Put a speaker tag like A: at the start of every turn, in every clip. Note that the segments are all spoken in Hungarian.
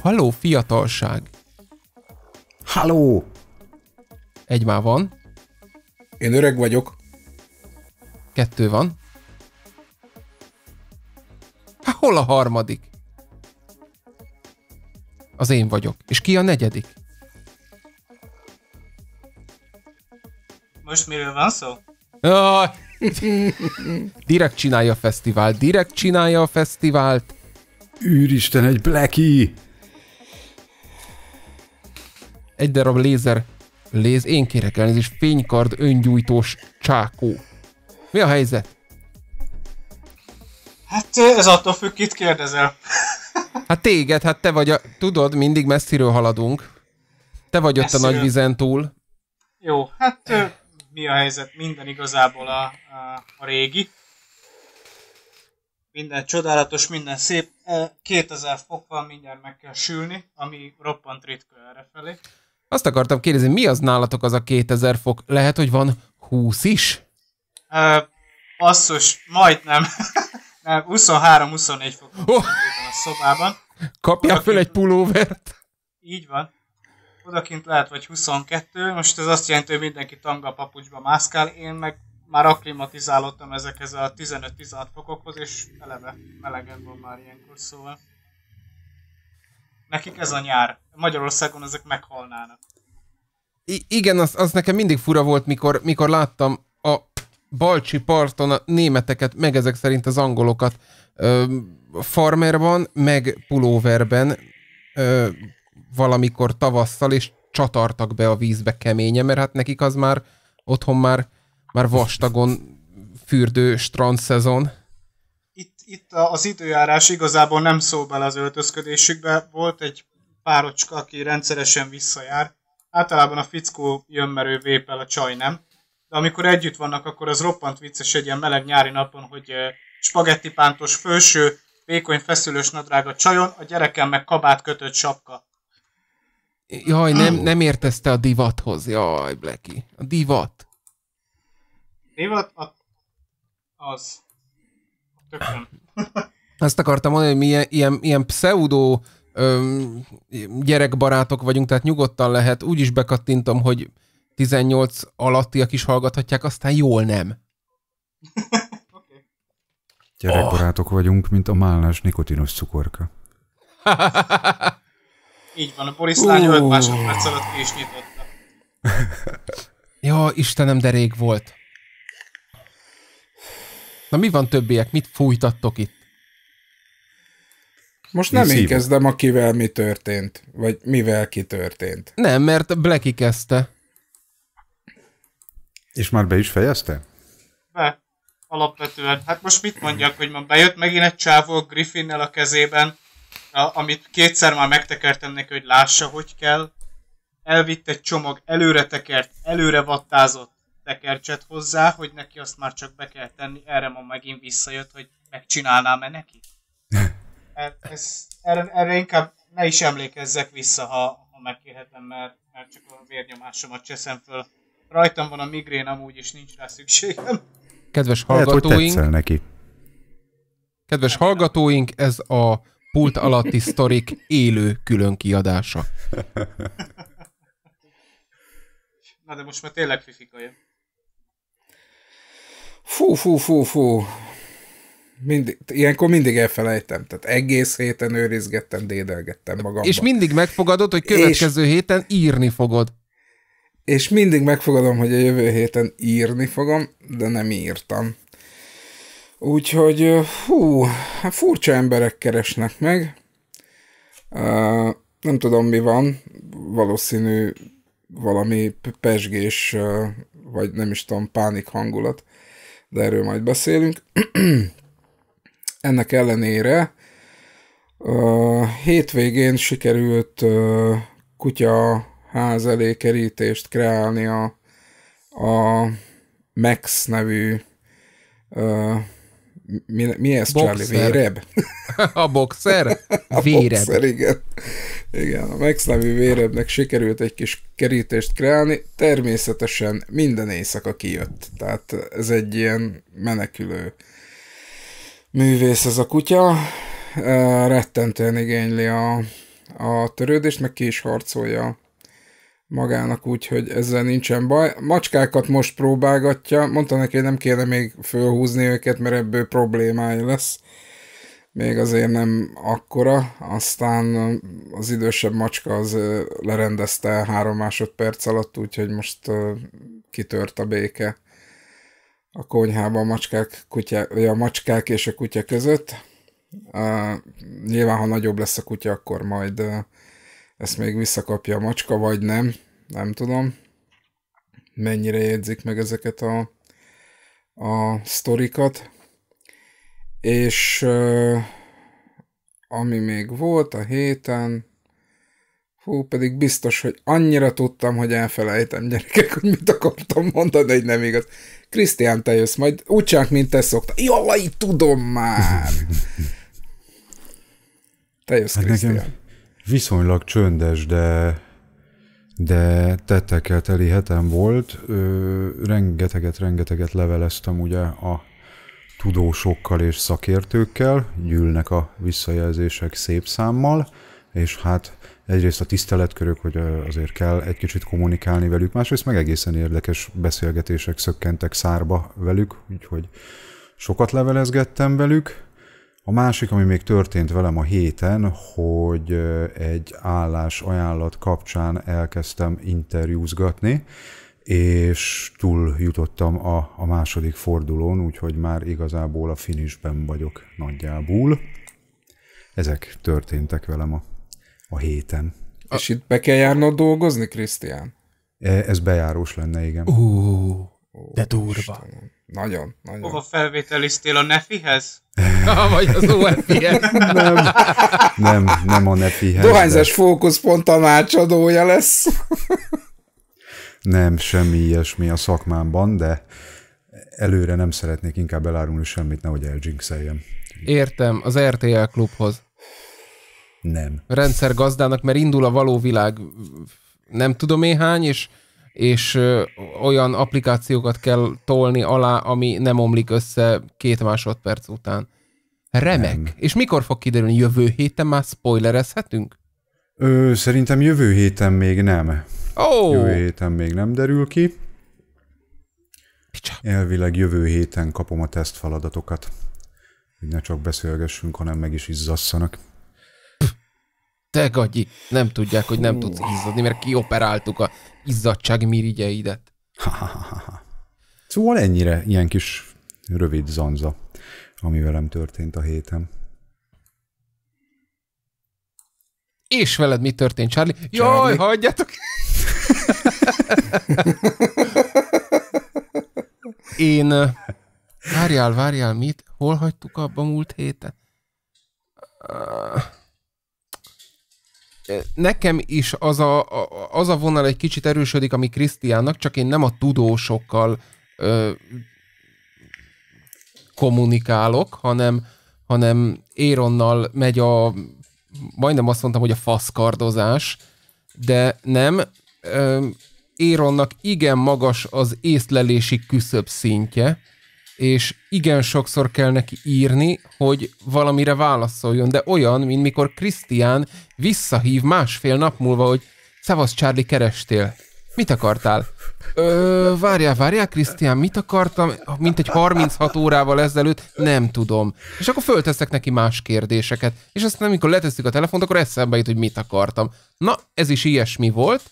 A: Halló, fiatalság! Halló! Egy már van. Én öreg vagyok. Kettő van. Há, hol a harmadik? az én vagyok. És ki a negyedik?
B: Most miről van szó?
A: direkt csinálja a fesztivált, direkt csinálja a fesztivált. Úristen, egy bleki! Egy darab lézer, léz, én kérek is fénykard öngyújtós csákó. Mi a helyzet?
B: Hát ez attól függ, kit kérdezel. Hát téged, hát te
A: vagy a... Tudod, mindig messziről haladunk. Te vagy ott messziről. a nagy vizen túl.
B: Jó, hát mi a helyzet? Minden igazából a, a, a régi. Minden csodálatos, minden szép. 2000 fok van, mindjárt meg kell sülni, ami roppant ritka errefelé.
A: Azt akartam kérdezni, mi az nálatok az a 2000 fok? Lehet, hogy van 20 is?
B: Uh, asszus, majdnem. nem, 23-24 fok. Oh szobában. Kapja föl egy pulóvert. Így van. Odakint lehet vagy 22, most ez azt jelenti, hogy mindenki tanga papucsba mászkál, én meg már akklimatizálódtam ezekhez a 15-16 fokokhoz, és eleve melegen van már ilyenkor, szóval. Nekik ez a nyár. Magyarországon ezek meghalnának.
A: I- igen, az, az nekem mindig fura volt, mikor, mikor láttam a Balcsi parton a németeket, meg ezek szerint az angolokat, farmerban, meg pulóverben ö, valamikor tavasszal, és csatartak be a vízbe keménye, mert hát nekik az már otthon már, már vastagon fürdő strand szezon.
B: Itt, itt az időjárás igazából nem szól bele az öltözködésükbe. Volt egy párocska, aki rendszeresen visszajár. Általában a fickó jön, mert vépel, a csaj nem. De amikor együtt vannak, akkor az roppant vicces egy ilyen meleg nyári napon, hogy spagetti pántos főső, vékony feszülős nadrág a csajon, a gyerekem meg kabát kötött sapka. Jaj, nem, nem
A: értesz te a divathoz. Jaj, Blacky. A divat.
B: Divat? A... Az.
A: Tökön. Azt akartam mondani, hogy mi ilyen, ilyen, ilyen pseudo öm, gyerekbarátok vagyunk, tehát nyugodtan lehet. Úgy is bekattintom, hogy 18 alattiak is hallgathatják, aztán jól nem.
C: Gyerekbarátok oh. vagyunk, mint a málnás nikotinos cukorka.
B: Így van, a poliszlány uh. másodperc alatt ki is nyitotta.
A: ja, Istenem, de rég volt. Na mi van többiek? Mit fújtattok itt?
D: Most nem én, én kezdem, akivel mi történt, vagy mivel ki történt.
A: Nem, mert Blacky kezdte.
C: És már be is fejezte?
B: alapvetően, hát most mit mondjak, hogy ma bejött megint egy csávó Griffinnel a kezében, a, amit kétszer már megtekertem neki, hogy lássa, hogy kell. Elvitt egy csomag előre tekert, előre vattázott tekercset hozzá, hogy neki azt már csak be kell tenni. Erre ma megint visszajött, hogy megcsinálnám-e neki. Er, ez, erre, erre inkább ne is emlékezzek vissza, ha, ha megkérhetem, mert, mert csak a vérnyomásomat cseszem föl. Rajtam van a migrén amúgy, és nincs rá szükségem
C: kedves hallgatóink... Lehet, neki.
A: Kedves hallgatóink, ez a pult alatti sztorik élő külön kiadása.
B: Na de most már tényleg fifikai.
A: Fú, fú, fú, fú.
D: Mindig, ilyenkor mindig elfelejtem. Tehát egész héten őrizgettem, dédelgettem magam. És
A: mindig megfogadod, hogy következő és... héten írni fogod és mindig
D: megfogadom, hogy a jövő héten írni fogom, de nem írtam. Úgyhogy, hú, hát furcsa emberek keresnek meg. Uh, nem tudom, mi van. Valószínű valami pesgés, uh, vagy nem is tudom, pánik hangulat, de erről majd beszélünk. Ennek ellenére uh, hétvégén sikerült kutya ház elé kerítést kreálni a, a Max nevű uh, mi, mi ez, Charlie? Véreb? A boxer? a véreb. boxer, igen. Igen, a Max nevű vérebnek sikerült egy kis kerítést kreálni, természetesen minden éjszaka kijött. Tehát ez egy ilyen menekülő művész ez a kutya, rettentően igényli a, a törődést, meg ki is harcolja magának, úgyhogy ezzel nincsen baj. Macskákat most próbálgatja, mondta neki, hogy nem kéne még fölhúzni őket, mert ebből problémája lesz. Még azért nem akkora, aztán az idősebb macska az lerendezte három másodperc alatt, úgyhogy most kitört a béke a konyhában a macskák, kutya, a macskák és a kutya között. Uh, nyilván, ha nagyobb lesz a kutya, akkor majd uh, ezt még visszakapja a macska, vagy nem. Nem tudom, mennyire jegyzik meg ezeket a, a sztorikat. És ami még volt a héten, Hú, pedig biztos, hogy annyira tudtam, hogy elfelejtem, gyerekek, hogy mit akartam mondani, hogy nem igaz. Krisztián, te jössz, majd úgy csak, mint te szokta. Jaj, tudom már! Te jössz, hát Krisztián. Nekem,
C: viszonylag csöndes, de, de tettekkel teli hetem volt. Ö, rengeteget, rengeteget leveleztem ugye a tudósokkal és szakértőkkel, gyűlnek a visszajelzések szép számmal, és hát egyrészt a tiszteletkörök, hogy azért kell egy kicsit kommunikálni velük, másrészt meg egészen érdekes beszélgetések szökkentek szárba velük, úgyhogy sokat levelezgettem velük. A másik, ami még történt velem a héten, hogy egy állás ajánlat kapcsán elkezdtem interjúzgatni, és túl jutottam a, a második fordulón, úgyhogy már igazából a finishben vagyok nagyjából. Ezek történtek velem a, a héten.
D: A... És itt be kell járnod dolgozni, Krisztián?
C: E, ez bejárós lenne, igen. Ó,
B: de durva. Istenem. Nagyon, nagyon. Hova felvételiztél a Nefihez? Vagy az OFI-hez? nem, nem, nem a Nefihez.
C: Dohányzás
D: de... fókuszpont tanácsadója lesz.
C: nem, semmi ilyesmi a szakmámban, de előre nem szeretnék inkább elárulni semmit, nehogy eljinxeljem.
A: Értem, az RTL
C: klubhoz. Nem.
A: Rendszer gazdának, mert indul a való világ nem tudom én hány, és és olyan applikációkat kell tolni alá, ami nem omlik össze két másodperc után. Remek. Nem. És mikor fog kiderülni? Jövő héten már spoilerezhetünk?
C: Ö, szerintem jövő héten még nem. Oh. Jövő héten még nem derül ki. Picsa. Elvileg jövő héten kapom a teszt feladatokat. Hogy ne csak beszélgessünk, hanem meg is izzasszanak te
A: gagyi, nem tudják, hogy nem tudsz izzadni, mert kioperáltuk a izzadság mirigyeidet.
C: Szóval ennyire ilyen kis rövid zanza, ami velem történt a héten.
A: És veled mi történt, Charlie? Charlie? Jaj, hagyjatok! Én... Várjál, várjál, mit? Hol hagytuk abba múlt héten? nekem is az a, a, az a vonal egy kicsit erősödik, ami Krisztiánnak, csak én nem a tudósokkal ö, kommunikálok, hanem, hanem Éronnal megy a, majdnem azt mondtam, hogy a faszkardozás, de nem, ö, Éronnak igen magas az észlelési küszöb szintje, és igen sokszor kell neki írni, hogy valamire válaszoljon, de olyan, mint mikor Krisztián visszahív másfél nap múlva, hogy Szevasz Charlie, kerestél. Mit akartál? Ö, várjál, várjál, Krisztián, mit akartam? Mint egy 36 órával ezelőtt, nem tudom. És akkor fölteszek neki más kérdéseket. És aztán, amikor letesszük a telefont, akkor eszembe jut, hogy mit akartam. Na, ez is ilyesmi volt.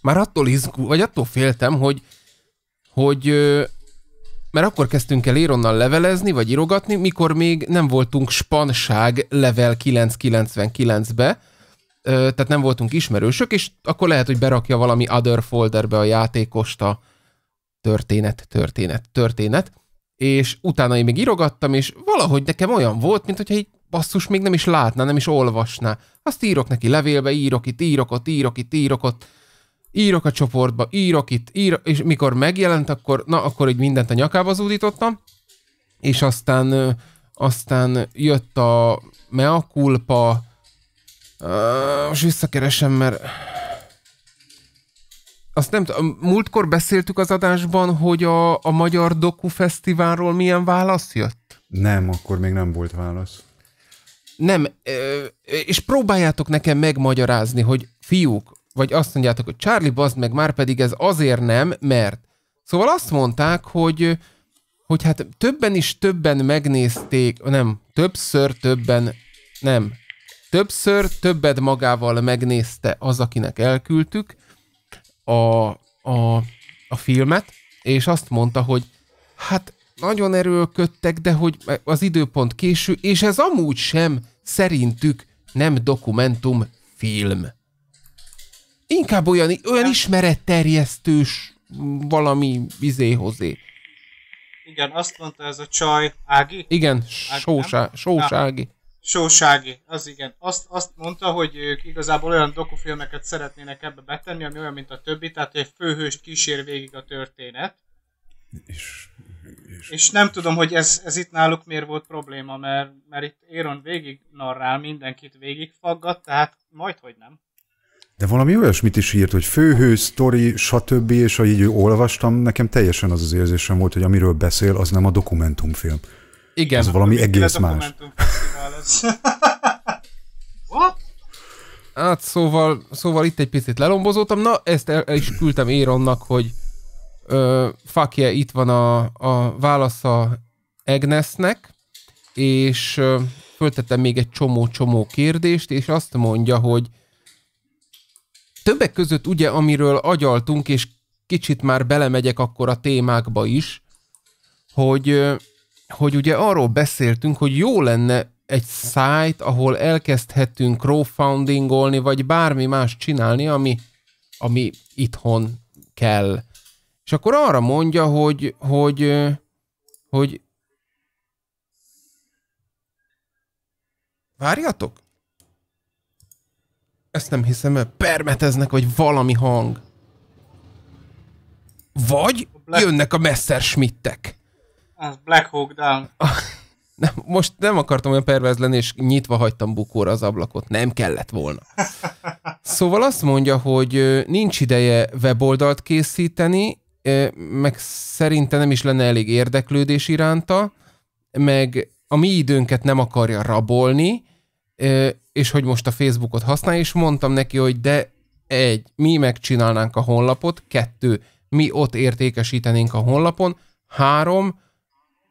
A: Már attól izgul, vagy attól féltem, hogy, hogy mert akkor kezdtünk el Éronnal levelezni, vagy írogatni, mikor még nem voltunk spanság level 999-be, tehát nem voltunk ismerősök, és akkor lehet, hogy berakja valami other folderbe a játékost a történet, történet, történet, és utána én még írogattam, és valahogy nekem olyan volt, mint hogyha így basszus még nem is látná, nem is olvasná. Azt írok neki levélbe, írok itt, írok ott, írok itt, írok ott, írok ott írok a csoportba, írok itt, írok, és mikor megjelent, akkor, na, akkor így mindent a nyakába zúdítottam, és aztán, aztán jött a mea culpa, most visszakeresem, mert azt nem tudom, múltkor beszéltük az adásban, hogy a, a Magyar Doku Fesztiválról milyen válasz
C: jött? Nem, akkor még nem volt válasz.
A: Nem, és próbáljátok nekem megmagyarázni, hogy fiúk, vagy azt mondjátok, hogy Charlie bazd meg, már pedig ez azért nem, mert. Szóval azt mondták, hogy, hogy hát többen is többen megnézték, nem, többször többen, nem, többször többet magával megnézte az, akinek elküldtük a, a, a filmet, és azt mondta, hogy hát nagyon erőlködtek, de hogy az időpont késő, és ez amúgy sem szerintük nem dokumentumfilm. Inkább olyan, olyan ismeretterjesztős valami vizéhozé.
B: Igen, azt mondta ez a csaj, Ági? Igen, Ági, Sósá, Sósági, Ági. sósági, az igen. Azt, azt mondta, hogy ők igazából olyan dokufilmeket szeretnének ebbe betenni, ami olyan, mint a többi, tehát egy főhős kísér végig a történet. És, és, és nem tudom, hogy ez, ez itt náluk miért volt probléma, mert, mert itt Éron végig narrál, mindenkit végig faggat, tehát majd, hogy nem.
C: De valami olyasmit is írt, hogy főhő, sztori, stb. És ahogy így olvastam, nekem teljesen az az érzésem volt, hogy amiről beszél, az nem a dokumentumfilm. Igen. Az valami egész más.
A: hát szóval, szóval itt egy picit lelombozottam. Na, ezt el, el is küldtem Éronnak, hogy ö, yeah, itt van a, a válasza Agnesnek, és ö, föltettem még egy csomó-csomó kérdést, és azt mondja, hogy Többek között ugye, amiről agyaltunk, és kicsit már belemegyek akkor a témákba is, hogy, hogy ugye arról beszéltünk, hogy jó lenne egy szájt, ahol elkezdhetünk crowdfundingolni, vagy bármi más csinálni, ami, ami itthon kell. És akkor arra mondja, hogy, hogy, hogy Várjatok? Ezt nem hiszem mert Permeteznek, vagy valami hang. Vagy jönnek a Messerschmittek.
B: Az ah, Black Hawk Down.
A: Nem, most nem akartam olyan pervez lenni, és nyitva hagytam bukóra az ablakot. Nem kellett volna. Szóval azt mondja, hogy nincs ideje weboldalt készíteni, meg szerinte nem is lenne elég érdeklődés iránta, meg a mi időnket nem akarja rabolni, és hogy most a Facebookot használj, és mondtam neki, hogy de egy, mi megcsinálnánk a honlapot, kettő, mi ott értékesítenénk a honlapon, három,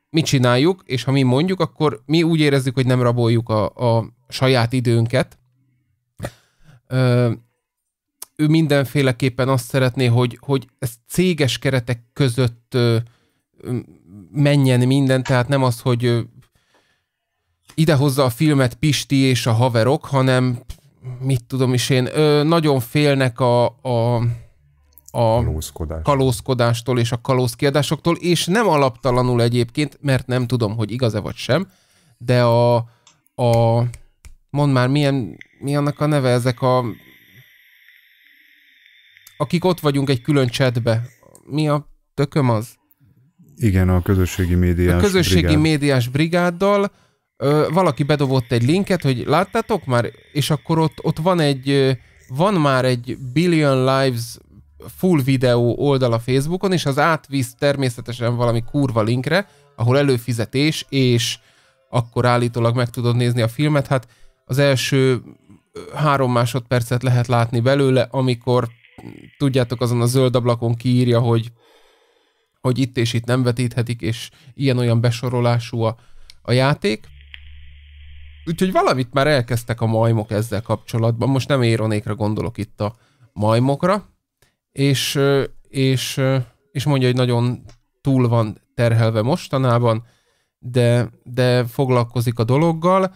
A: mi csináljuk, és ha mi mondjuk, akkor mi úgy érezzük, hogy nem raboljuk a, a saját időnket. Ö, ő mindenféleképpen azt szeretné, hogy, hogy ez céges keretek között ö, menjen minden, tehát nem az, hogy idehozza a filmet Pisti és a haverok, hanem mit tudom is én, ö, nagyon félnek a, a a Kalózkodás. kalózkodástól és a kalózkiadásoktól, és nem alaptalanul egyébként, mert nem tudom, hogy igaz-e vagy sem, de a, a mondd már, milyen, mi annak a neve ezek a akik ott vagyunk egy külön csetbe. Mi a tököm az?
C: Igen, a közösségi médiás A közösségi brigád.
A: médiás brigáddal, valaki bedobott egy linket, hogy láttátok már, és akkor ott, ott van egy, van már egy Billion Lives full videó oldal a Facebookon, és az átvisz természetesen valami kurva linkre, ahol előfizetés, és akkor állítólag meg tudod nézni a filmet. Hát az első három másodpercet lehet látni belőle, amikor tudjátok, azon a zöld ablakon kiírja, hogy, hogy itt és itt nem vetíthetik, és ilyen-olyan besorolású a, a játék. Úgyhogy valamit már elkezdtek a majmok ezzel kapcsolatban. Most nem éronékra gondolok itt a majmokra. És, és, és mondja, hogy nagyon túl van terhelve mostanában, de, de foglalkozik a dologgal.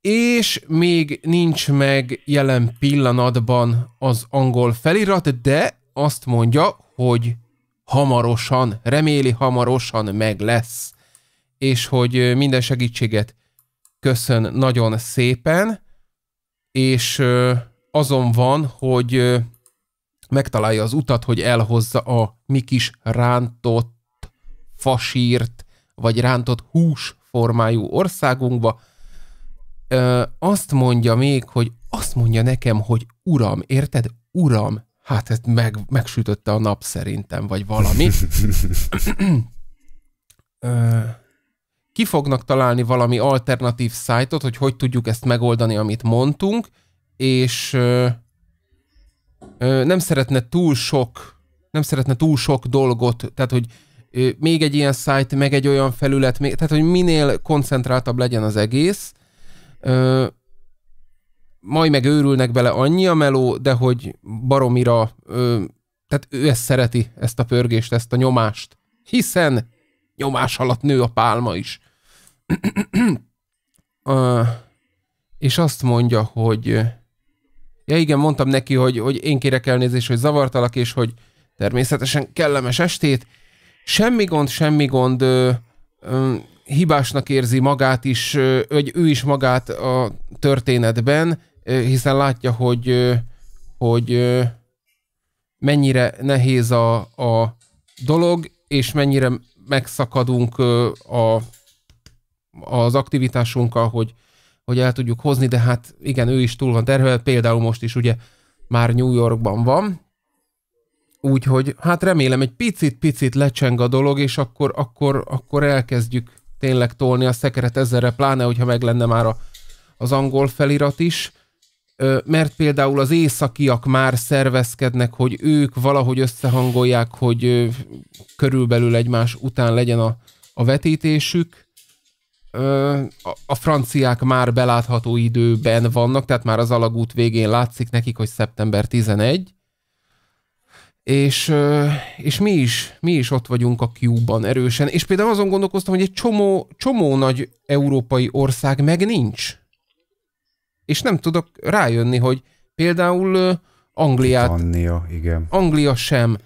A: És még nincs meg jelen pillanatban az angol felirat, de azt mondja, hogy hamarosan, reméli hamarosan meg lesz, és hogy minden segítséget köszön nagyon szépen, és azon van, hogy megtalálja az utat, hogy elhozza a mi kis rántott fasírt, vagy rántott hús formájú országunkba. azt mondja még, hogy azt mondja nekem, hogy uram, érted? Uram, hát ezt meg, megsütötte a nap szerintem, vagy valami. ki fognak találni valami alternatív szájtot, hogy hogy tudjuk ezt megoldani, amit mondtunk, és ö, ö, nem szeretne túl sok, nem szeretne túl sok dolgot, tehát hogy ö, még egy ilyen szájt, meg egy olyan felület, még, tehát hogy minél koncentráltabb legyen az egész, ö, majd meg őrülnek bele annyi a meló, de hogy baromira, ö, tehát ő ezt szereti, ezt a pörgést, ezt a nyomást, hiszen nyomás alatt nő a pálma is uh, és azt mondja, hogy ja igen, mondtam neki, hogy, hogy én kérek elnézést, hogy zavartalak, és hogy természetesen kellemes estét. Semmi gond, semmi gond, ö, ö, hibásnak érzi magát is, ö, vagy ő is magát a történetben, ö, hiszen látja, hogy, ö, hogy ö, mennyire nehéz a, a dolog, és mennyire megszakadunk ö, a az aktivitásunkkal, hogy, hogy el tudjuk hozni, de hát igen, ő is túl van terhelve, például most is ugye már New Yorkban van, úgyhogy hát remélem egy picit-picit lecseng a dolog, és akkor, akkor, akkor elkezdjük tényleg tolni a szekeret ezzelre, pláne, hogyha meg lenne már a, az angol felirat is, mert például az északiak már szervezkednek, hogy ők valahogy összehangolják, hogy körülbelül egymás után legyen a, a vetítésük, a franciák már belátható időben vannak, tehát már az alagút végén látszik nekik, hogy szeptember 11, és, és mi, is, mi is ott vagyunk a Q-ban erősen. És például azon gondolkoztam, hogy egy csomó, csomó nagy európai ország meg nincs. És nem tudok rájönni, hogy például Angliát... Britannia, igen. Anglia sem,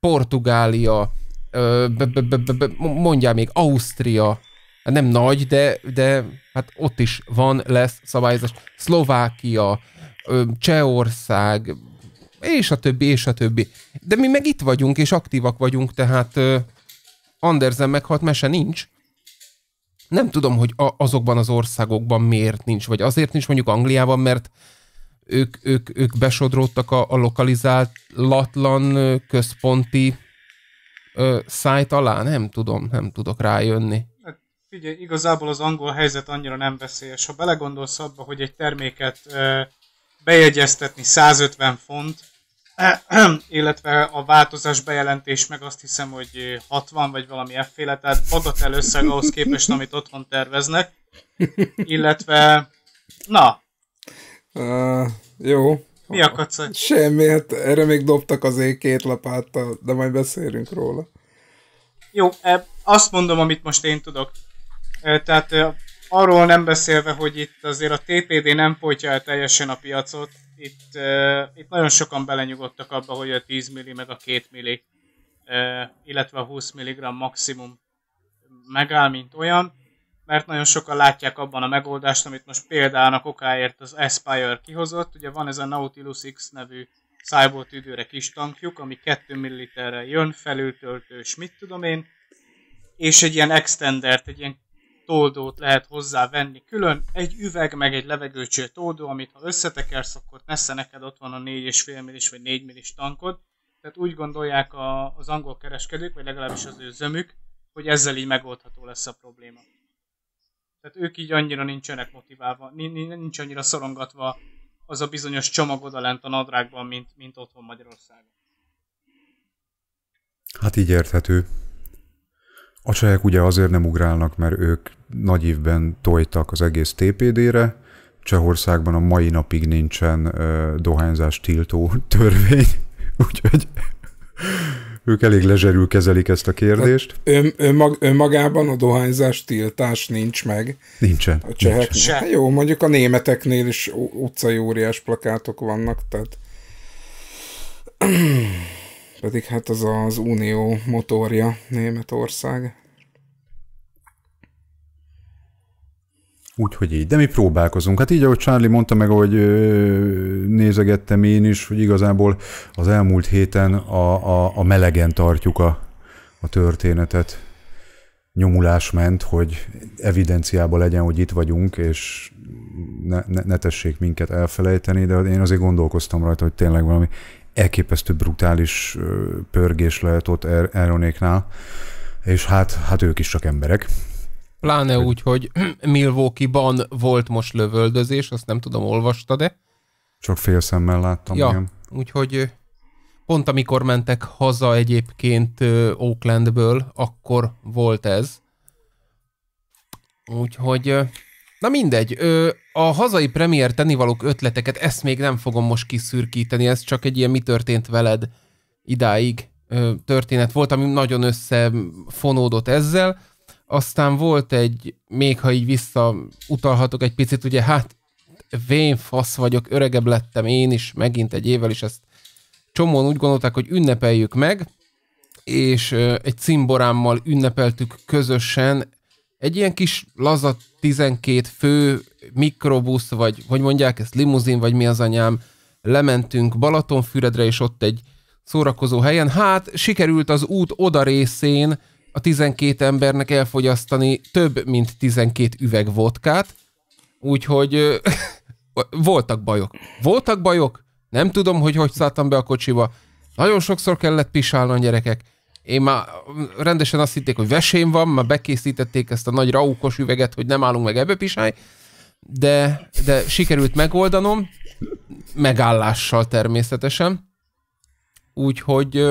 A: Portugália, mondjál még Ausztria, nem nagy, de, de hát ott is van, lesz szabályozás. Szlovákia, Csehország, és a többi, és a többi. De mi meg itt vagyunk, és aktívak vagyunk, tehát uh, Andersen meghalt, mese nincs. Nem tudom, hogy a, azokban az országokban miért nincs, vagy azért nincs mondjuk Angliában, mert ők, ők, ők besodródtak a, a lokalizált Latlan központi ö, szájt alá, nem tudom, nem tudok rájönni
B: figyelj, igazából az angol helyzet annyira nem veszélyes. Ha belegondolsz abba, hogy egy terméket bejegyeztetni 150 font, illetve a változás bejelentés meg azt hiszem, hogy 60 vagy valami efféle, tehát bagatel összeg ahhoz képest, amit otthon terveznek, illetve na.
D: Uh, jó. Mi a -e? Semmi, hát erre még dobtak azért két lapáttal, de majd beszélünk róla.
B: Jó, e, azt mondom, amit most én tudok. Tehát arról nem beszélve, hogy itt azért a TPD nem folytja el teljesen a piacot, itt, itt nagyon sokan belenyugodtak abba, hogy a 10 milli meg a 2 milli, illetve a 20 mg maximum megáll, mint olyan, mert nagyon sokan látják abban a megoldást, amit most példának okáért az Aspire kihozott. Ugye van ez a Nautilus X nevű szájból tüdőre kis tankjuk, ami 2 ml-re jön, és mit tudom én, és egy ilyen extendert, egy ilyen toldót lehet hozzá venni külön, egy üveg meg egy levegőcső toldó, amit ha összetekersz, akkor messze neked ott van a 4,5 millis vagy 4 millis tankod. Tehát úgy gondolják a, az angol kereskedők, vagy legalábbis az ő zömük, hogy ezzel így megoldható lesz a probléma. Tehát ők így annyira nincsenek motiválva, nincs annyira szorongatva az a bizonyos csomag lent a nadrágban, mint, mint otthon Magyarországon.
C: Hát így érthető. A csehek ugye azért nem ugrálnak, mert ők nagy évben tojtak az egész TPD-re, Csehországban a mai napig nincsen uh, dohányzás tiltó törvény, úgyhogy ők elég lezserül kezelik ezt a kérdést.
D: Hát ön, önmag, önmagában a dohányzás tiltás nincs meg.
C: Nincsen. A csehek Nincsen. Hát
D: Jó, mondjuk a németeknél is utcai óriás plakátok vannak, tehát pedig hát az az unió motorja Németország.
C: Úgyhogy így. De mi próbálkozunk. Hát így, ahogy Charlie mondta meg, ahogy nézegettem én is, hogy igazából az elmúlt héten a, a, a melegen tartjuk a, a történetet. Nyomulás ment, hogy evidenciába legyen, hogy itt vagyunk, és ne, ne, ne tessék minket elfelejteni, de én azért gondolkoztam rajta, hogy tényleg valami elképesztő brutális pörgés lehet ott Aaronéknál, és hát, hát ők is csak emberek.
A: Pláne úgy, hogy Milwaukee-ban volt most lövöldözés, azt nem tudom, olvastad-e?
C: Csak fél szemmel láttam. Ja, ilyen.
A: úgyhogy pont amikor mentek haza egyébként Oaklandből, akkor volt ez. Úgyhogy Na mindegy, a hazai premier tennivalók ötleteket, ezt még nem fogom most kiszürkíteni, ez csak egy ilyen mi történt veled idáig történet volt, ami nagyon összefonódott ezzel. Aztán volt egy, még ha így vissza utalhatok egy picit, ugye hát vén fasz vagyok, öregebb lettem én is, megint egy évvel is ezt csomóan úgy gondolták, hogy ünnepeljük meg, és egy cimborámmal ünnepeltük közösen egy ilyen kis laza 12 fő mikrobusz, vagy hogy mondják ezt, limuzin, vagy mi az anyám, lementünk Balatonfüredre, és ott egy szórakozó helyen. Hát, sikerült az út oda részén a 12 embernek elfogyasztani több, mint 12 üveg vodkát, úgyhogy voltak bajok. Voltak bajok, nem tudom, hogy hogy szálltam be a kocsiba, nagyon sokszor kellett pisálnom gyerekek, én már rendesen azt hitték, hogy vesém van, már bekészítették ezt a nagy raukos üveget, hogy nem állunk meg ebbe pisáj, de, de sikerült megoldanom, megállással természetesen. Úgyhogy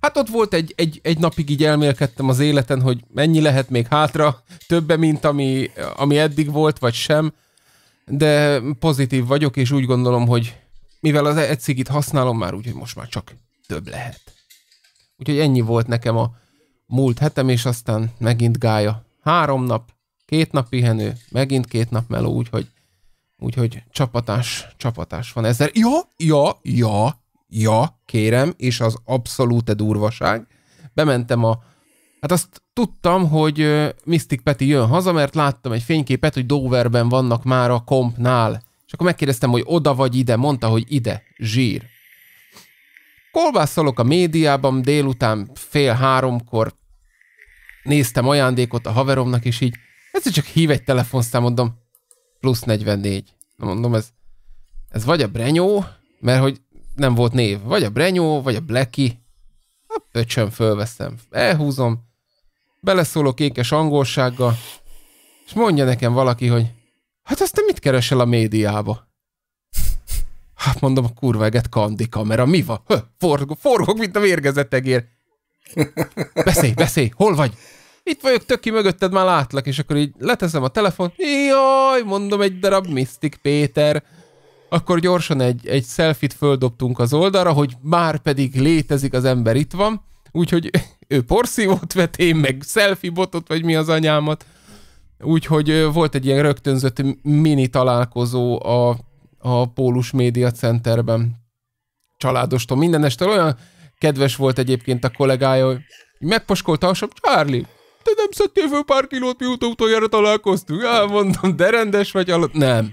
A: hát ott volt egy, egy, egy napig így elmélkedtem az életen, hogy mennyi lehet még hátra, többe, mint ami, ami eddig volt, vagy sem, de pozitív vagyok, és úgy gondolom, hogy mivel az egy cigit használom már, úgyhogy most már csak több lehet. Úgyhogy ennyi volt nekem a múlt hetem, és aztán megint gája. Három nap, két nap pihenő, megint két nap meló, úgyhogy, úgyhogy csapatás, csapatás van ezzel. Ja, ja, ja, ja, kérem, és az abszolút e durvaság. Bementem a, hát azt tudtam, hogy Mystic Peti jön haza, mert láttam egy fényképet, hogy Doverben vannak már a kompnál. És akkor megkérdeztem, hogy oda vagy ide, mondta, hogy ide, zsír kolbászolok a médiában, délután fél háromkor néztem ajándékot a haveromnak, és így ez csak hív egy telefonszámot, mondom, plusz 44. Mondom, ez, ez vagy a Brenyó, mert hogy nem volt név, vagy a Brenyó, vagy a Blacky. A pöcsön fölveszem, elhúzom, beleszólok ékes angolsággal, és mondja nekem valaki, hogy hát te mit keresel a médiába? Hát mondom, a kurva eget kandi kamera, mi van? Hö, forgok, forgok, mint a vérgezett egér. Beszélj, beszélj, hol vagy? Itt vagyok, töki mögötted, már látlak, és akkor így leteszem a telefon. Jaj, mondom, egy darab Mystic Péter. Akkor gyorsan egy, egy selfit földobtunk az oldalra, hogy már pedig létezik, az ember itt van. Úgyhogy ő porszívót vett, én meg selfie botot, vagy mi az anyámat. Úgyhogy volt egy ilyen rögtönzött mini találkozó a a Pólus Média Centerben családostól, mindenestől. Olyan kedves volt egyébként a kollégája, hogy megposkolta a Charlie, te nem szedtél föl pár kilót, mióta utoljára találkoztunk. Á, mondom, de rendes vagy alatt. Nem.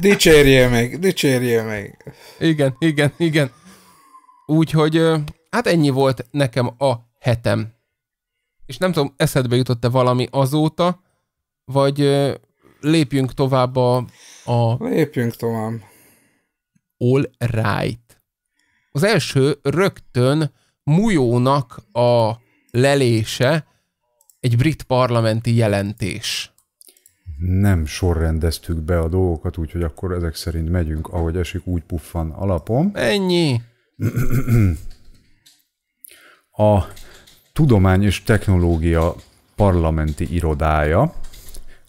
A: Dicsérje meg, dicsérje meg. Igen, igen, igen. Úgyhogy hát ennyi volt nekem a hetem. És nem tudom, eszedbe jutott-e valami azóta, vagy lépjünk tovább a a... Lépjünk tovább. All right. Az első rögtön Mujónak a lelése egy brit parlamenti jelentés.
C: Nem sorrendeztük be a dolgokat, úgyhogy akkor ezek szerint megyünk, ahogy esik, úgy puffan alapom. Ennyi. A Tudomány és Technológia parlamenti irodája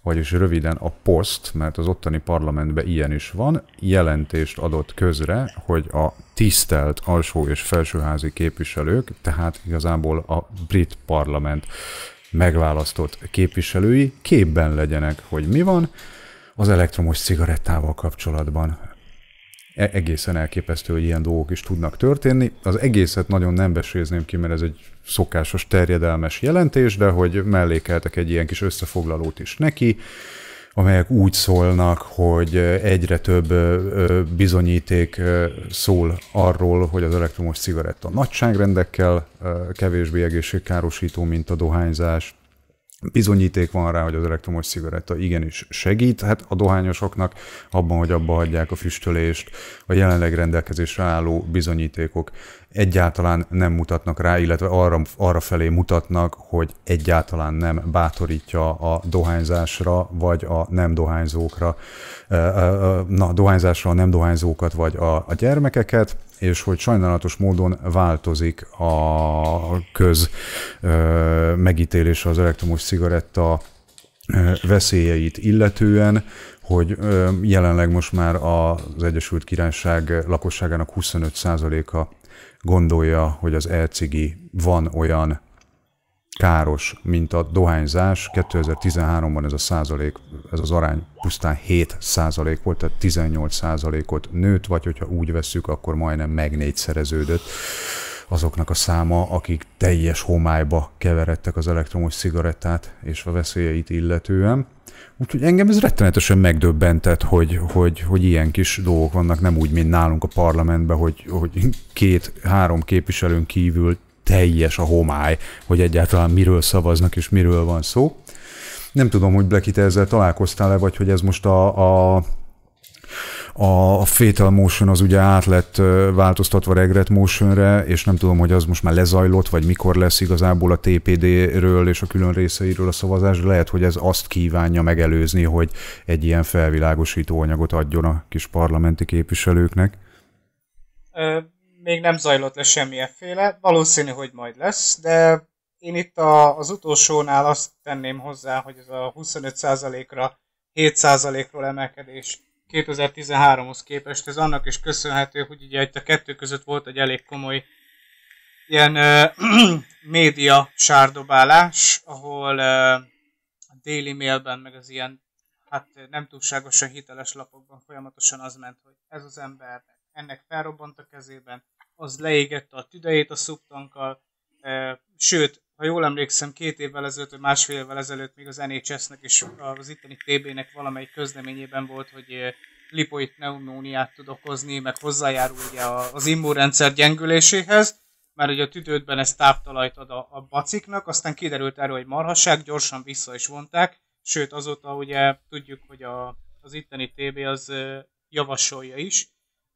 C: vagyis röviden a poszt, mert az ottani parlamentben ilyen is van, jelentést adott közre, hogy a tisztelt alsó és felsőházi képviselők, tehát igazából a brit parlament megválasztott képviselői képben legyenek, hogy mi van az elektromos cigarettával kapcsolatban. E-, egészen elképesztő, hogy ilyen dolgok is tudnak történni. Az egészet nagyon nem besézném ki, mert ez egy szokásos, terjedelmes jelentés, de hogy mellékeltek egy ilyen kis összefoglalót is neki, amelyek úgy szólnak, hogy egyre több bizonyíték szól arról, hogy az elektromos cigaretta nagyságrendekkel kevésbé egészségkárosító, mint a dohányzás, Bizonyíték van rá, hogy az elektromos cigaretta igenis segít hát a dohányosoknak abban, hogy abba hagyják a füstölést. A jelenleg rendelkezésre álló bizonyítékok egyáltalán nem mutatnak rá, illetve arra, arra felé mutatnak, hogy egyáltalán nem bátorítja a dohányzásra, vagy a nem dohányzókra, na, dohányzásra a nem dohányzókat, vagy a, a gyermekeket és hogy sajnálatos módon változik a köz megítélése az elektromos cigaretta veszélyeit illetően, hogy jelenleg most már az Egyesült Királyság lakosságának 25%-a gondolja, hogy az elcigi van olyan káros, mint a dohányzás. 2013-ban ez a százalék, ez az arány pusztán 7 százalék volt, tehát 18 százalékot nőtt, vagy hogyha úgy vesszük, akkor majdnem megnégyszereződött azoknak a száma, akik teljes homályba keveredtek az elektromos cigarettát és a veszélyeit illetően. Úgyhogy engem ez rettenetesen megdöbbentett, hogy, hogy, hogy ilyen kis dolgok vannak, nem úgy, mint nálunk a parlamentben, hogy, hogy két-három képviselőn kívül teljes a homály, hogy egyáltalán miről szavaznak és miről van szó. Nem tudom, hogy Blacky, te ezzel találkoztál-e, vagy hogy ez most a, a a Fatal Motion az ugye át lett változtatva Regret Motionre, és nem tudom, hogy az most már lezajlott, vagy mikor lesz igazából a TPD-ről és a külön részeiről a szavazás. Lehet, hogy ez azt kívánja megelőzni, hogy egy ilyen felvilágosító anyagot adjon a kis parlamenti képviselőknek
B: még nem zajlott le semmilyenféle, valószínű, hogy majd lesz, de én itt a, az utolsónál azt tenném hozzá, hogy ez a 25%-ra 7%-ról emelkedés 2013-hoz képest, ez annak is köszönhető, hogy ugye itt a kettő között volt egy elég komoly ilyen ö, média sárdobálás, ahol ö, a Daily Mailben, meg az ilyen hát nem túlságosan hiteles lapokban folyamatosan az ment, hogy ez az ember ennek felrobbant a kezében, az leégette a tüdejét a szubtankkal, e, sőt, ha jól emlékszem, két évvel ezelőtt, vagy másfél évvel ezelőtt még az NHS-nek és az itteni TB-nek valamelyik közleményében volt, hogy e, lipoid pneumóniát tud okozni, meg hozzájárul ugye az immunrendszer gyengüléséhez, mert ugye a tüdődben ez táptalajt ad a, a baciknak, aztán kiderült erről, hogy marhasság, gyorsan vissza is vonták, sőt azóta ugye tudjuk, hogy a, az itteni TB az e, javasolja is,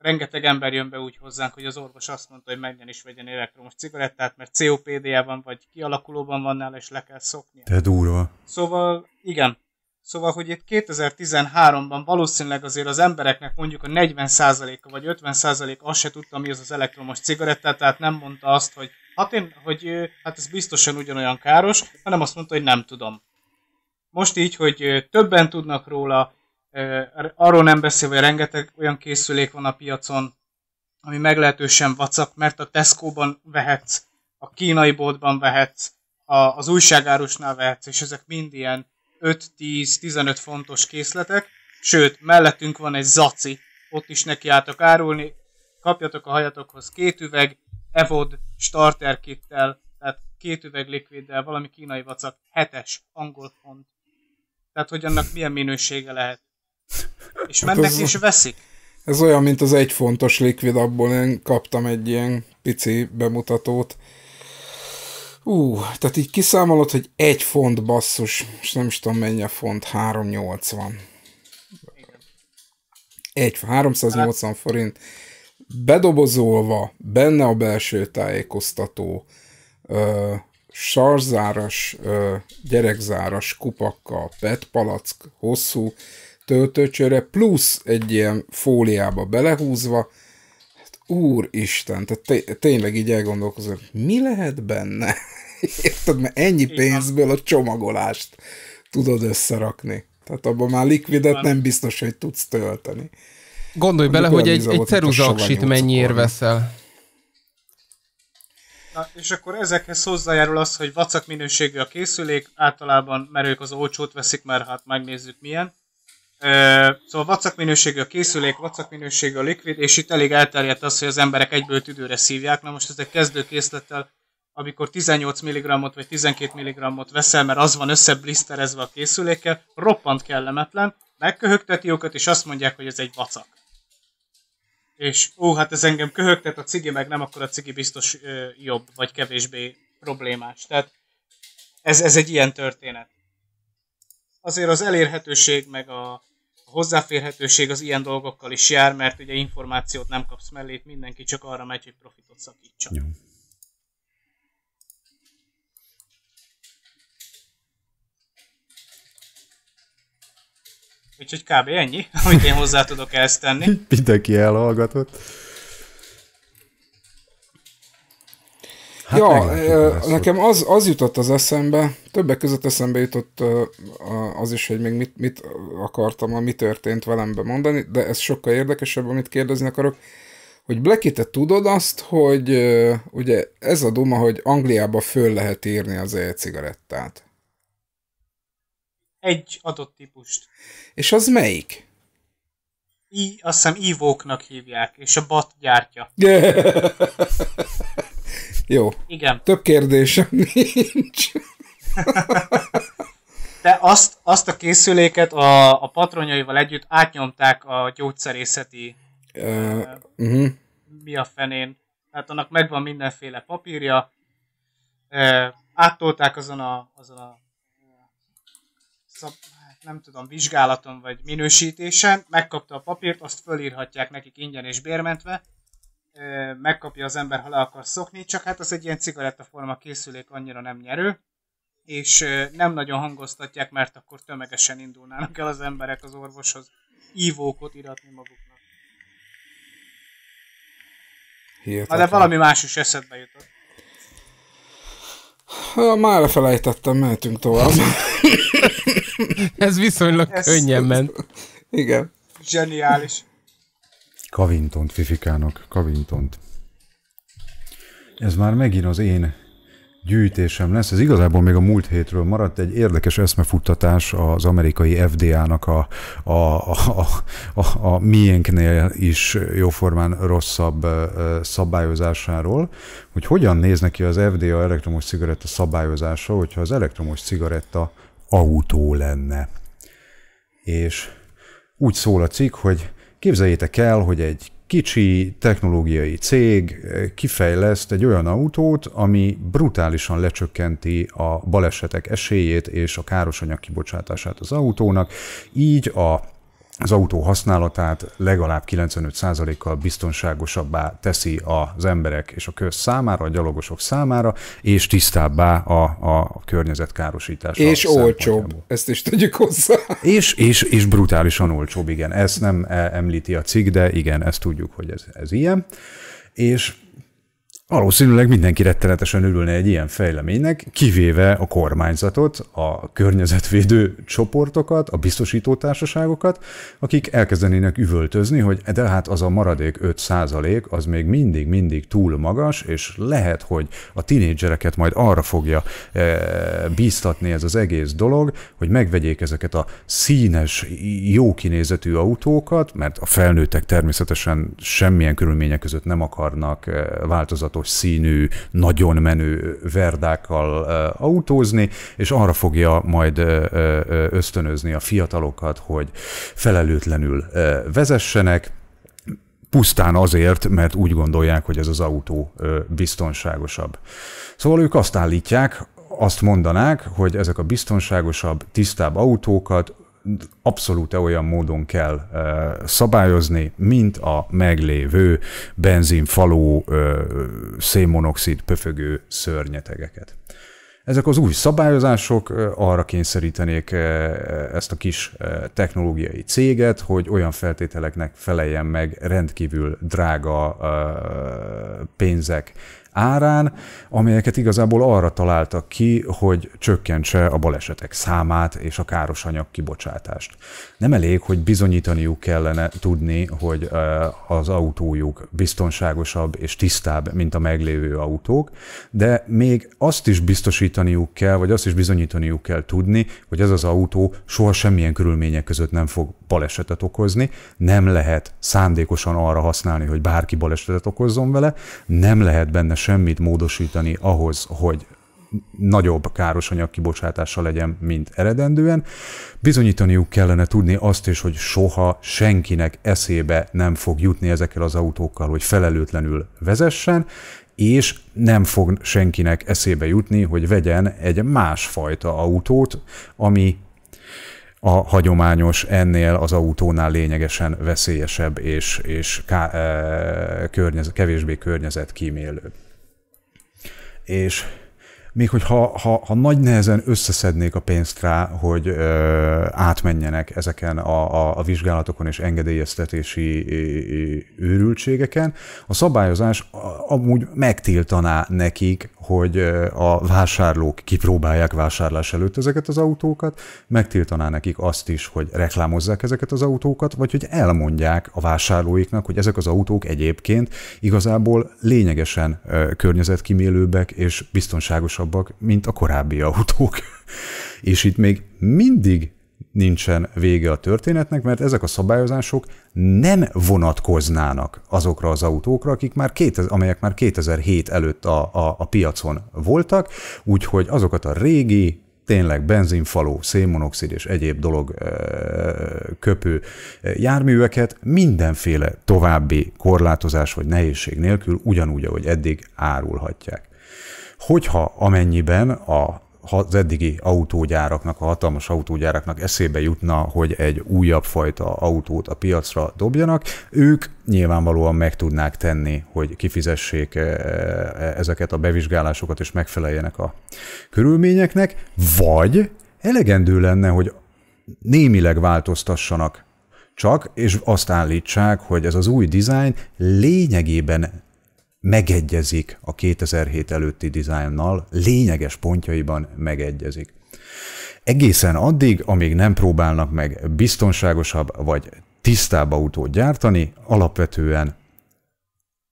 B: rengeteg ember jön be úgy hozzánk, hogy az orvos azt mondta, hogy menjen is vegyen elektromos cigarettát, mert COPD-je van, vagy kialakulóban van nála, és le kell szoknia.
C: Te durva.
B: Szóval, igen. Szóval, hogy itt 2013-ban valószínűleg azért az embereknek mondjuk a 40%-a vagy 50%-a azt se tudta, mi az az elektromos cigaretta, tehát nem mondta azt, hogy hát, én, hogy, hát ez biztosan ugyanolyan káros, hanem azt mondta, hogy nem tudom. Most így, hogy többen tudnak róla, Arról nem beszél, hogy rengeteg olyan készülék van a piacon, ami meglehetősen vacak, mert a Tesco-ban vehetsz, a kínai boltban vehetsz, a, az újságárusnál vehetsz, és ezek mind ilyen 5-10-15 fontos készletek, sőt, mellettünk van egy zaci, ott is neki álltok árulni, kapjatok a hajatokhoz két üveg, evod, starter kittel, tehát két üveg likviddel, valami kínai vacak, hetes angol font. Tehát, hogy annak milyen minősége lehet. És hát mennek ez, és veszik?
D: Ez olyan, mint az egy fontos likvid, abból én kaptam egy ilyen pici bemutatót. Ú, tehát így kiszámolod, hogy egy font basszus, és nem is tudom mennyi a font, 380. Egy, 380 hát. forint. Bedobozolva, benne a belső tájékoztató, ö, sarzáras, ö, gyerekzáras kupakkal, petpalack, hosszú, töltőcsőre, plusz egy ilyen fóliába belehúzva, hát úristen, tehát te, tényleg így elgondolkozom, mi lehet benne? Érted, mert ennyi pénzből a csomagolást tudod összerakni. Tehát abban már likvidet nem biztos, hogy tudsz tölteni. Gondolj bele, hogy egy, egy hát ceruzaksit
A: mennyiért veszel.
B: Na, és akkor ezekhez hozzájárul az, hogy vacak minőségű a készülék, általában merők az olcsót veszik, mert hát megnézzük milyen. Szóval vacak minőségű a készülék, vacak minőségű a likvid, és itt elég elterjedt az, hogy az emberek egyből tüdőre szívják. Na most ez kezdő kezdőkészlettel, amikor 18 mg vagy 12 mg veszel, mert az van összebliszterezve a készülékkel, roppant kellemetlen, megköhögteti őket, és azt mondják, hogy ez egy vacak. És ó, hát ez engem köhögtet, a cigi meg nem, akkor a cigi biztos ö, jobb, vagy kevésbé problémás. Tehát ez, ez egy ilyen történet. Azért az elérhetőség, meg a, hozzáférhetőség az ilyen dolgokkal is jár, mert ugye információt nem kapsz mellét, mindenki csak arra megy, hogy profitot szakítsa. Jó. Úgyhogy kb. ennyi, amit én hozzá tudok ezt tenni.
C: Mindenki elhallgatott.
A: Hát
D: ja, nekem az, az jutott az eszembe, többek között eszembe jutott az is, hogy még mit, mit akartam, mi történt velem mondani, de ez sokkal érdekesebb, amit kérdezni akarok, hogy Blacky, te tudod azt, hogy ugye ez a duma, hogy Angliába föl lehet írni az e-cigarettát.
B: Egy adott típust.
D: És az melyik?
B: I, azt hiszem ivóknak hívják, és a bat gyártja. Jó. Igen. Több kérdésem nincs. De azt, azt a készüléket a, a patronjaival együtt átnyomták a gyógyszerészeti uh, uh-huh. mi a fenén. Tehát annak megvan mindenféle papírja. Uh, áttolták azon a, azon a szab, hát nem tudom, vizsgálaton vagy minősítésen, megkapta a papírt, azt fölírhatják nekik ingyen és bérmentve, megkapja az ember, ha le akar szokni, csak hát az egy ilyen cigarettaforma készülék annyira nem nyerő, és nem nagyon hangoztatják, mert akkor tömegesen indulnának el az emberek az orvoshoz ívókot iratni maguknak. Hihetetlen. de valami más is eszedbe jutott.
D: már lefelejtettem, mehetünk tovább. Ez viszonylag Ez könnyen ment. Igen.
B: Zseniális.
C: Kavintont fifikának, kavintont. Ez már megint az én gyűjtésem lesz. Ez igazából még a múlt hétről maradt egy érdekes eszmefuttatás az amerikai FDA-nak a, a, a, a, a miénknél is jóformán rosszabb szabályozásáról, hogy hogyan néz neki az FDA elektromos cigaretta szabályozása, hogyha az elektromos cigaretta autó lenne. És úgy szól a cikk, hogy Képzeljétek el, hogy egy kicsi technológiai cég eh, kifejleszt egy olyan autót, ami brutálisan lecsökkenti a balesetek esélyét és a káros anyag kibocsátását az autónak, így a az autó használatát legalább 95%-kal biztonságosabbá teszi az emberek és a köz számára, a gyalogosok számára, és tisztábbá a, a környezetkárosítás. És olcsóbb, ezt is tegyük hozzá. És, és, és brutálisan olcsóbb, igen. Ezt nem e, említi a cikk, de igen, ezt tudjuk, hogy ez, ez ilyen. És Valószínűleg mindenki rettenetesen örülne egy ilyen fejleménynek, kivéve a kormányzatot, a környezetvédő csoportokat, a biztosítótársaságokat, akik elkezdenének üvöltözni, hogy e, de hát az a maradék 5 az még mindig-mindig túl magas, és lehet, hogy a tinédzsereket majd arra fogja e, bíztatni ez az egész dolog, hogy megvegyék ezeket a színes, jó kinézetű autókat, mert a felnőttek természetesen semmilyen körülmények között nem akarnak e, változatot csodálatos színű, nagyon menő verdákkal eh, autózni, és arra fogja majd eh, eh, ösztönözni a fiatalokat, hogy felelőtlenül vezessenek, pusztán azért, mert úgy gondolják, hogy ez az autó biztonságosabb. Szóval ők azt állítják, azt mondanák, hogy ezek a biztonságosabb, tisztább autókat abszolút e olyan módon kell e, szabályozni, mint a meglévő benzinfaló, e, szénmonoxid pöfögő szörnyetegeket. Ezek az új szabályozások arra kényszerítenék ezt a kis technológiai céget, hogy olyan feltételeknek feleljen meg rendkívül drága pénzek árán, amelyeket igazából arra találtak ki, hogy csökkentse a balesetek számát és a káros anyag kibocsátást. Nem elég, hogy bizonyítaniuk kellene tudni, hogy az autójuk biztonságosabb és tisztább, mint a meglévő autók, de még azt is biztosítaniuk kell, vagy azt is bizonyítaniuk kell tudni, hogy ez az autó soha semmilyen körülmények között nem fog balesetet okozni, nem lehet szándékosan arra használni, hogy bárki balesetet okozzon vele, nem lehet benne semmit módosítani ahhoz, hogy nagyobb károsanyag kibocsátása legyen, mint eredendően. Bizonyítaniuk kellene tudni azt is, hogy soha senkinek eszébe nem fog jutni ezekkel az autókkal, hogy felelőtlenül vezessen, és nem fog senkinek eszébe jutni, hogy vegyen egy másfajta autót, ami a hagyományos ennél az autónál lényegesen veszélyesebb és, és ká, e, környez, kevésbé környezetkímélő és még hogyha ha, ha nagy nehezen összeszednék a pénzt rá, hogy ö, átmenjenek ezeken a, a, a vizsgálatokon és engedélyeztetési őrültségeken, a szabályozás amúgy megtiltaná nekik hogy a vásárlók kipróbálják vásárlás előtt ezeket az autókat, megtiltaná nekik azt is, hogy reklámozzák ezeket az autókat, vagy hogy elmondják a vásárlóiknak, hogy ezek az autók egyébként igazából lényegesen környezetkímélőbbek és biztonságosabbak, mint a korábbi autók. és itt még mindig nincsen vége a történetnek, mert ezek a szabályozások nem vonatkoznának azokra az autókra, akik már 2000, amelyek már 2007 előtt a, a, a piacon voltak, úgyhogy azokat a régi, tényleg benzinfaló, szénmonoxid és egyéb dolog köpő járműveket mindenféle további korlátozás vagy nehézség nélkül ugyanúgy, ahogy eddig árulhatják. Hogyha amennyiben a ha az eddigi autógyáraknak, a hatalmas autógyáraknak eszébe jutna, hogy egy újabb fajta autót a piacra dobjanak, ők nyilvánvalóan meg tudnák tenni, hogy kifizessék e, e, ezeket a bevizsgálásokat, és megfeleljenek a körülményeknek, vagy elegendő lenne, hogy némileg változtassanak csak, és azt állítsák, hogy ez az új dizájn lényegében megegyezik a 2007 előtti dizájnnal, lényeges pontjaiban megegyezik. Egészen addig, amíg nem próbálnak meg biztonságosabb vagy tisztább autót gyártani, alapvetően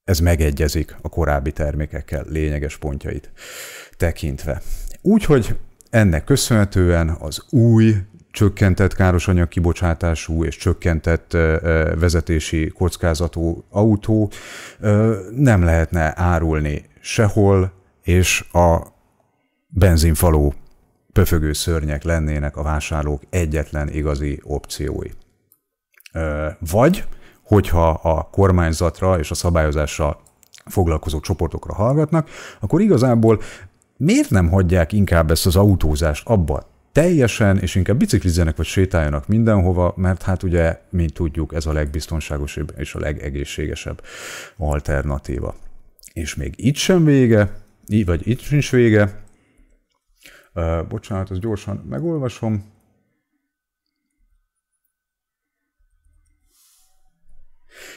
C: ez megegyezik a korábbi termékekkel lényeges pontjait tekintve. Úgyhogy ennek köszönhetően az új csökkentett károsanyag kibocsátású és csökkentett vezetési kockázatú autó nem lehetne árulni sehol, és a benzinfaló pöfögő szörnyek lennének a vásárlók egyetlen igazi opciói. Vagy, hogyha a kormányzatra és a szabályozásra foglalkozó csoportokra hallgatnak, akkor igazából miért nem hagyják inkább ezt az autózást abba? teljesen, és inkább biciklizzenek vagy sétáljanak mindenhova, mert hát ugye, mint tudjuk, ez a legbiztonságosabb és a legegészségesebb alternatíva. És még itt sem vége, így vagy itt sincs vége. Uh, bocsánat, ezt gyorsan megolvasom.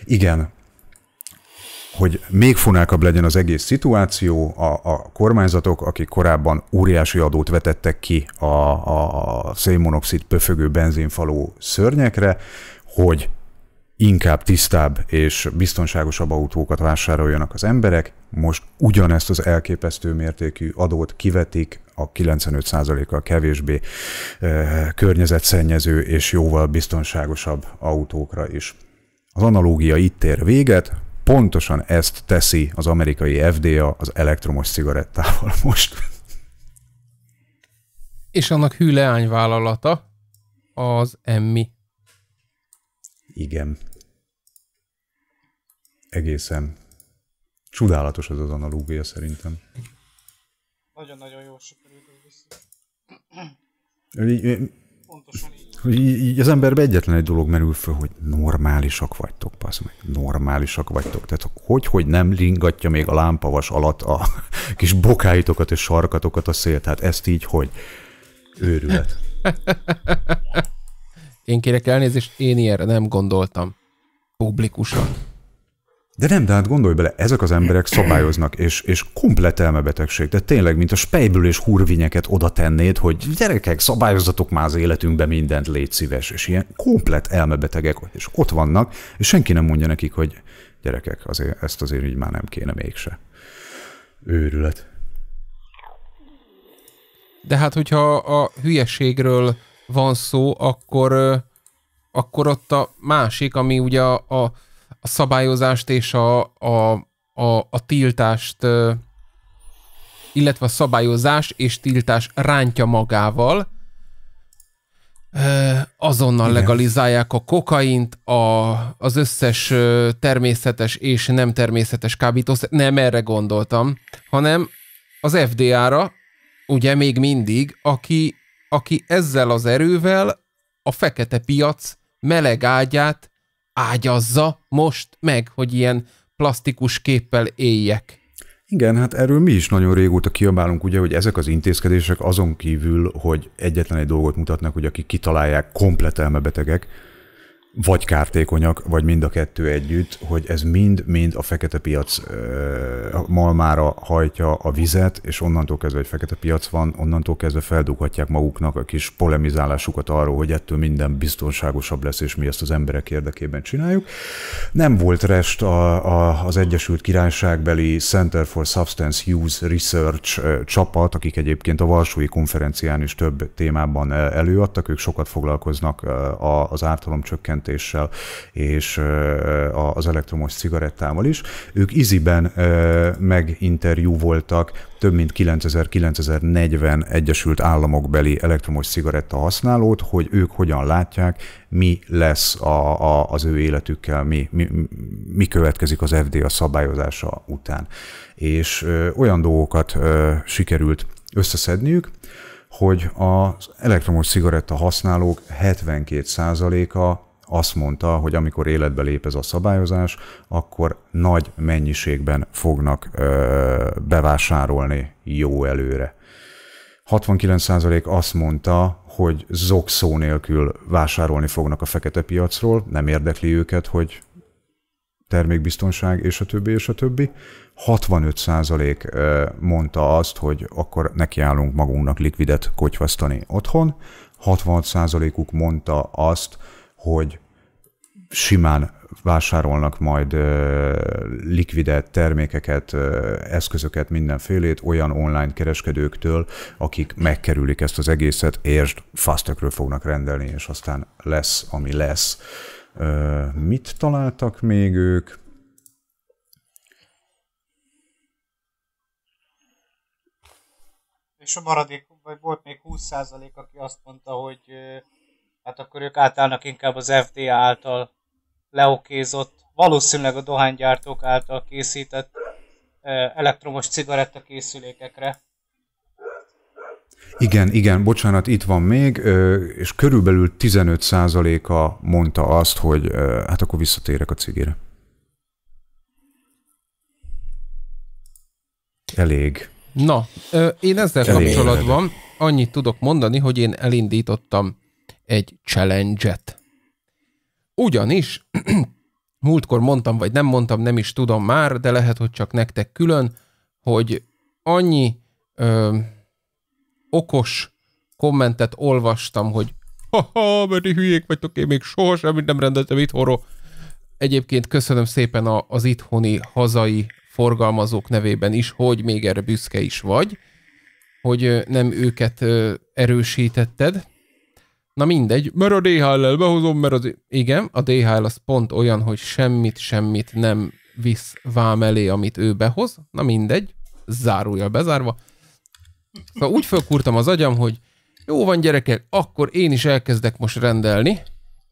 C: Igen, hogy még funákabb legyen az egész szituáció, a, a kormányzatok, akik korábban óriási adót vetettek ki a, a szénmonoxid pöfögő benzinfaló szörnyekre, hogy inkább tisztább és biztonságosabb autókat vásároljanak az emberek, most ugyanezt az elképesztő mértékű adót kivetik a 95%-kal kevésbé eh, környezetszennyező és jóval biztonságosabb autókra is. Az analógia itt ér véget, pontosan ezt teszi az amerikai FDA az elektromos cigarettával most.
A: És annak hű leányvállalata
C: az Emmi. Igen. Egészen csodálatos az az analógia szerintem. Nagyon-nagyon jó sikerült így, így az emberbe egyetlen egy dolog merül föl, hogy normálisak vagytok, passz, meg, normálisak vagytok. Tehát hogy, hogy nem ringatja még a lámpavas alatt a kis bokáitokat és sarkatokat a szél, tehát ezt így, hogy őrület.
A: Én kérek elnézést, én ilyenre nem gondoltam. Publikusan.
C: De nem, de hát gondolj bele, ezek az emberek szabályoznak, és, és komplet elmebetegség. Tehát tényleg, mint a spejből és hurvinyeket oda tennéd, hogy gyerekek, szabályozatok már az életünkbe mindent, légy szíves. És ilyen komplet elmebetegek, és ott vannak, és senki nem mondja nekik, hogy gyerekek, azért, ezt azért így már nem kéne mégse. Őrület. De
A: hát, hogyha a hülyeségről van szó, akkor, akkor ott a másik, ami ugye a, a a szabályozást és a, a, a, a tiltást, illetve a szabályozás és tiltás rántja magával. Azonnal Igen. legalizálják a kokaint, a, az összes természetes és nem természetes kábítószer. Nem erre gondoltam, hanem az FDA-ra, ugye még mindig, aki, aki ezzel az erővel a fekete piac meleg ágyát ágyazza most meg, hogy ilyen plastikus képpel éljek.
C: Igen, hát erről mi is nagyon régóta kiabálunk, ugye, hogy ezek az intézkedések azon kívül, hogy egyetlen egy dolgot mutatnak, hogy akik kitalálják, komplet elmebetegek, vagy kártékonyak, vagy mind a kettő együtt, hogy ez mind-mind a fekete piac ö, malmára hajtja a vizet, és onnantól kezdve, hogy fekete piac van, onnantól kezdve feldughatják maguknak a kis polemizálásukat arról, hogy ettől minden biztonságosabb lesz, és mi ezt az emberek érdekében csináljuk. Nem volt rest a, a, az Egyesült Királyságbeli Center for Substance Use Research ö, csapat, akik egyébként a Varsói konferencián is több témában előadtak, ők sokat foglalkoznak az ártalomcsökkent csökkentéssel és az elektromos cigarettával is. Ők iziben meginterjú voltak több mint 9940 Egyesült Államok Államokbeli elektromos cigaretta használót, hogy ők hogyan látják, mi lesz a, a, az ő életükkel, mi, mi, mi következik az FDA szabályozása után. És ö, olyan dolgokat ö, sikerült összeszedniük, hogy az elektromos cigaretta használók 72%-a azt mondta, hogy amikor életbe lép ez a szabályozás, akkor nagy mennyiségben fognak ö, bevásárolni jó előre. 69% azt mondta, hogy zokszó nélkül vásárolni fognak a fekete piacról, nem érdekli őket, hogy termékbiztonság, és a többi, és a többi. 65% mondta azt, hogy akkor nekiállunk magunknak likvidet kotyvasztani otthon, 66%-uk mondta azt, hogy simán vásárolnak majd ö, likvidett termékeket, eszközöket, mindenfélét olyan online kereskedőktől, akik megkerülik ezt az egészet, és fastekről fognak rendelni, és aztán lesz, ami lesz. mit találtak még ők?
B: És a maradék, vagy volt még 20% aki azt mondta, hogy hát akkor ők átállnak inkább az FDA által leokézott, valószínűleg a dohánygyártók által készített elektromos készülékekre.
C: Igen, igen, bocsánat, itt van még, és körülbelül 15%-a mondta azt, hogy hát akkor visszatérek a cigire. Elég.
A: Na, én ezzel kapcsolatban annyit tudok mondani, hogy én elindítottam egy challenge-et. Ugyanis, múltkor mondtam, vagy nem mondtam, nem is tudom már, de lehet, hogy csak nektek külön, hogy annyi ö, okos kommentet olvastam, hogy ha-ha, mert hülyék vagytok, én még soha semmit nem rendeltem itthonról. Egyébként köszönöm szépen a, az itthoni, hazai forgalmazók nevében is, hogy még erre büszke is vagy, hogy nem őket erősítetted. Na mindegy, mert a DHL-el behozom, mert az... Igen, a DHL az pont olyan, hogy semmit, semmit nem visz vám elé, amit ő behoz. Na mindegy, zárója bezárva. Szóval úgy fölkúrtam az agyam, hogy jó van gyerekek, akkor én is elkezdek most rendelni,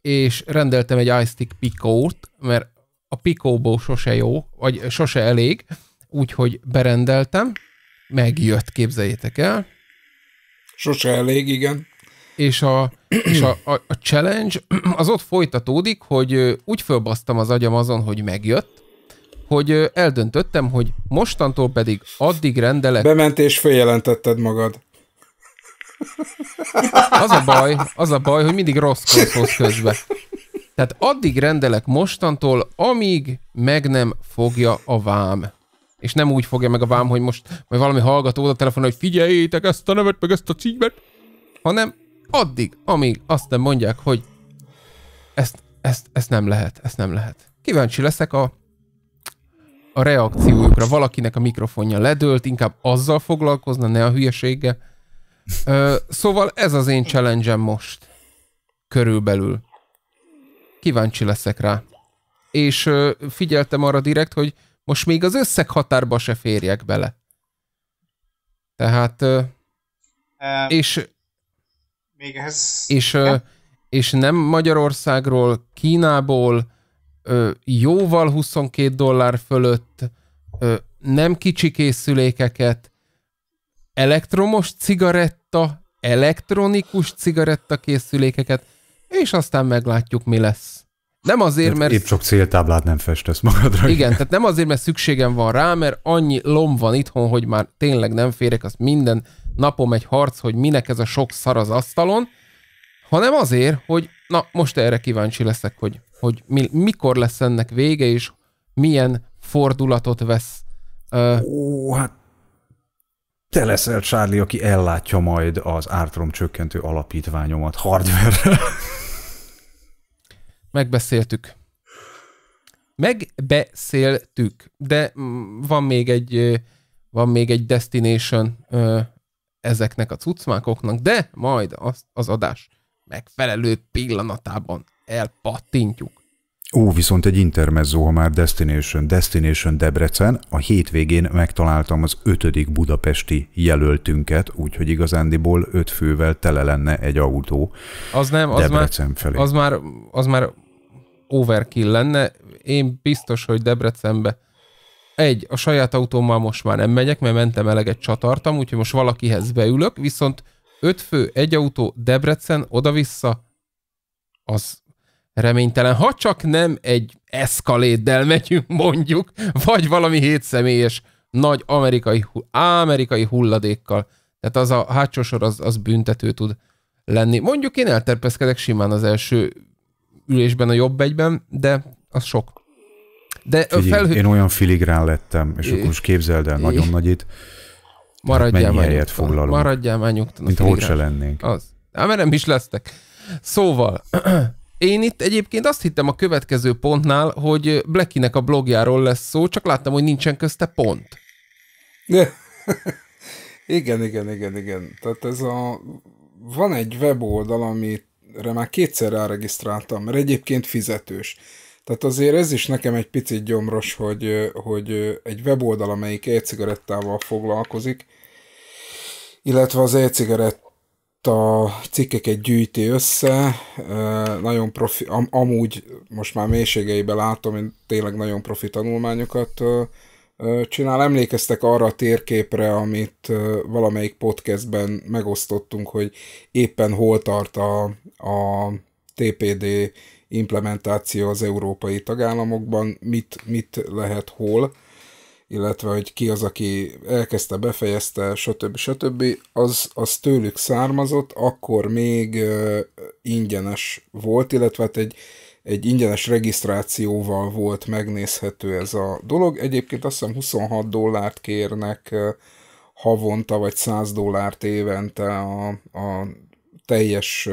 A: és rendeltem egy Pico-t, mert a pikóból sose jó, vagy sose elég, úgyhogy berendeltem, megjött, képzeljétek el. Sose elég, igen és a, és a, a, a challenge az ott folytatódik, hogy úgy fölbasztam az agyam azon, hogy megjött, hogy eldöntöttem, hogy mostantól pedig addig rendelek... Bement és följelentetted magad. Az a baj, az a baj, hogy mindig rossz hoz közbe. Tehát addig rendelek mostantól, amíg meg nem fogja a vám. És nem úgy fogja meg a vám, hogy most majd valami hallgató a telefonon, hogy figyeljétek ezt a nevet, meg ezt a címet, hanem addig, amíg azt nem mondják, hogy ezt, ezt, ezt nem lehet, ezt nem lehet. Kíváncsi leszek a, a reakciójukra. Valakinek a mikrofonja ledőlt, inkább azzal foglalkozna, ne a hülyesége. Ö, szóval ez az én challenge most. Körülbelül. Kíváncsi leszek rá. És ö, figyeltem arra direkt, hogy most még az összeg határba se férjek bele. Tehát... Ö,
B: és még ez...
A: És, ö, és nem Magyarországról, Kínából, jóval 22 dollár fölött, nem kicsi készülékeket, elektromos cigaretta, elektronikus cigaretta készülékeket, és aztán meglátjuk, mi lesz. Nem azért, tehát mert...
C: Épp csak céltáblát nem festesz magadra.
A: Igen, tehát nem azért, mert szükségem van rá, mert annyi lom van itthon, hogy már tényleg nem férek, azt minden napom egy harc, hogy minek ez a sok szar az asztalon, hanem azért, hogy na, most erre kíváncsi leszek, hogy, hogy mi, mikor lesz ennek vége, és milyen fordulatot vesz. Ö... Ó, hát
C: te leszel Charlie, aki ellátja majd az ártrom csökkentő alapítványomat hardware
A: Megbeszéltük. Megbeszéltük, de van még egy van még egy Destination ezeknek a cuccmákoknak, de majd az, az adás megfelelő pillanatában elpattintjuk.
C: Ó, viszont egy intermezzo, ha már Destination, Destination Debrecen. A hétvégén megtaláltam az ötödik budapesti jelöltünket, úgyhogy igazándiból öt fővel tele lenne egy autó. Az nem, az Debrecen már, felé. Az
A: már, az már overkill lenne. Én biztos, hogy Debrecenbe egy, a saját autómmal most már nem megyek, mert mentem eleget csatartam, úgyhogy most valakihez beülök, viszont öt fő, egy autó, Debrecen, oda-vissza, az reménytelen. Ha csak nem egy eszkaléddel megyünk mondjuk, vagy valami hétszemélyes nagy amerikai, amerikai hulladékkal. Tehát az a hátsó sor az, az büntető tud lenni. Mondjuk én elterpeszkedek simán az első ülésben, a jobb egyben, de az sok. De Figyelj, felhő... Én olyan
C: filigrán lettem, és akkor most képzeld el nagyon nagyit. Hát Maradjál már mennyi helyet foglalunk. Maradjál már nyugtalan. Mint hogy se lennénk.
A: Az. Á, hát, mert nem is lesztek. Szóval, én itt egyébként azt hittem a következő pontnál, hogy Blackinek a blogjáról lesz szó, csak láttam, hogy nincsen közte pont.
D: igen, igen, igen, igen. Tehát ez a... Van egy weboldal, amire már kétszer ráregisztráltam, mert egyébként fizetős. Tehát azért ez is nekem egy picit gyomros, hogy, hogy egy weboldal, amelyik e-cigarettával foglalkozik, illetve az e-cigaretta cikkeket gyűjti össze, nagyon profi, am, amúgy most már mélységeibe látom, én tényleg nagyon profi tanulmányokat csinál. Emlékeztek arra a térképre, amit valamelyik podcastben megosztottunk, hogy éppen hol tart a, a TPD implementáció az európai tagállamokban, mit, mit lehet hol, illetve hogy ki az, aki elkezdte, befejezte, stb. stb., az, az tőlük származott, akkor még ingyenes volt, illetve hát egy, egy ingyenes regisztrációval volt megnézhető ez a dolog. Egyébként azt hiszem 26 dollárt kérnek havonta, vagy 100 dollárt évente a, a teljes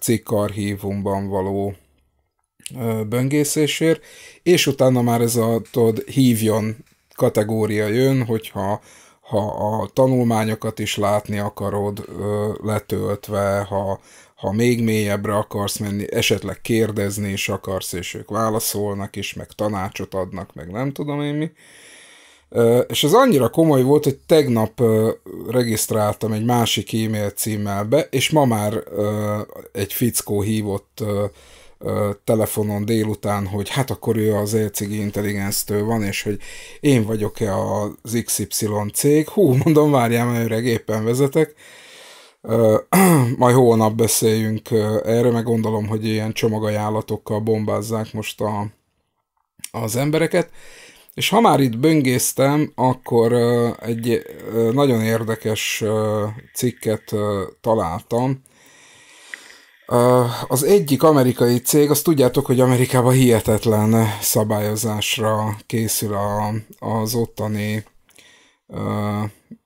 D: cikkarchívumban való böngészésért, és utána már ez a tudod, hívjon kategória jön, hogyha ha a tanulmányokat is látni akarod letöltve, ha, ha még mélyebbre akarsz menni, esetleg kérdezni is akarsz, és ők válaszolnak is, meg tanácsot adnak, meg nem tudom én mi és ez annyira komoly volt, hogy tegnap regisztráltam egy másik e-mail be, és ma már egy fickó hívott telefonon délután, hogy hát akkor ő az LCG Intelligence-től van, és hogy én vagyok-e az XY cég. Hú, mondom, várjál, mert öreg, éppen vezetek. Majd holnap beszéljünk erre, meg gondolom, hogy ilyen csomagajánlatokkal bombázzák most a, az embereket. És ha már itt böngésztem, akkor egy nagyon érdekes cikket találtam. Az egyik amerikai cég, azt tudjátok, hogy Amerikában hihetetlen szabályozásra készül a, az ottani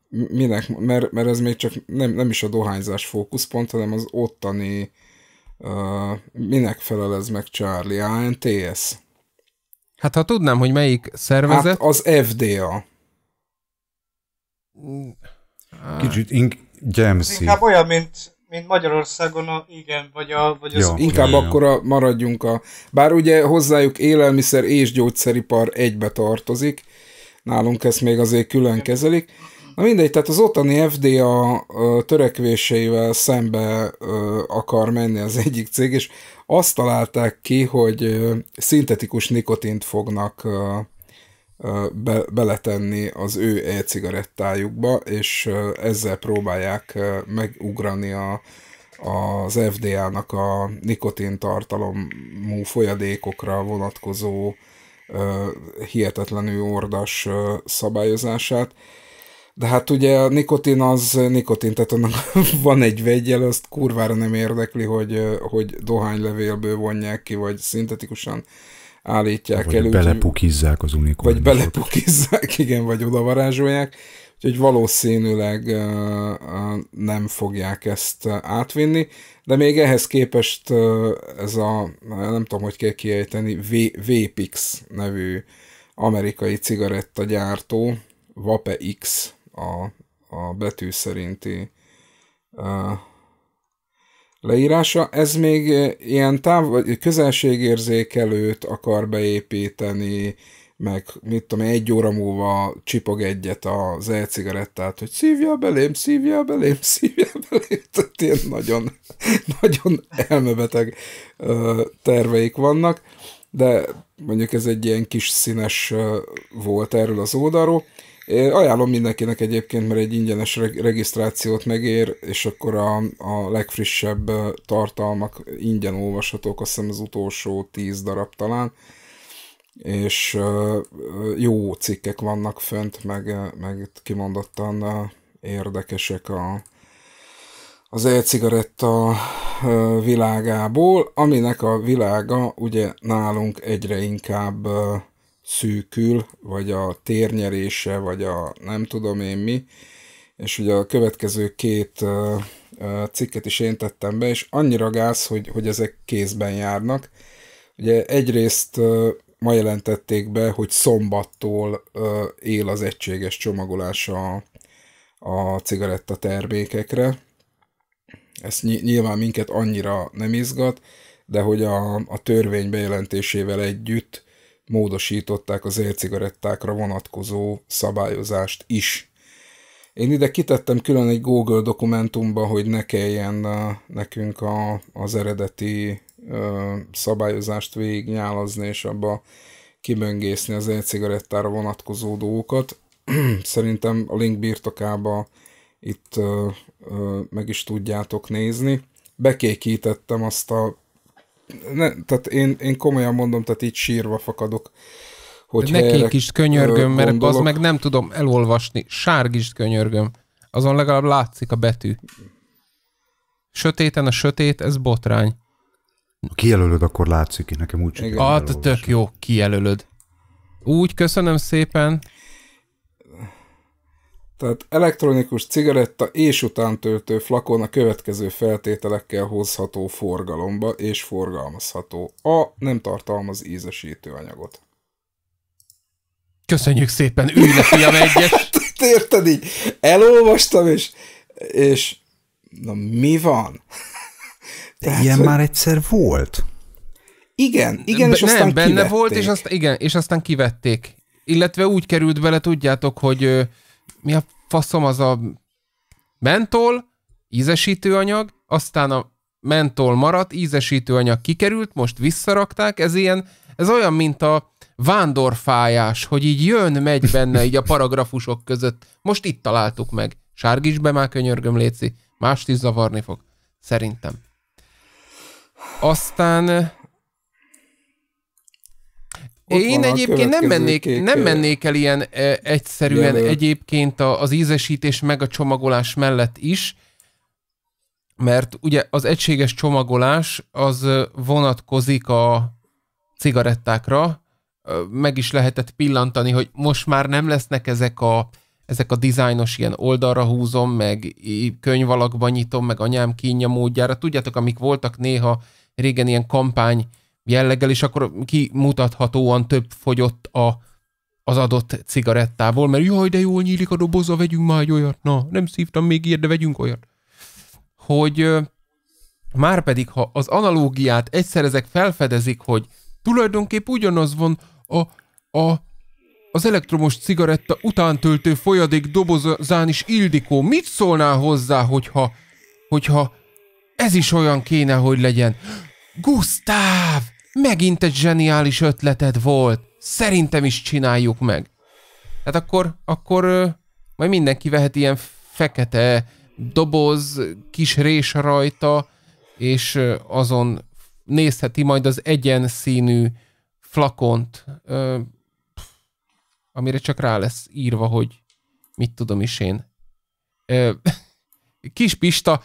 D: minek, mert, mert ez még csak nem, nem is a dohányzás fókuszpont, hanem az ottani minek felelez ez meg Charlie, ANTS.
A: Hát ha tudnám, hogy melyik szervezet...
D: Hát az FDA. Kicsit ink...
C: Gyemszi.
B: Inkább olyan, mint, mint Magyarországon, a, igen, vagy, a, vagy az... jó, inkább akkor
D: a, maradjunk a... Bár ugye hozzájuk élelmiszer és gyógyszeripar egybe tartozik, nálunk ezt még azért külön kezelik, Na mindegy, tehát az ottani FDA törekvéseivel szembe akar menni az egyik cég, és azt találták ki, hogy szintetikus nikotint fognak be, beletenni az ő e-cigarettájukba, és ezzel próbálják megugrani a, az FDA-nak a nikotintartalomú folyadékokra vonatkozó hihetetlenül ordas szabályozását. De hát ugye a nikotin az nikotin, tehát annak van egy vegyel, azt kurvára nem érdekli, hogy, hogy dohánylevélből vonják ki, vagy szintetikusan állítják vagy elő. Vagy belepukizzák az unikornot. Vagy belepukizzák, igen, vagy odavarázsolják. Úgyhogy valószínűleg nem fogják ezt átvinni, de még ehhez képest ez a, nem tudom, hogy kell kiejteni, v- Vapix nevű amerikai cigarettagyártó, Vape X a, a betű szerinti uh, leírása. Ez még ilyen táv, közelségérzékelőt akar beépíteni, meg mit tudom, egy óra múlva csipog egyet az e-cigarettát, hogy szívja belém, szívja belém, szívja belém. Tehát ilyen nagyon, nagyon elmebeteg terveik vannak, de mondjuk ez egy ilyen kis színes volt erről az oldalról. Ajánlom mindenkinek egyébként, mert egy ingyenes regisztrációt megér, és akkor a, a legfrissebb tartalmak ingyen olvashatók, azt hiszem az utolsó tíz darab talán, és jó cikkek vannak fönt, meg, meg kimondottan érdekesek a, az e-cigaretta világából, aminek a világa ugye nálunk egyre inkább szűkül, vagy a térnyerése, vagy a nem tudom én mi. És ugye a következő két cikket is én tettem be, és annyira gáz, hogy, hogy ezek kézben járnak. Ugye egyrészt ma jelentették be, hogy szombattól él az egységes csomagolás a, a cigaretta termékekre. Ez nyilván minket annyira nem izgat, de hogy a, a törvény bejelentésével együtt módosították az élcigarettákra vonatkozó szabályozást is. Én ide kitettem külön egy Google dokumentumba, hogy ne kelljen uh, nekünk a, az eredeti ö, uh, szabályozást végignyálazni, és abba kiböngészni az e-cigarettára vonatkozó dolgokat. Szerintem a link birtokába itt ö, uh, ö, meg is tudjátok nézni. Bekékítettem azt a ne, tehát én, én komolyan mondom, tehát így sírva fakadok. Hogy nekik is könyörgöm, mert gondolok. az meg
A: nem tudom elolvasni. Sárgist könyörgöm. Azon legalább látszik a betű. Sötéten a sötét, ez
C: botrány. Ha kijelölöd, akkor látszik, nekem úgy sikerül. Ah, tök
A: jó, kijelölöd. Úgy, köszönöm szépen. Tehát
D: elektronikus cigaretta és utántöltő flakon a következő feltételekkel hozható forgalomba és forgalmazható. A nem tartalmaz ízesítő anyagot.
A: Köszönjük szépen, ülj le, fiam
D: egyet! Hát, érted így? Elolvastam, és, és na mi van? Tehát, Ilyen hogy... már
C: egyszer volt. Igen, igen, Be, és aztán Nem, benne kivették. volt, és azt,
A: igen, és aztán kivették. Illetve úgy került bele, tudjátok, hogy mi a faszom az a mentol, ízesítőanyag, aztán a mentol maradt, ízesítőanyag kikerült, most visszarakták, ez ilyen, ez olyan, mint a vándorfájás, hogy így jön, megy benne így a paragrafusok között. Most itt találtuk meg. sárgis be már, könyörgöm, Léci. Mást is zavarni fog. Szerintem. Aztán én egyébként nem mennék, nem mennék el ilyen e, egyszerűen jelölt. egyébként a, az ízesítés meg a csomagolás mellett is, mert ugye az egységes csomagolás az vonatkozik a cigarettákra, meg is lehetett pillantani, hogy most már nem lesznek ezek a, ezek a dizájnos ilyen oldalra húzom, meg könyvalakban nyitom, meg anyám kínja módjára. Tudjátok, amik voltak néha régen ilyen kampány jelleggel, és akkor kimutathatóan több fogyott a, az adott cigarettából, mert jaj, de jól nyílik a doboza, vegyünk már egy olyat, na, nem szívtam még ilyet, de vegyünk olyat. Hogy már pedig, ha az analógiát egyszer ezek felfedezik, hogy tulajdonképp ugyanaz van a, a az elektromos cigaretta utántöltő folyadék dobozán is Ildikó. Mit szólnál hozzá, hogyha, hogyha ez is olyan kéne, hogy legyen? Gusztáv! Megint egy zseniális ötleted volt. Szerintem is csináljuk meg. Hát akkor, akkor majd mindenki vehet ilyen fekete doboz, kis rés rajta, és azon nézheti majd az egyen színű flakont, amire csak rá lesz írva, hogy mit tudom is én. Kis Pista,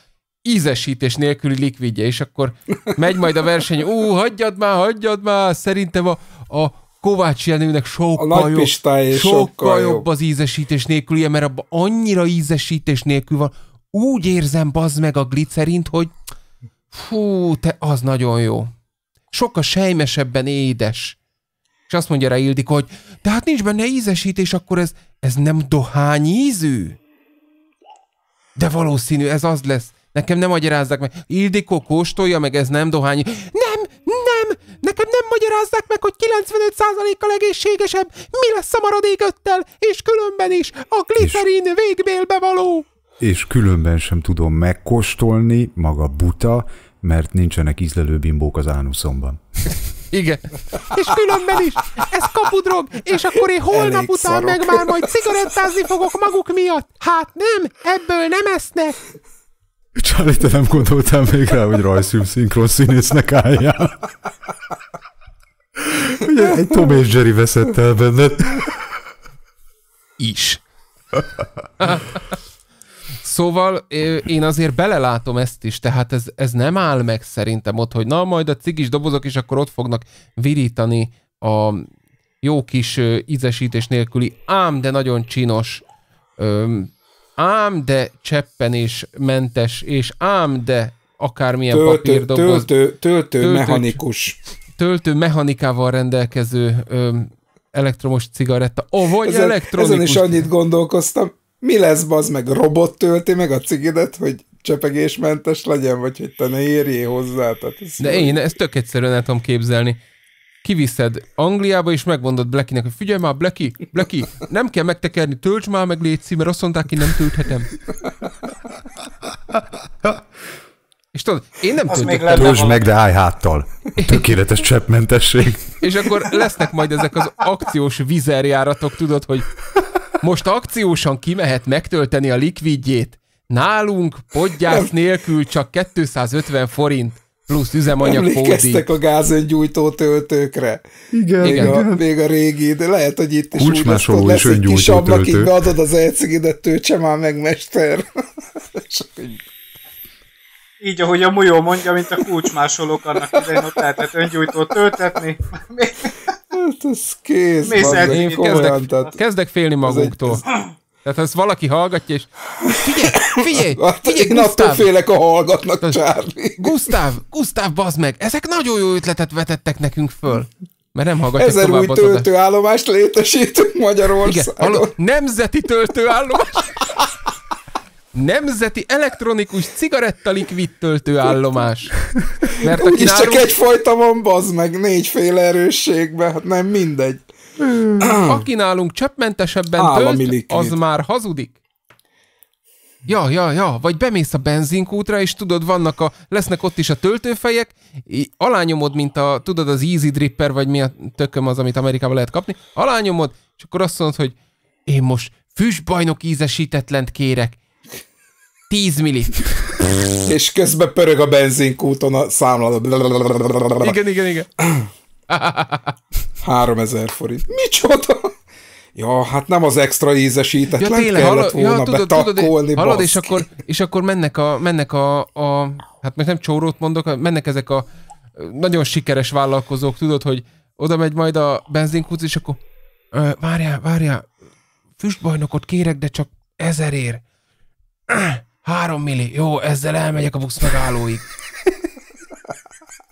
A: ízesítés nélküli likvidje, és akkor megy majd a verseny, ú, hagyjad már, hagyjad már, szerintem a, a Kovács Jenőnek sokkal, jobb, sokkal, sokkal jobb az ízesítés nélkül, mert abban annyira ízesítés nélkül van, úgy érzem bazd meg a glicerint, hogy fú, te az nagyon jó. Sokkal sejmesebben édes. És azt mondja rá Ildik, hogy de hát nincs benne ízesítés, akkor ez, ez nem dohány ízű? De valószínű, ez az lesz. Nekem nem magyarázzák meg. Ildikó kóstolja meg, ez nem dohány. Nem, nem! Nekem nem magyarázzák meg, hogy 95%-kal egészségesebb. Mi lesz a maradék öttel? És különben is a glicerin végbélbe
C: való. És különben sem tudom megkóstolni, maga buta, mert nincsenek ízlelő bimbók az ánuszomban. Igen.
A: És különben is, ez kapudrog, és akkor én holnap Elég után szarok. meg már majd cigarettázni fogok maguk miatt. Hát nem, ebből nem esznek.
C: Csáli, te nem gondoltál még rá, hogy rajzfilm szinkron színésznek álljál? Ugye egy Tom és Jerry veszett el benned. Is.
A: Szóval én azért belelátom ezt is, tehát ez, ez nem áll meg szerintem ott, hogy na majd a cigis dobozok is akkor ott fognak virítani a jó kis ízesítés nélküli, ám de nagyon csinos öm, ám de cseppenésmentes, és ám de akármilyen töltő, papírdoboz. Töltő, töltő, töltő mechanikus. Töltő mechanikával rendelkező ö, elektromos cigaretta. Ó, oh, vagy ezen, elektronikus. Ezen is
D: annyit gondolkoztam, mi lesz az meg robot tölti meg a cigidet, hogy csepegésmentes legyen, vagy hogy te ne érjél hozzá. Tehát ez De én
A: ezt tök egyszerűen el tudom képzelni kiviszed Angliába, és megmondod Blackinek, hogy figyelj már, Blacky, Blacky, nem kell megtekerni, tölts már meg légy mert azt mondták, én nem tölthetem. És tudod, én nem tudom. Tölts meg, de
C: állj háttal. Tökéletes cseppmentesség.
A: És akkor lesznek majd ezek az akciós vizerjáratok, tudod, hogy most akciósan kimehet megtölteni a likvidjét. Nálunk podgyász nélkül csak 250 forint plusz üzemanyag Emlékeztek
D: a gázöngyújtó töltőkre. Igen, még, igen. A, még a régi, de lehet, hogy itt is úgy lesz egy kis ablakig, beadod az elcigidet töltse már meg, mester.
B: Így, ahogy a Mujó mondja, mint a kulcsmásolók annak idején ott lehetett öngyújtót töltetni.
D: Hát ez kész. Mész kezdek,
A: kezdek félni magunktól. Ez egy, ez tehát ha ezt valaki hallgatja, és figyelj, figyelj, hát figyelj, Én Gustav, attól félek, a hallgatnak, Charlie. Gustav, Gustav, bazd meg, ezek nagyon jó ötletet vetettek nekünk föl. Mert nem hallgatják Ezer tovább új az töltőállomást
D: létesítünk Magyarországon. Igen,
A: nemzeti töltőállomás. Nemzeti elektronikus likvid töltőállomás. Mert Úgyis nálunk... csak
D: egyfajta van, bazd meg, négyféle erősségben, hát nem mindegy.
A: Hmm. Aki nálunk cseppmentesebben tölt, az már hazudik. Ja, ja, ja, vagy bemész a benzinkútra, és tudod, vannak a, lesznek ott is a töltőfejek, alányomod, mint a, tudod, az Easy Dripper, vagy mi a tököm az, amit Amerikában lehet kapni, alányomod, és akkor azt mondod, hogy én most füstbajnok ízesítetlent kérek, 10 milli
D: és közben pörög a benzinkúton a számla. Igen,
A: igen, igen.
D: 3000 forint. Micsoda? Ja, hát nem az extra ízesített, ja, tényleg, kellett volna ja, tudod, betakolni,
A: tudod, halad, és akkor, és akkor mennek a, mennek a, a hát most nem csórót mondok, mennek ezek a nagyon sikeres vállalkozók, tudod, hogy oda megy majd a benzinkúz, és akkor várjál, várjál, füstbajnokot kérek, de csak ezer ér, Három milli. Jó, ezzel elmegyek a busz megállóig.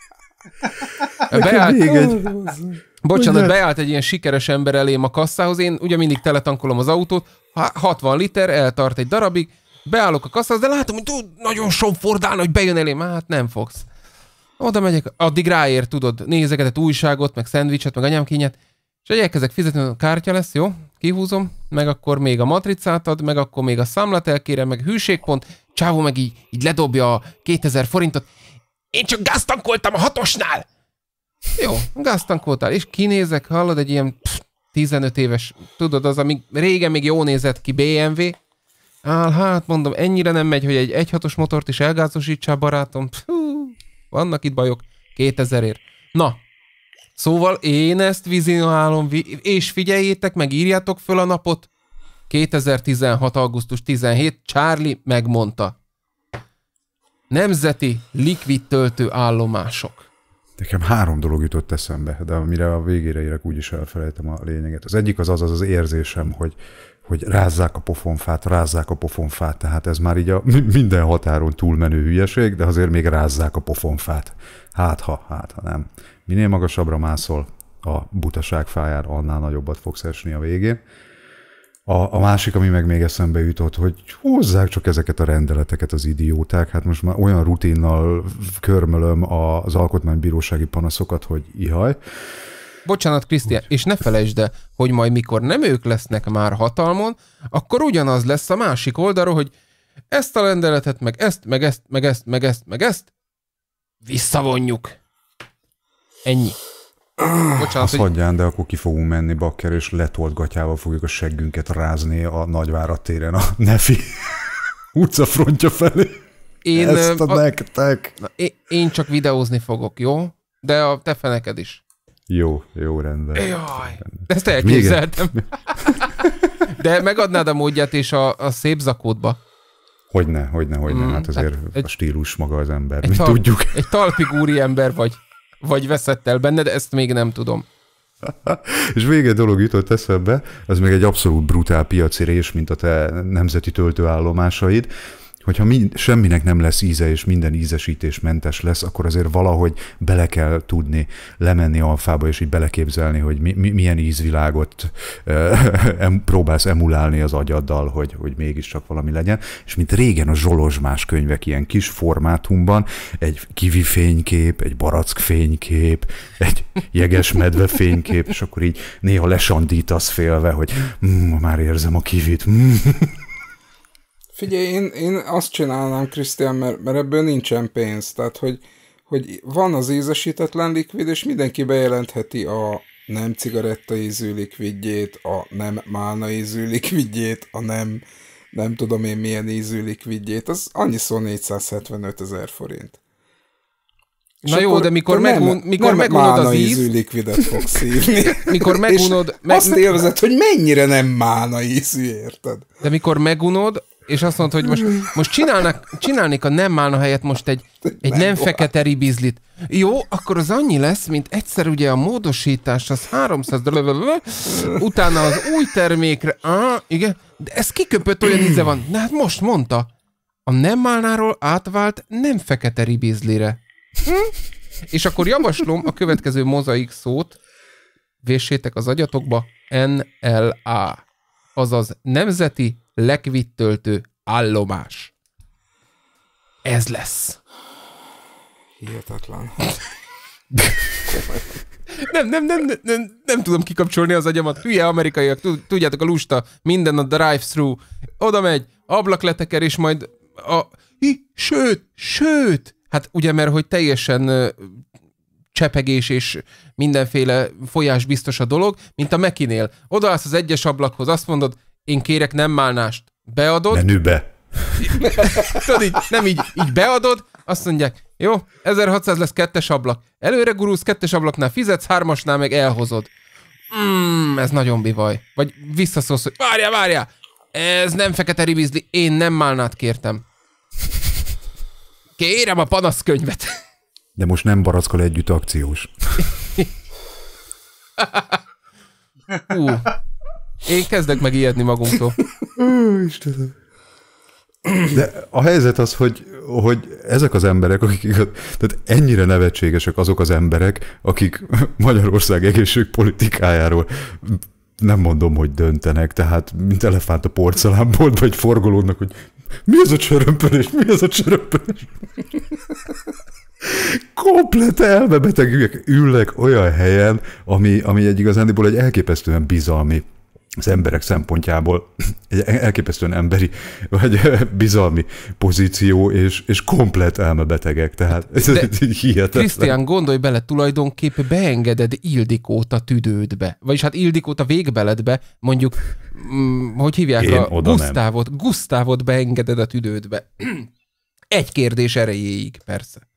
A: Beállt, Bocsánat, Ugyan. beállt egy ilyen sikeres ember elém a kasszához, én ugye mindig teletankolom az autót, 60 liter, eltart egy darabig, beállok a kasszához, de látom, hogy tud, nagyon sok fordán, hogy bejön elém, hát nem fogsz. Oda megyek, addig ráért, tudod, nézegetett újságot, meg szendvicset, meg anyám kínját, és egy elkezdek fizetni, a kártya lesz, jó? Kihúzom, meg akkor még a matricát ad, meg akkor még a számlát elkérem, meg hűségpont, csávó meg így, így ledobja a 2000 forintot. Én csak
D: gáztankoltam a hatosnál!
A: Jó, gáztank voltál, és kinézek, hallod, egy ilyen pff, 15 éves, tudod, az, ami régen még jó nézett ki BMW, áll, hát mondom, ennyire nem megy, hogy egy 1.6-os motort is elgázosítsál, barátom, Pfú, vannak itt bajok, 2000 ér. Na, szóval én ezt vizionálom, és figyeljétek meg, írjátok föl a napot, 2016. augusztus 17, Charlie megmondta. Nemzeti likvid töltő
C: állomások. Nekem három dolog jutott eszembe, de amire a végére érek, úgyis elfelejtem a lényeget. Az egyik az az az, az érzésem, hogy, hogy rázzák a pofonfát, rázzák a pofonfát, tehát ez már így a minden határon túlmenő hülyeség, de azért még rázzák a pofonfát. Hát ha, hát ha nem. Minél magasabbra mászol a butaság fájára, annál nagyobbat fogsz esni a végén. A, a másik, ami meg még eszembe jutott, hogy hozzák csak ezeket a rendeleteket az idióták, hát most már olyan rutinnal körmölöm az alkotmánybírósági panaszokat, hogy ihaj.
A: Bocsánat, Krisztián, és ne felejtsd el, hogy majd mikor nem ők lesznek már hatalmon, akkor ugyanaz lesz a másik oldalról, hogy ezt a rendeletet, meg ezt, meg ezt, meg ezt, meg ezt, meg ezt, visszavonjuk. Ennyi. Bocsánat, Azt hogy...
C: de akkor ki fogunk menni bakker, és letolt gatyával fogjuk a seggünket rázni a nagyvárat téren a Nefi utca frontja felé. Én, Ezt a, a
A: nektek. Na, én csak videózni fogok, jó? De a te feneked is.
C: Jó, jó, rendben. Jaj, ezt elképzeltem.
A: de megadnád a módját és a, a szép zakódba.
C: Hogyne, hogyne, hogyne. Mm, hát, hát azért egy, a stílus maga az ember, mi tudjuk.
A: Egy talpig úri ember vagy vagy veszett el benned, ezt még nem tudom.
C: És vége egy dolog jutott eszembe, ez még egy abszolút brutál piaci rés, mint a te nemzeti töltőállomásaid hogyha mind, semminek nem lesz íze, és minden ízesítés mentes lesz, akkor azért valahogy bele kell tudni lemenni alfába, és így beleképzelni, hogy mi, mi, milyen ízvilágot e, em, próbálsz emulálni az agyaddal, hogy, hogy mégiscsak valami legyen. És mint régen a zsolozsmás könyvek ilyen kis formátumban, egy kivi fénykép, egy barack fénykép, egy jeges medve fénykép, és akkor így néha lesandítasz félve, hogy mmm, már érzem a kivit. Mmm.
D: Figyelj, én, én azt csinálnám, Krisztián, mert, mert ebből nincsen pénz. Tehát, hogy, hogy van az ízesítetlen likvid, és mindenki bejelentheti a nem cigaretta ízű likvidjét, a nem málna ízű likvidjét, a nem nem tudom én milyen ízű likvidjét, az annyiszor 475 ezer forint. És Na akkor, jó, de mikor, nem, megun, mikor nem megunod az íz... ízű likvidet fogsz szívni. mikor megunod... Meg... Azt élvezed,
A: hogy mennyire nem mána ízű, érted? De mikor megunod, és azt mondta, hogy most, most csinálnak, csinálnék a nem málna helyett most egy, egy nem, nem fekete ribizlit. Jó, akkor az annyi lesz, mint egyszer ugye a módosítás, az 300, utána az új termékre, á, igen, de ez kiköpött, olyan íze van. Na hát most mondta, a nem málnáról átvált nem fekete ribizlire. Hm? És akkor javaslom a következő mozaik szót, véssétek az agyatokba, NLA, azaz Nemzeti lekvit töltő állomás. Ez lesz. Hihetetlen. nem, nem, nem, nem, nem, nem tudom kikapcsolni az agyamat. Hülye amerikaiak, tudjátok, a lusta, minden a drive-thru. Oda megy, ablak leteker, és majd a... Hi, sőt, sőt! Hát ugye, mert hogy teljesen csepegés és mindenféle folyás biztos a dolog, mint a Mekinél. Odaállsz az egyes ablakhoz, azt mondod, én kérek nem málnást. Beadod. Menübe. Tudod, így, nem így, így beadod, azt mondják, jó, 1600 lesz kettes ablak. Előre gurulsz, kettes ablaknál fizetsz, hármasnál meg elhozod. Mm, ez nagyon bivaj. Vagy visszaszólsz, hogy várjál, várjál, ez nem fekete ribizli, én nem málnát kértem. Kérem a panaszkönyvet.
C: De most nem barackol együtt akciós. Ú, én kezdek meg ijedni magunktól. Istenem. De a helyzet az, hogy, hogy ezek az emberek, akik tehát ennyire nevetségesek azok az emberek, akik Magyarország egészségpolitikájáról nem mondom, hogy döntenek, tehát mint elefánt a porcelánból vagy forgolódnak, hogy mi ez a csörömpölés, mi ez a csörömpölés. Komplet elmebeteg ülnek olyan helyen, ami, ami egy igazándiból egy elképesztően bizalmi az emberek szempontjából egy elképesztően emberi, vagy bizalmi pozíció, és, és komplet elmebetegek, tehát ez De, hihetetlen. Krisztián,
A: gondolj bele, tulajdonképp beengeded Ildikót a tüdődbe, vagyis hát Ildikót a végbeledbe, mondjuk, mm, hogy hívják Én a Gusztávot, Gusztávot beengeded a tüdődbe. Egy kérdés erejéig, persze.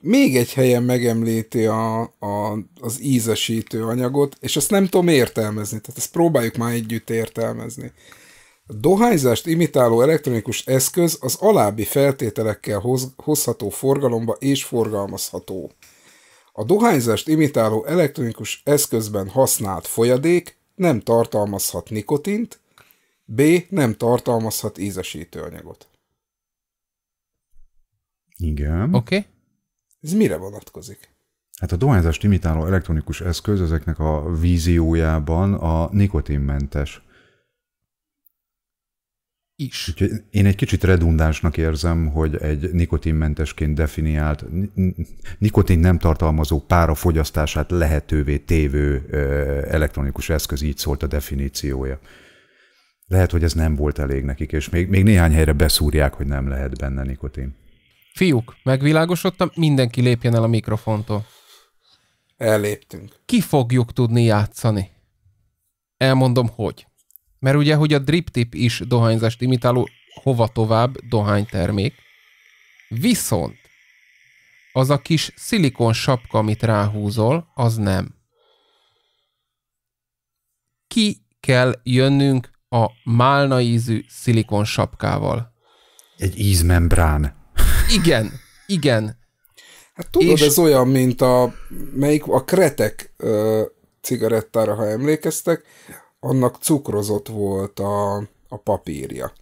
A: Még
D: egy helyen megemlíti a, a, az ízesítő anyagot, és ezt nem tudom értelmezni, tehát ezt próbáljuk már együtt értelmezni. A dohányzást imitáló elektronikus eszköz az alábbi feltételekkel hoz, hozható forgalomba és forgalmazható. A dohányzást imitáló elektronikus eszközben használt folyadék nem tartalmazhat nikotint, B. Nem tartalmazhat ízesítőanyagot.
C: Igen. Oké. Okay.
D: Ez mire vonatkozik?
C: Hát a dohányzást imitáló elektronikus eszköz ezeknek a víziójában a nikotinmentes. Is. Úgyhogy én egy kicsit redundánsnak érzem, hogy egy nikotinmentesként definiált, nikotin nem tartalmazó pára fogyasztását lehetővé tévő elektronikus eszköz, így szólt a definíciója. Lehet, hogy ez nem volt elég nekik, és még, még néhány helyre beszúrják, hogy nem lehet benne nikotin.
A: Fiúk, megvilágosodtam, mindenki lépjen el a mikrofontól. Elléptünk. Ki fogjuk tudni játszani? Elmondom, hogy. Mert ugye, hogy a drip tip is dohányzást imitáló, hova tovább dohánytermék. Viszont az a kis szilikon sapka, amit ráhúzol, az nem. Ki kell jönnünk a málna ízű szilikon sapkával?
C: Egy ízmembrán.
A: Igen, igen. Hát tudod,
D: és... ez olyan, mint a, melyik, a kretek ö, cigarettára, ha emlékeztek, annak cukrozott volt a, a papírja.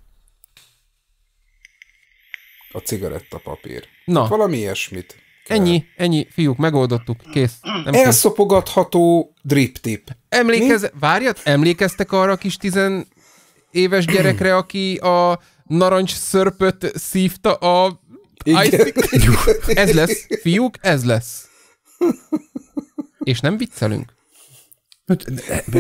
D: A cigarettapapír. Na. Hát valami ilyesmit.
A: Kell. Ennyi, ennyi, fiúk, megoldottuk, kész. Nem Elszopogatható drip tip. Emlékez... Várjat? emlékeztek arra a kis tizen éves gyerekre, aki a narancs szörpöt szívta a igen. Ez lesz, fiúk, ez lesz. És nem viccelünk. Hát,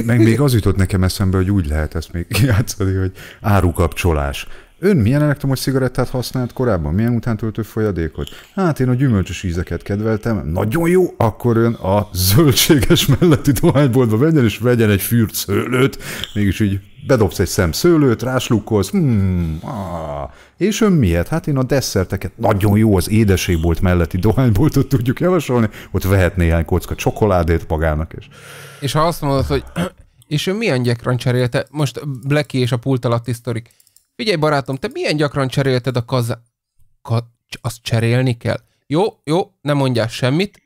C: meg még az jutott nekem eszembe, hogy úgy lehet ezt még kiátszani, hogy árukapcsolás. Ön milyen elektromos cigarettát használt korábban? Milyen utántöltő folyadékot? Hát én a gyümölcsös ízeket kedveltem. Nagyon jó, akkor ön a zöldséges melletti dohányboltba vegyen, és vegyen egy fűrt szőlőt. Mégis így bedobsz egy szem szőlőt, ráslukkolsz, hmm, ah. és ön miért? Hát én a desszerteket, nagyon jó az édeségbolt melletti dohányboltot tudjuk javasolni, ott vehet néhány kocka csokoládét magának. És,
A: és ha azt mondod, hogy és ő milyen gyakran cserélte, most Blacky és a pult alatt sztorik, figyelj barátom, te milyen gyakran cserélted a kaz... Ka... azt cserélni kell? Jó, jó, nem mondjál semmit,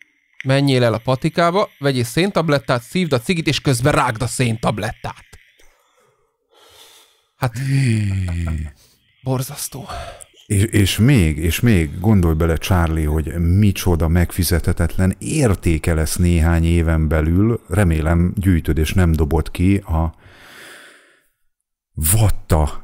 A: menjél el a patikába, vegyél széntablettát, szívd a cigit, és közben rágd a széntablettát. Hát, borzasztó.
C: És, és még, és még, gondolj bele, Charlie, hogy micsoda megfizethetetlen értéke lesz néhány éven belül, remélem gyűjtöd és nem dobod ki a vatta,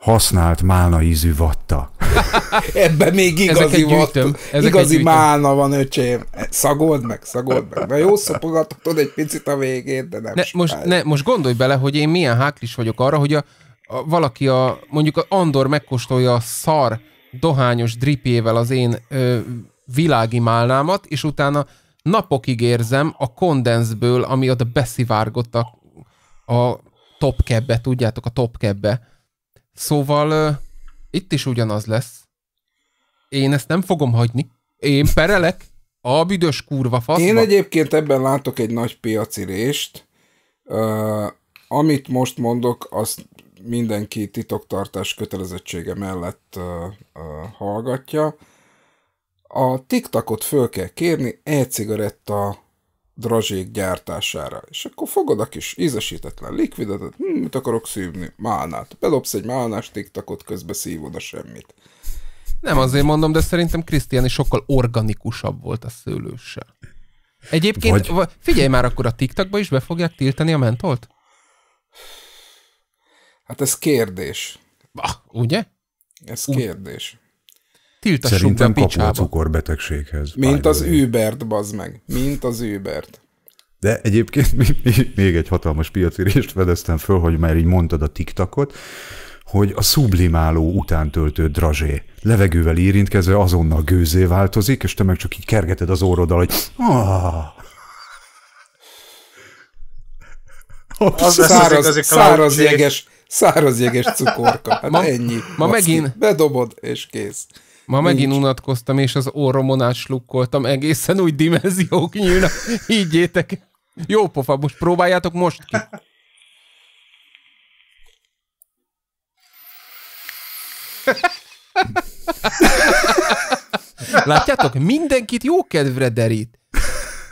C: használt málnaízű vatta.
D: Ebben még igazi vatta, igazi málna van, öcsém. Szagold meg, szagold meg. Na jó szopogatod egy picit a végét, de nem ne, most,
A: ne, most gondolj bele, hogy én milyen háklis vagyok arra, hogy a, a, valaki a, mondjuk a Andor megkóstolja a szar dohányos dripével az én ö, világi málnámat, és utána napokig érzem a kondenzből, ami oda beszivárgott a, a topkebbe, tudjátok, a topkebbe. Szóval ö, itt is ugyanaz lesz. Én ezt nem fogom hagyni. Én perelek. A büdös kurva faszba. Én
D: egyébként ebben látok egy nagy piacirést. Uh, amit most mondok, azt mindenki titoktartás kötelezettsége mellett uh, uh, hallgatja. A tiktakot föl kell kérni e-cigaretta drazsék gyártására, és akkor fogod a kis ízesítetlen likvidet, hm, mit akarok szívni? Málnát. Bedobsz egy málnás tiktakot, közbe
A: szívod a semmit. Nem azért mondom, de szerintem Krisztián is sokkal organikusabb volt a szőlőssel. Egyébként, Vagy... figyelj már, akkor a TikTokba is be fogják tiltani a mentolt?
D: Hát ez kérdés.
A: Bah, ugye?
D: Ez kérdés.
C: Tiltassuk Szerintem be a cukorbetegséghez. Mint az way.
D: Ubert, bazd meg. Mint az Ubert.
C: De egyébként még egy hatalmas piacirést fedeztem föl, hogy már így mondtad a Tiktokot, hogy a sublimáló után töltő drazsé levegővel érintkezve azonnal gőzé változik, és te meg csak így kergeted az orroddal, hogy ah. Ah.
D: az száraz, száraz jeges, Száraz jeges cukorka. Hát ma, ennyi. Ma megint...
A: Bedobod, és kész. Ma Nincs. megint unatkoztam, és az orromon átslukkoltam. egészen új dimenziók nyílnak. Higgyétek. Jó pofa, most próbáljátok most ki. Látjátok, mindenkit jó kedvre derít.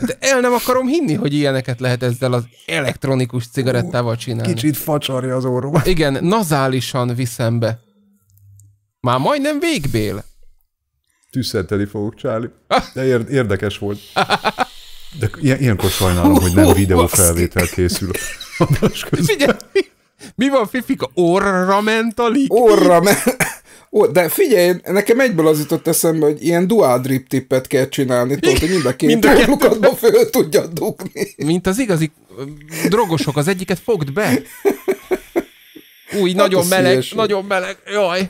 A: De el nem akarom hinni, hogy ilyeneket lehet ezzel az elektronikus cigarettával csinálni. Kicsit facsarja az orrom. Igen, nazálisan viszem be.
C: Már majdnem végbél. Tüsszenteni fogok, Csáli. De érdekes volt. De ilyenkor sajnálom, hogy nem videófelvétel készül.
A: Figyelj, mi van, Fifika? Orra ment a lik? Orra ment.
D: Ó, de figyelj, nekem egyből az jutott eszembe, hogy ilyen dual drip tippet kell csinálni, tudod, hogy
A: mind a két mind a lukatba föl tudja dugni. Mint az igazi drogosok, az egyiket fogd be. Új, hát nagyon meleg, szíves. nagyon meleg, jaj.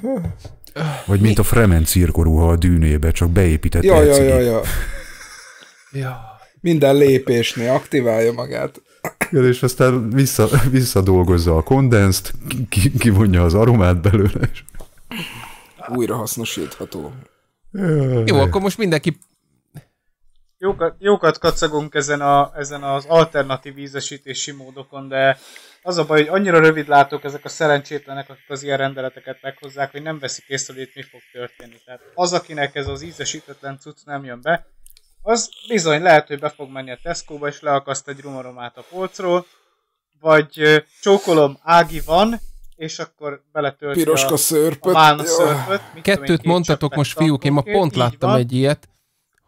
C: Vagy Mi? mint a Fremen cirkorúha a dűnébe, csak beépített ja, ja, ja,
A: ja.
D: ja. Minden lépésnél aktiválja magát.
C: Ja, és aztán vissza, visszadolgozza a kondenszt, ki, kivonja az aromát belőle, és
D: újra hasznosítható. Jó, akkor
A: most mindenki
B: jókat, jókat kacagunk ezen, a, ezen az alternatív ízesítési módokon, de az a baj, hogy annyira rövid látok ezek a szerencsétlenek, akik az ilyen rendeleteket meghozzák, hogy nem veszik észre, hogy itt mi fog történni. Tehát az, akinek ez az ízesítetlen cucc nem jön be, az bizony lehet, hogy be fog menni a Tesco-ba, és leakaszt egy rumoromát a polcról, vagy csókolom, Ági van, és akkor beletölti Piroska a, szörpöt. a szörpöt.
A: Kettőt én, mondtatok most, fiúk, én ma pont láttam egy ilyet,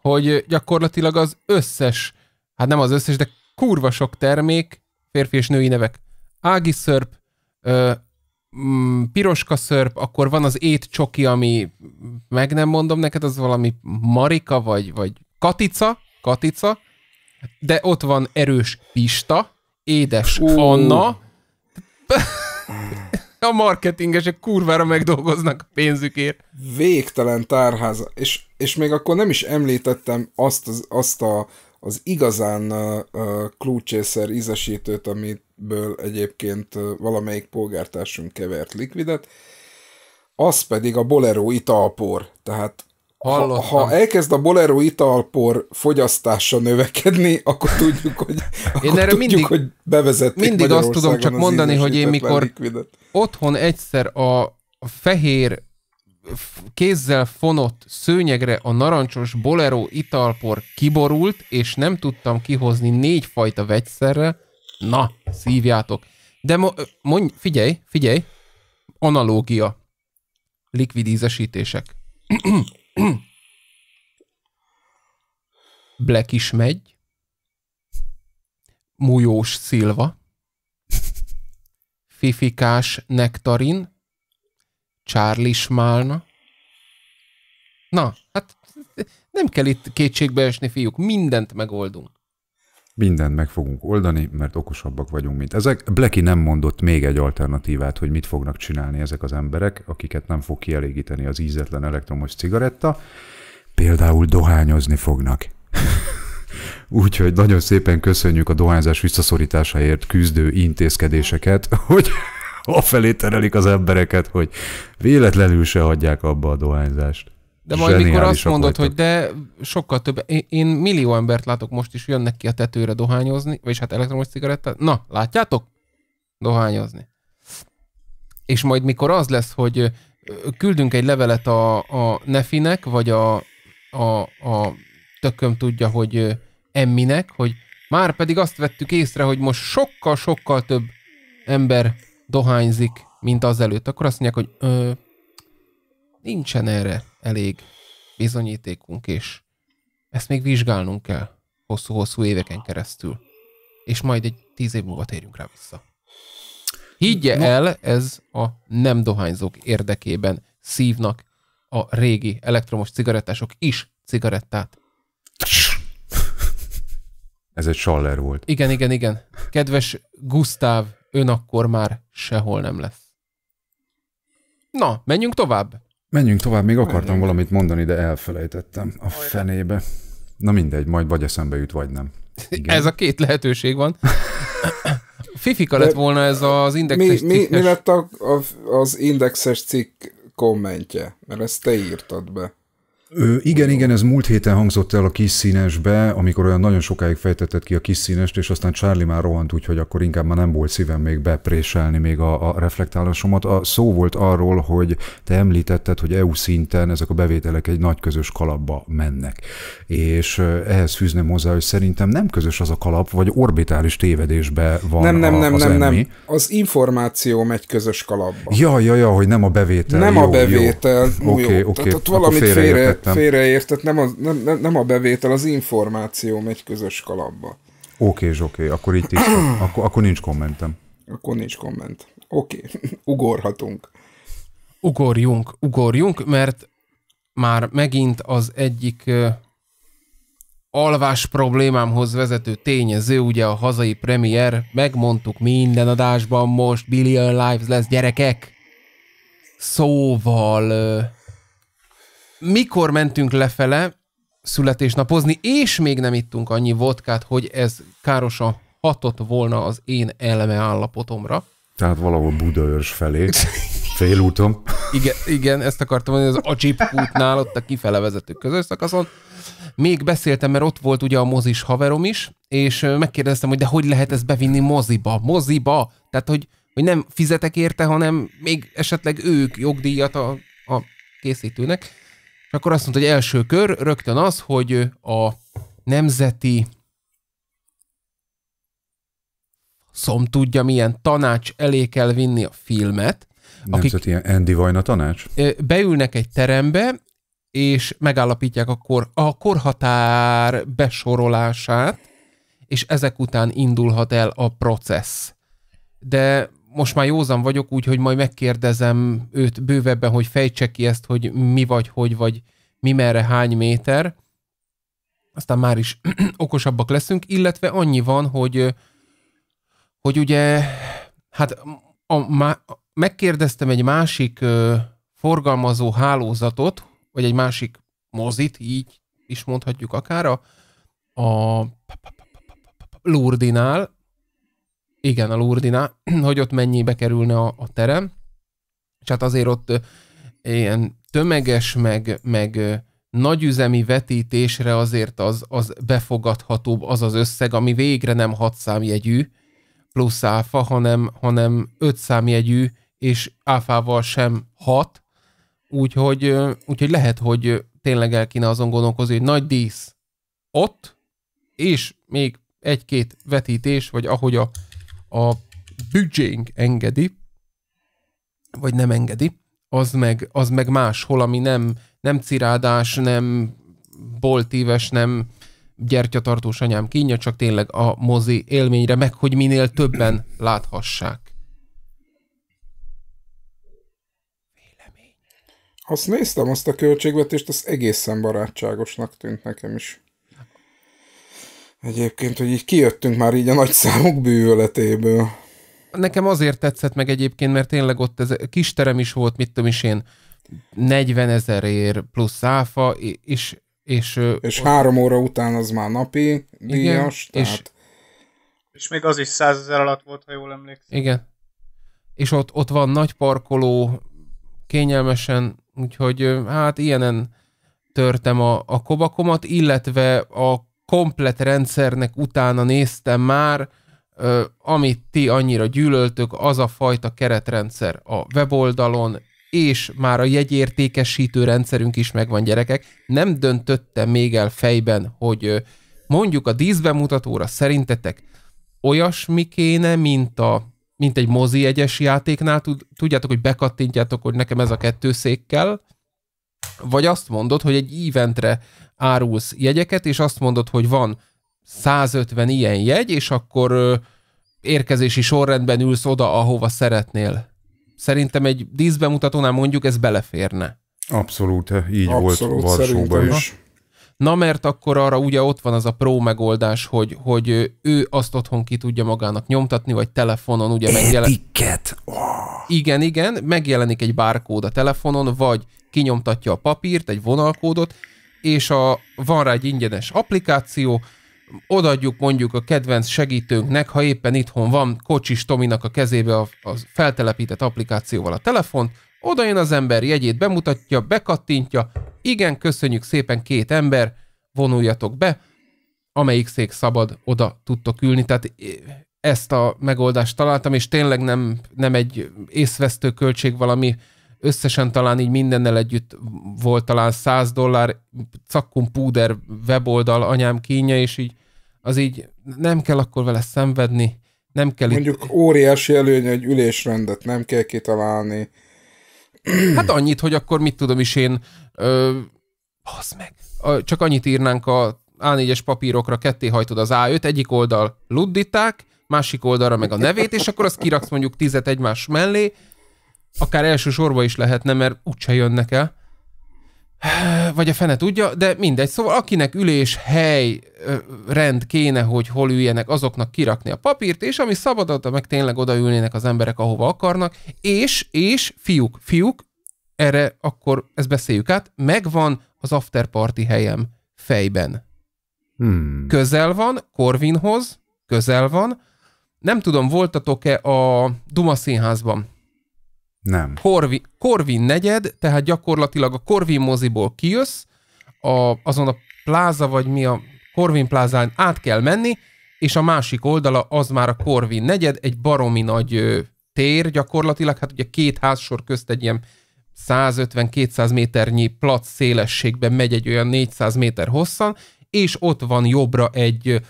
A: hogy gyakorlatilag az összes, hát nem az összes, de kurva sok termék, férfi és női nevek. Ági szörp, ö, mm, piroska szörp, akkor van az ét csoki, ami meg nem mondom neked, az valami marika, vagy, vagy katica, katica, de ott van erős pista, édes Fú. Anna, a marketingesek kurvára megdolgoznak a
D: pénzükért. Végtelen tárháza. És, és még akkor nem is említettem azt, az, azt a, az igazán uh, klúcsészer ízesítőt, amiből egyébként valamelyik polgártársunk kevert likvidet, az pedig a bolero italpor. Tehát Hallottam. Ha, ha elkezd a bolero italpor fogyasztása növekedni, akkor tudjuk, hogy, akkor én erre tudjuk, mindig, hogy bevezették Mindig azt tudom csak az mondani, hogy én mikor likvidet.
A: otthon egyszer a fehér kézzel fonott szőnyegre a narancsos bolero italpor kiborult, és nem tudtam kihozni négy fajta vegyszerre. Na, szívjátok. De mo- mondj, figyelj, figyelj, analógia. Likvidízesítések. Black is megy. Mújós szilva. Fifikás nektarin. Charlie Smálna. Na, hát nem kell itt kétségbe esni, fiúk, mindent megoldunk
C: mindent meg fogunk oldani, mert okosabbak vagyunk, mint ezek. Blackie nem mondott még egy alternatívát, hogy mit fognak csinálni ezek az emberek, akiket nem fog kielégíteni az ízetlen elektromos cigaretta. Például dohányozni fognak. Úgyhogy nagyon szépen köszönjük a dohányzás visszaszorításáért küzdő intézkedéseket, hogy afelé terelik az embereket, hogy véletlenül se hagyják abba a dohányzást. De majd mikor azt mondod, vagytok. hogy
A: de sokkal több, én, én millió embert látok most is, jönnek ki a tetőre dohányozni, vagyis hát elektromos cigarettát, na, látjátok? Dohányozni. És majd mikor az lesz, hogy küldünk egy levelet a, a Nefinek, vagy a, a, a tököm tudja, hogy Emminek, hogy már pedig azt vettük észre, hogy most sokkal-sokkal több ember dohányzik, mint az előtt akkor azt mondják, hogy ö, nincsen erre elég bizonyítékunk, és ezt még vizsgálnunk kell hosszú-hosszú éveken keresztül. És majd egy tíz év múlva térjünk rá vissza. Higgye no. el, ez a nem dohányzók érdekében szívnak a régi elektromos cigarettások is cigarettát.
C: Ez egy saller volt.
A: Igen, igen, igen. Kedves Gusztáv, ön akkor már sehol nem lesz. Na, menjünk tovább.
C: Menjünk tovább, még akartam Menjünk. valamit mondani, de elfelejtettem a Olyan. fenébe. Na mindegy, majd vagy eszembe jut, vagy nem.
A: Igen. Ez a két lehetőség van. Fifika lett volna ez az indexes mi, mi, mi lett
D: a, a, az indexes cikk kommentje? Mert ezt te írtad be.
C: Ö, igen, igen, ez múlt héten hangzott el a kis színesbe, amikor olyan nagyon sokáig fejtetett ki a kis színest, és aztán Charlie már rohant, úgyhogy akkor inkább már nem volt szívem még bepréselni még a, a reflektálásomat. A szó volt arról, hogy te említetted, hogy EU szinten ezek a bevételek egy nagy közös kalapba mennek. És ehhez fűzném hozzá, hogy szerintem nem közös az a kalap, vagy orbitális tévedésbe van Nem, nem, a, nem, nem, nem.
D: Az információ megy közös kalapba.
C: Ja, ja, ja, hogy nem a bevétel. Nem jó, a bevétel. Oké, oké. Okay, okay. Valamit félre értettem.
D: Félreértett, nem, a nem, nem, a bevétel, az információ megy közös kalapba.
C: Oké, oké, okay, akkor így is. akkor, akkor nincs kommentem.
D: Akkor nincs komment. Oké, okay. ugorhatunk.
A: Ugorjunk, ugorjunk, mert már megint az egyik uh, alvás problémámhoz vezető tényező, ugye a hazai premier, megmondtuk minden adásban most, Billion Lives lesz, gyerekek! Szóval... Uh, mikor mentünk lefele születésnapozni, és még nem ittunk annyi vodkát, hogy ez károsan hatott volna az én eleme állapotomra.
C: Tehát valahol Budaörs felé, félúton.
A: igen, igen, ezt akartam mondani, az Acsip útnál, ott a kifele vezető közös szakaszon. Még beszéltem, mert ott volt ugye a mozis haverom is, és megkérdeztem, hogy de hogy lehet ezt bevinni moziba? Moziba! Tehát, hogy, hogy nem fizetek érte, hanem még esetleg ők jogdíjat a, a készítőnek. És akkor azt mondta, hogy első kör rögtön az, hogy a nemzeti szom tudja, milyen tanács elé kell vinni a
C: filmet. Nemzeti ilyen Andy Vajna tanács?
A: Beülnek egy terembe, és megállapítják a, kor, a korhatár besorolását, és ezek után indulhat el a processz. De most már józan vagyok, úgyhogy majd megkérdezem őt bővebben, hogy fejtse ki ezt, hogy mi vagy, hogy vagy, mi merre, hány méter. Aztán már is okosabbak leszünk, illetve annyi van, hogy, hogy ugye, hát a, a, megkérdeztem egy másik ö, forgalmazó hálózatot, vagy egy másik mozit, így is mondhatjuk akár, a, a Lourdinál, igen, a Lourdinál, hogy ott mennyibe kerülne a, a terem, és hát azért ott ilyen tömeges, meg, meg nagyüzemi vetítésre azért az, az befogadhatóbb az az összeg, ami végre nem hat számjegyű plusz áfa, hanem, hanem öt számjegyű, és áfával sem hat, úgyhogy, úgyhogy lehet, hogy tényleg el kéne azon gondolkozni, hogy nagy dísz ott, és még egy-két vetítés, vagy ahogy a a büdzsénk engedi, vagy nem engedi, az meg, az meg máshol, ami nem, nem cirádás, nem boltíves, nem gyertyatartós anyám kínja, csak tényleg a mozi élményre, meg hogy minél többen láthassák.
D: Azt néztem, azt a költségvetést, az egészen barátságosnak tűnt nekem is. Egyébként, hogy így kijöttünk már így a nagy számok bűvöletéből.
A: Nekem azért tetszett meg egyébként, mert tényleg ott ez kis terem is volt, mit tudom is én, 40 ér plusz áfa, és... És, és ott... három
D: óra után az
A: már napi
D: díjas, igen, tehát...
B: és, és még az is 100 ezer alatt volt, ha jól emlékszem.
A: Igen. És ott, ott van nagy parkoló, kényelmesen, úgyhogy hát ilyenen törtem a, a kobakomat, illetve a komplet rendszernek utána néztem már, amit ti annyira gyűlöltök, az a fajta keretrendszer a weboldalon, és már a jegyértékesítő rendszerünk is megvan, gyerekek. Nem döntöttem még el fejben, hogy mondjuk a díszbemutatóra szerintetek olyasmi kéne, mint, a, mint egy mozi egyes játéknál. Tudjátok, hogy bekattintjátok, hogy nekem ez a kettő székkel, vagy azt mondod, hogy egy eventre árulsz jegyeket, és azt mondod, hogy van 150 ilyen jegy, és akkor ö, érkezési sorrendben ülsz oda, ahova szeretnél. Szerintem egy díszbemutatónál mondjuk ez beleférne.
C: Abszolút, így Abszolút, volt Varsóban is.
A: Na mert akkor arra ugye ott van az a pró megoldás, hogy, hogy ő azt otthon ki tudja magának nyomtatni, vagy telefonon ugye megjelenik. Oh. Ah. Igen, igen, megjelenik egy bárkód a telefonon, vagy kinyomtatja a papírt, egy vonalkódot, és a, van rá egy ingyenes applikáció, odaadjuk mondjuk a kedvenc segítőnknek, ha éppen itthon van, Kocsis Tominak a kezébe a, a feltelepített applikációval a telefont, oda jön az ember, jegyét bemutatja, bekattintja, igen, köszönjük szépen két ember, vonuljatok be, amelyik szék szabad, oda tudtok ülni. Tehát ezt a megoldást találtam, és tényleg nem, nem egy észvesztő költség valami, összesen talán így mindennel együtt volt talán 100 dollár, cakkum púder weboldal anyám kínja, és így az így nem kell akkor vele szenvedni, nem kell Mondjuk
D: itt... óriási előny, hogy ülésrendet nem kell kitalálni,
A: Hát annyit, hogy akkor mit tudom is én, ö, az meg, csak annyit írnánk a A4-es papírokra, ketté hajtod az A5, egyik oldal ludditák, másik oldalra meg a nevét, és akkor azt kiraksz mondjuk tizet egymás mellé, akár első sorba is lehetne, mert úgyse jönnek el vagy a fene tudja, de mindegy. Szóval akinek ülés, hely, rend kéne, hogy hol üljenek, azoknak kirakni a papírt, és ami szabad, meg tényleg odaülnének az emberek, ahova akarnak, és, és fiúk, fiúk, erre akkor ezt beszéljük át, megvan az afterparty helyem fejben. Hmm. Közel van, Korvinhoz, közel van. Nem tudom, voltatok-e a Duma színházban? Nem. Korvi, Korvin negyed, tehát gyakorlatilag a Korvin moziból kijössz, a, azon a pláza, vagy mi a Korvin plázán át kell menni, és a másik oldala az már a Korvin negyed, egy baromi nagy ö, tér gyakorlatilag, hát ugye két házsor közt egy ilyen 150-200 méternyi plac szélességben megy egy olyan 400 méter hosszan, és ott van jobbra egy,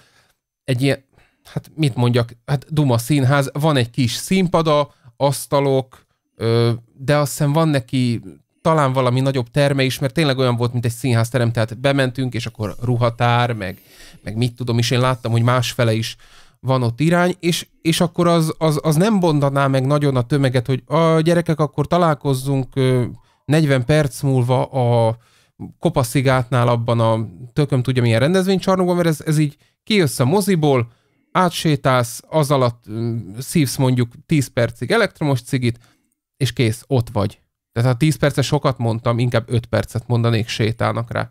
A: egy ilyen, hát mit mondjak, hát Duma színház, van egy kis színpada, asztalok, de azt hiszem van neki talán valami nagyobb terme is, mert tényleg olyan volt, mint egy színházterem, tehát bementünk, és akkor ruhatár, meg, meg mit tudom is, én láttam, hogy másfele is van ott irány, és, és akkor az, az, az nem bondaná meg nagyon a tömeget, hogy a gyerekek, akkor találkozzunk 40 perc múlva a kopaszigátnál abban a tököm tudja milyen rendezvénycsarnokban, mert ez, ez így kijössz a moziból, átsétálsz, az alatt szívsz mondjuk 10 percig elektromos cigit, és kész, ott vagy. Tehát ha 10 percet sokat mondtam, inkább 5 percet mondanék sétálnak rá.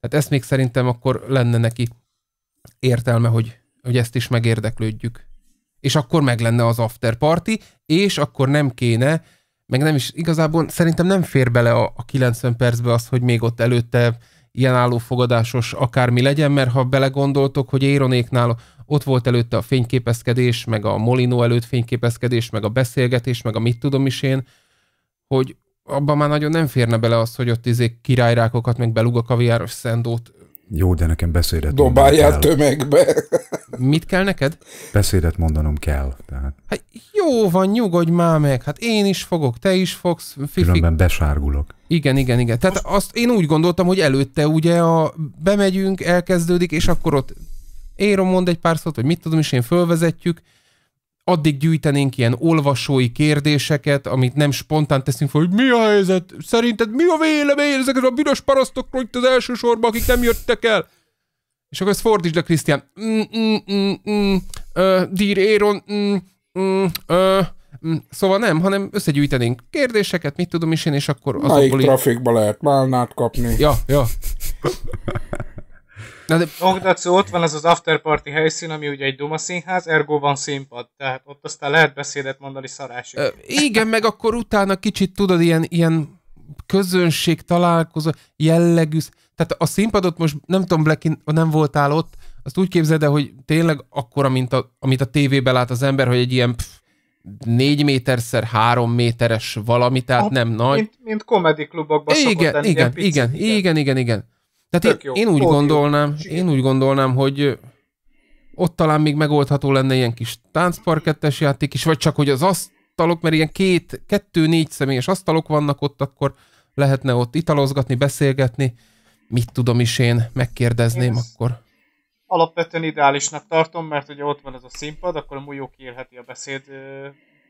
A: Tehát ezt még szerintem akkor lenne neki értelme, hogy, hogy ezt is megérdeklődjük. És akkor meg lenne az after party, és akkor nem kéne, meg nem is, igazából szerintem nem fér bele a, a 90 percbe az, hogy még ott előtte ilyen állófogadásos akármi legyen, mert ha belegondoltok, hogy Éronéknál ott volt előtte a fényképezkedés, meg a Molino előtt fényképezkedés, meg a beszélgetés, meg a mit tudom is én, hogy abban már nagyon nem férne bele az, hogy ott izé királyrákokat, meg beluga kaviáros szendót
C: jó, de nekem beszédet Dobáljál tömegbe. Mit kell neked? Beszédet mondanom kell. Tehát... Hát
A: jó van, nyugodj már meg. Hát én is fogok, te is fogsz.
C: Fifi... Különben besárgulok.
A: Igen, igen, igen. Tehát azt én úgy gondoltam, hogy előtte ugye a bemegyünk, elkezdődik, és akkor ott Éron mond egy pár szót, vagy mit tudom is, én fölvezetjük, addig gyűjtenénk ilyen olvasói kérdéseket, amit nem spontán teszünk fel, hogy mi a helyzet, szerinted mi a vélemény ezek a büdös parasztokról itt az elsősorban, akik nem jöttek el. És akkor ezt fordítsd a Krisztián. Mm, mm, mm, Dír Éron, Szóval nem, hanem összegyűjtenénk kérdéseket, mit tudom is én, és akkor azokból... Melyik
D: trafikba lehet málnát kapni? Ja,
A: ja. Na
B: de... Ogdacu, ott van ez az afterparty helyszín, ami ugye egy Duma színház, ergo van színpad, tehát ott aztán lehet beszédet mondani szarásig. Ö,
A: igen, meg akkor utána kicsit tudod, ilyen, ilyen közönség találkozó jellegű, tehát a színpadot most nem tudom, Blackin, nem voltál ott, azt úgy képzeld el, hogy tényleg akkora, mint a, amit a tévében lát az ember, hogy egy ilyen pff, négy méterszer három méteres valami, tehát a, nem mint, nagy. Mint,
B: mint komedi klubokban igen, szokott lenni, igen, igen,
A: igen, igen, igen, igen. Tehát én, én, úgy Volt gondolnám, jó. én úgy gondolnám, hogy ott talán még megoldható lenne ilyen kis táncparkettes játék is, vagy csak hogy az asztalok, mert ilyen két, kettő-négy személyes asztalok vannak ott, akkor lehetne ott italozgatni, beszélgetni, mit tudom is én, megkérdezném én akkor.
B: Alapvetően ideálisnak tartom, mert ugye ott van ez a színpad, akkor a mújó kiélheti a beszéd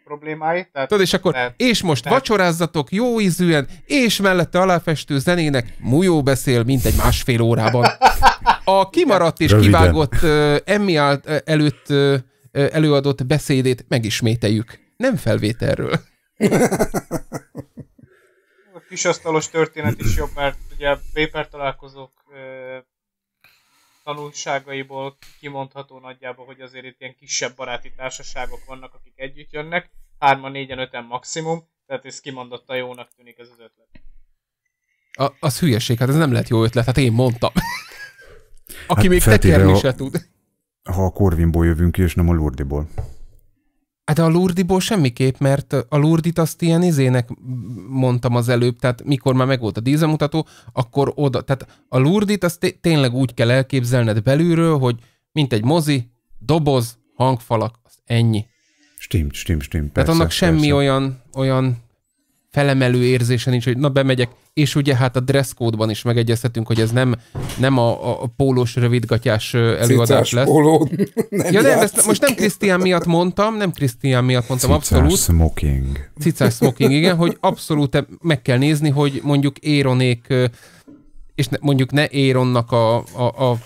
B: problémáit. Tehát Tudod, és akkor, tehát, és most tehát,
A: vacsorázzatok jó ízűen, és mellette aláfestő zenének mújó beszél mint egy másfél órában. A kimaradt és Röviden. kivágott uh, emmi előtt uh, előadott beszédét megismételjük. Nem felvételről.
B: A kisasztalos történet is jobb, mert ugye Péper találkozók uh, tanulságaiból kimondható nagyjából, hogy azért itt ilyen kisebb baráti társaságok vannak, akik együtt jönnek, hárman, négyen, öten maximum, tehát ez kimondotta jónak tűnik ez az ötlet.
A: A, az hülyeség, hát ez nem lehet jó ötlet, hát én mondtam. Aki hát még tekerni se tud.
C: Ha a Corvinból jövünk ki, és nem a Lurdiból.
A: Hát a Lurdiból semmiképp, mert a Lurdit azt ilyen izének mondtam az előbb, tehát mikor már megvolt a dízemutató, akkor oda, tehát a Lurdit azt tényleg úgy kell elképzelned belülről, hogy mint egy mozi, doboz, hangfalak, az ennyi.
C: stim, stim, stimmt. Tehát persze, annak semmi persze.
A: olyan, olyan felemelő érzése nincs, hogy na bemegyek, és ugye hát a dresscode-ban is megegyezhetünk, hogy ez nem, nem a, a pólós rövidgatyás előadás Cicás lesz. Póló, nem ja nem, ezt most nem Krisztián miatt mondtam, nem Krisztián miatt mondtam, Cicás abszolút. smoking. Cicás smoking, igen, hogy abszolút meg kell nézni, hogy mondjuk Éronék, és ne, mondjuk ne Éronnak a, a, a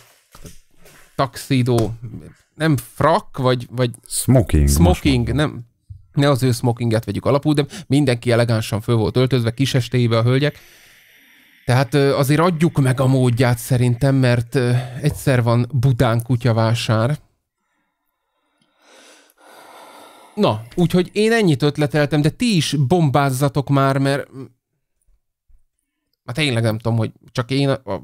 A: taxidó, nem frak, vagy... vagy smoking. Smoking, nem, ne az ő smokinget vegyük alapul, de mindenki elegánsan föl volt öltözve, kis a hölgyek. Tehát azért adjuk meg a módját szerintem, mert egyszer van Budán kutyavásár. Na, úgyhogy én ennyit ötleteltem, de ti is bombázzatok már, mert... Hát tényleg nem tudom, hogy csak én... A,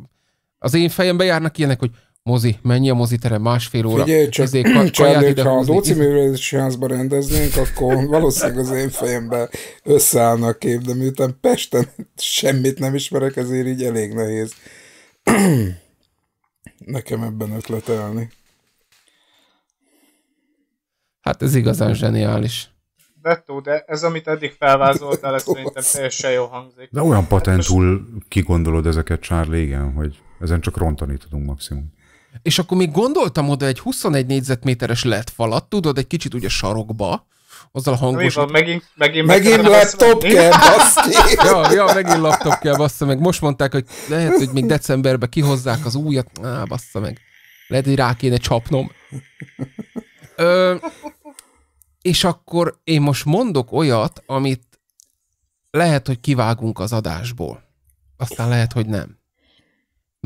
A: az én fejembe járnak ilyenek, hogy mozi, mennyi a moziterem, másfél óra. Figyelj, csak Ezért
D: ide ha a óciművelési íz... házba rendeznénk, akkor valószínűleg az én fejemben összeállna a kép, de miután Pesten semmit nem ismerek, ezért így elég nehéz nekem ebben
B: ötletelni.
A: Hát ez igazán zseniális.
B: Betó, de ez, amit eddig felvázoltál, ez szerintem teljesen jó hangzik.
C: De olyan hát patentul kigondolod ezeket, Charlie, igen, hogy ezen csak rontani tudunk maximum és akkor
A: még gondoltam oda egy 21 négyzetméteres lett falat, tudod, egy kicsit ugye sarokba, azzal a hangos... Van, megint, megint, megint laptop kell, baszki! ja, ja, megint laptop kell, bassza meg. Most mondták, hogy lehet, hogy még decemberben kihozzák az újat. Á, bassza meg. Lehet, hogy rá kéne csapnom. Ö, és akkor én most mondok olyat, amit lehet, hogy kivágunk az adásból. Aztán lehet, hogy nem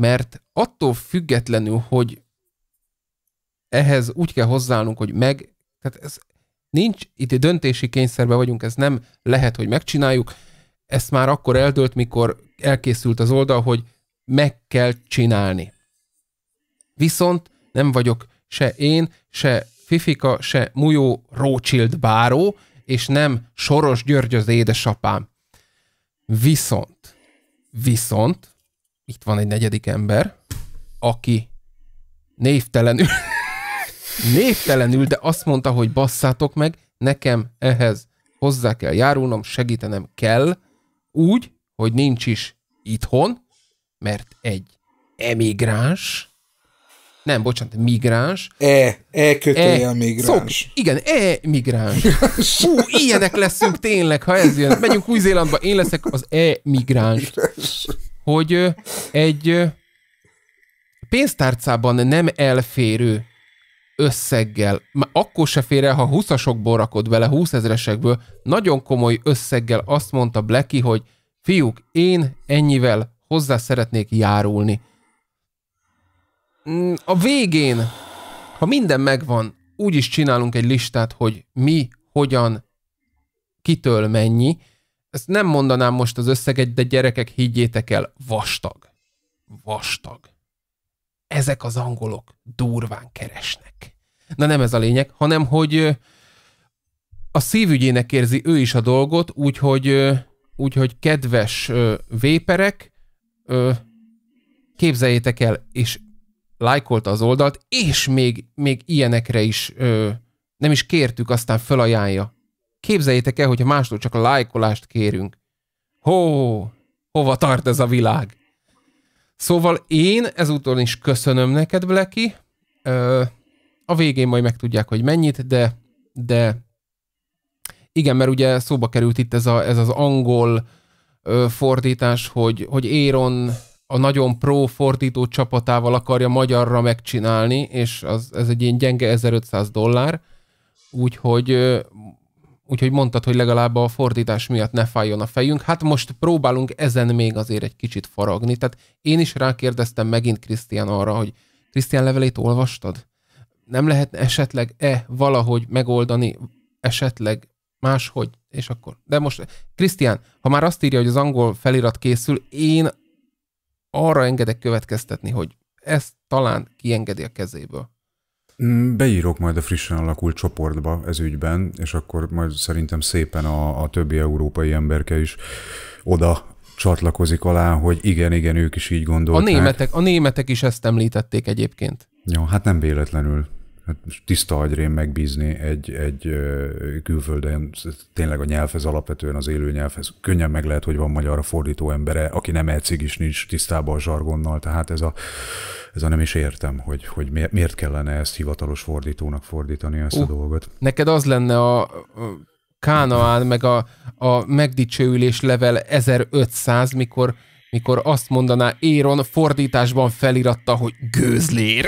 A: mert attól függetlenül, hogy ehhez úgy kell hozzáállnunk, hogy meg, tehát ez nincs, itt egy döntési kényszerben vagyunk, ez nem lehet, hogy megcsináljuk, ezt már akkor eldölt, mikor elkészült az oldal, hogy meg kell csinálni. Viszont nem vagyok se én, se Fifika, se Mujó Rócsild báró, és nem Soros György az édesapám. Viszont, viszont itt van egy negyedik ember, aki névtelenül, névtelenül, de azt mondta, hogy basszátok meg, nekem ehhez hozzá kell járulnom, segítenem kell, úgy, hogy nincs is itthon, mert egy emigráns, nem, bocsánat, migráns. E, e kötője e, migráns. Szok, igen, e migráns. Hú, ilyenek leszünk tényleg, ha ez jön. Megyünk Új-Zélandba, én leszek az e migráns hogy egy pénztárcában nem elférő összeggel, már akkor se fér el, ha 20-asokból rakod bele, 20 ezresekből, nagyon komoly összeggel azt mondta Blacky, hogy fiúk, én ennyivel hozzá szeretnék járulni. Mm, a végén, ha minden megvan, úgy is csinálunk egy listát, hogy mi, hogyan, kitől mennyi, ezt nem mondanám most az összeget, de gyerekek, higgyétek el, vastag. Vastag. Ezek az angolok durván keresnek. Na nem ez a lényeg, hanem hogy a szívügyének érzi ő is a dolgot, úgyhogy, úgyhogy kedves véperek, képzeljétek el, és lájkolta az oldalt, és még, még ilyenekre is nem is kértük, aztán felajánlja. Képzeljétek el, hogyha mástól csak lájkolást kérünk. Hó, hova tart ez a világ? Szóval én ezúton is köszönöm neked, Bleki. A végén majd megtudják, hogy mennyit, de, de igen, mert ugye szóba került itt ez, a, ez az angol fordítás, hogy, hogy Éron a nagyon pro fordító csapatával akarja magyarra megcsinálni, és az, ez egy ilyen gyenge 1500 dollár, úgyhogy úgyhogy mondtad, hogy legalább a fordítás miatt ne fájjon a fejünk. Hát most próbálunk ezen még azért egy kicsit faragni. Tehát én is rákérdeztem megint Krisztián arra, hogy Krisztián levelét olvastad? Nem lehet esetleg-e valahogy megoldani, esetleg máshogy, és akkor. De most, Krisztián, ha már azt írja, hogy az angol felirat készül, én arra engedek következtetni, hogy ezt talán kiengedi a kezéből.
C: Mm, beírok majd a frissen alakult csoportba ez ügyben, és akkor majd szerintem szépen a, a többi európai emberke is oda csatlakozik alá, hogy igen, igen, ők is így gondolták. A németek,
A: a németek is ezt említették egyébként.
C: Jó, hát nem véletlenül. Hát tiszta agyrém megbízni egy, egy külföldön, tényleg a nyelvhez alapvetően az élő nyelvhez. Könnyen meg lehet, hogy van magyarra fordító embere, aki nem etszik is, nincs tisztában a zsargonnal, tehát ez a, ez a nem is értem, hogy, hogy miért kellene ezt hivatalos fordítónak fordítani ezt uh, a dolgot.
A: Neked az lenne a, a Kánaán, meg a, a megdicsőülés level 1500, mikor mikor azt mondaná Éron fordításban feliratta, hogy gőzlér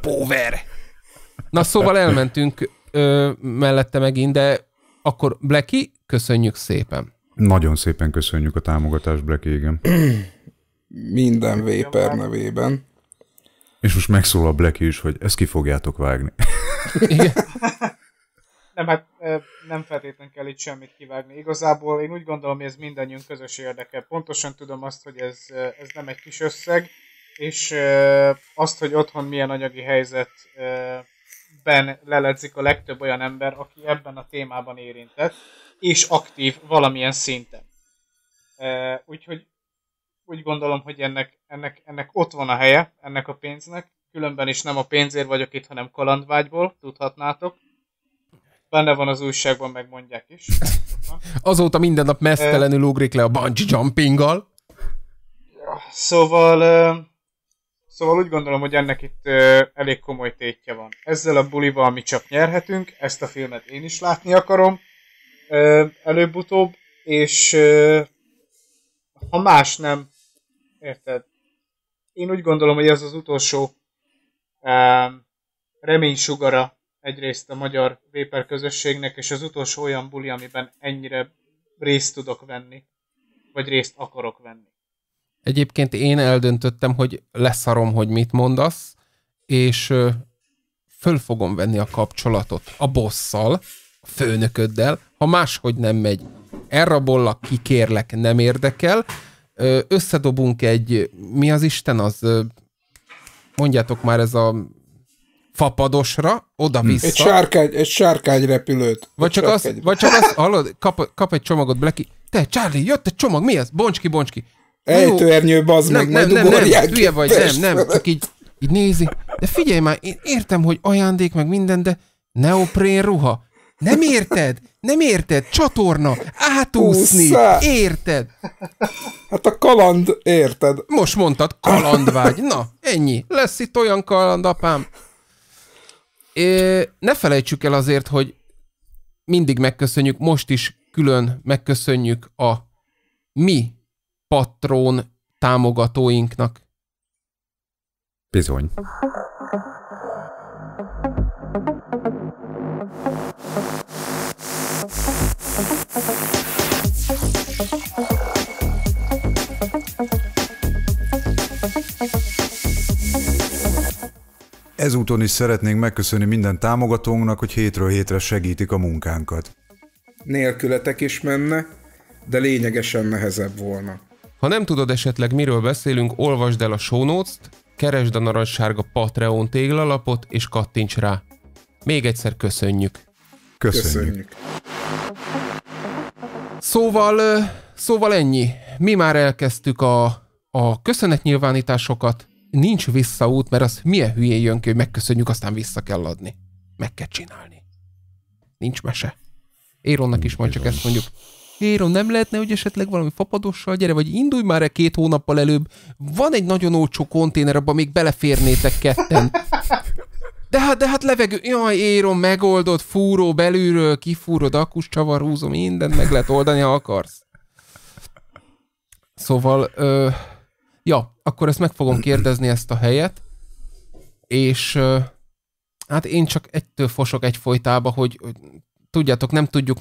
A: power. Na szóval elmentünk ö, mellette megint, de akkor Blacky köszönjük szépen.
C: Nagyon szépen köszönjük a támogatást, Blacky, igen.
D: Minden Véper nevében.
C: És most megszól a Blacky is, hogy ezt ki fogjátok vágni. Igen.
B: nem, hát nem feltétlenül kell itt semmit kivágni. Igazából én úgy gondolom, hogy ez mindannyiunk közös érdeke. Pontosan tudom azt, hogy ez, ez nem egy kis összeg, és azt, hogy otthon milyen anyagi helyzetben leledzik a legtöbb olyan ember, aki ebben a témában érintett, és aktív valamilyen szinten. Úgyhogy úgy gondolom, hogy ennek, ennek, ennek ott van a helye, ennek a pénznek, különben is nem a pénzért vagyok itt, hanem kalandvágyból, tudhatnátok benne van az újságban, megmondják is.
A: Azóta minden nap mesztelenül ugrik le a bungee jumpinggal.
B: Szóval, szóval úgy gondolom, hogy ennek itt elég komoly tétje van. Ezzel a bulival mi csak nyerhetünk, ezt a filmet én is látni akarom előbb-utóbb, és ha más nem, érted? Én úgy gondolom, hogy ez az utolsó reménysugara egyrészt a magyar Véper közösségnek, és az utolsó olyan buli, amiben ennyire részt tudok venni, vagy részt akarok venni.
A: Egyébként én eldöntöttem, hogy leszarom, hogy mit mondasz, és föl fogom venni a kapcsolatot a bosszal, a főnököddel, ha máshogy nem megy. Elrabollak, kikérlek, nem érdekel. Összedobunk egy, mi az Isten az, mondjátok már ez a fapadosra, oda-vissza. Hm. Egy sárkány,
D: egy sárkány repülőt. Vagy csak, sárkány. Azt, vagy csak azt,
A: hallod, kap, kap egy csomagot Blacky. Te, Charlie, jött egy csomag, mi ez? Bonski, bonski. Ejtőernyő, bazd meg, nem, nem, nem, nem, vagy, nem, nem, csak így, így nézi. De figyelj már, én értem, hogy ajándék meg minden, de neoprén ruha. Nem érted? Nem érted? Csatorna, átúszni, Úszá. érted? Hát a kaland, érted? Most mondtad, kalandvágy. Na, ennyi. Lesz itt olyan kaland, apám ne felejtsük el azért, hogy mindig megköszönjük, most is külön megköszönjük a mi patron támogatóinknak.
C: Bizony. Ezúton is szeretnénk megköszönni minden támogatónknak, hogy hétről hétre segítik a munkánkat.
D: Nélkületek is menne, de lényegesen nehezebb volna.
C: Ha nem tudod esetleg
A: miről beszélünk, olvasd el a show notes t keresd a narancssárga Patreon téglalapot és kattints rá. Még egyszer köszönjük. Köszönjük. köszönjük. Szóval, szóval ennyi. Mi már elkezdtük a, a köszönetnyilvánításokat, nincs visszaút, mert az milyen hülye jön ki, hogy megköszönjük, aztán vissza kell adni. Meg kell csinálni. Nincs mese. Éronnak is majd csak ezt mondjuk. Éron, nem lehetne, hogy esetleg valami fapadossal gyere, vagy indulj már el két hónappal előbb. Van egy nagyon olcsó konténer, abban még beleférnétek ketten. De hát, de hát levegő, jaj, Éron, megoldod, fúró belülről, kifúrod, akus csavar, húzom, mindent meg lehet oldani, ha akarsz. Szóval, ö, ja, akkor ezt meg fogom kérdezni ezt a helyet, és hát én csak egytől fosok egyfolytába, hogy, hogy tudjátok, nem tudjuk,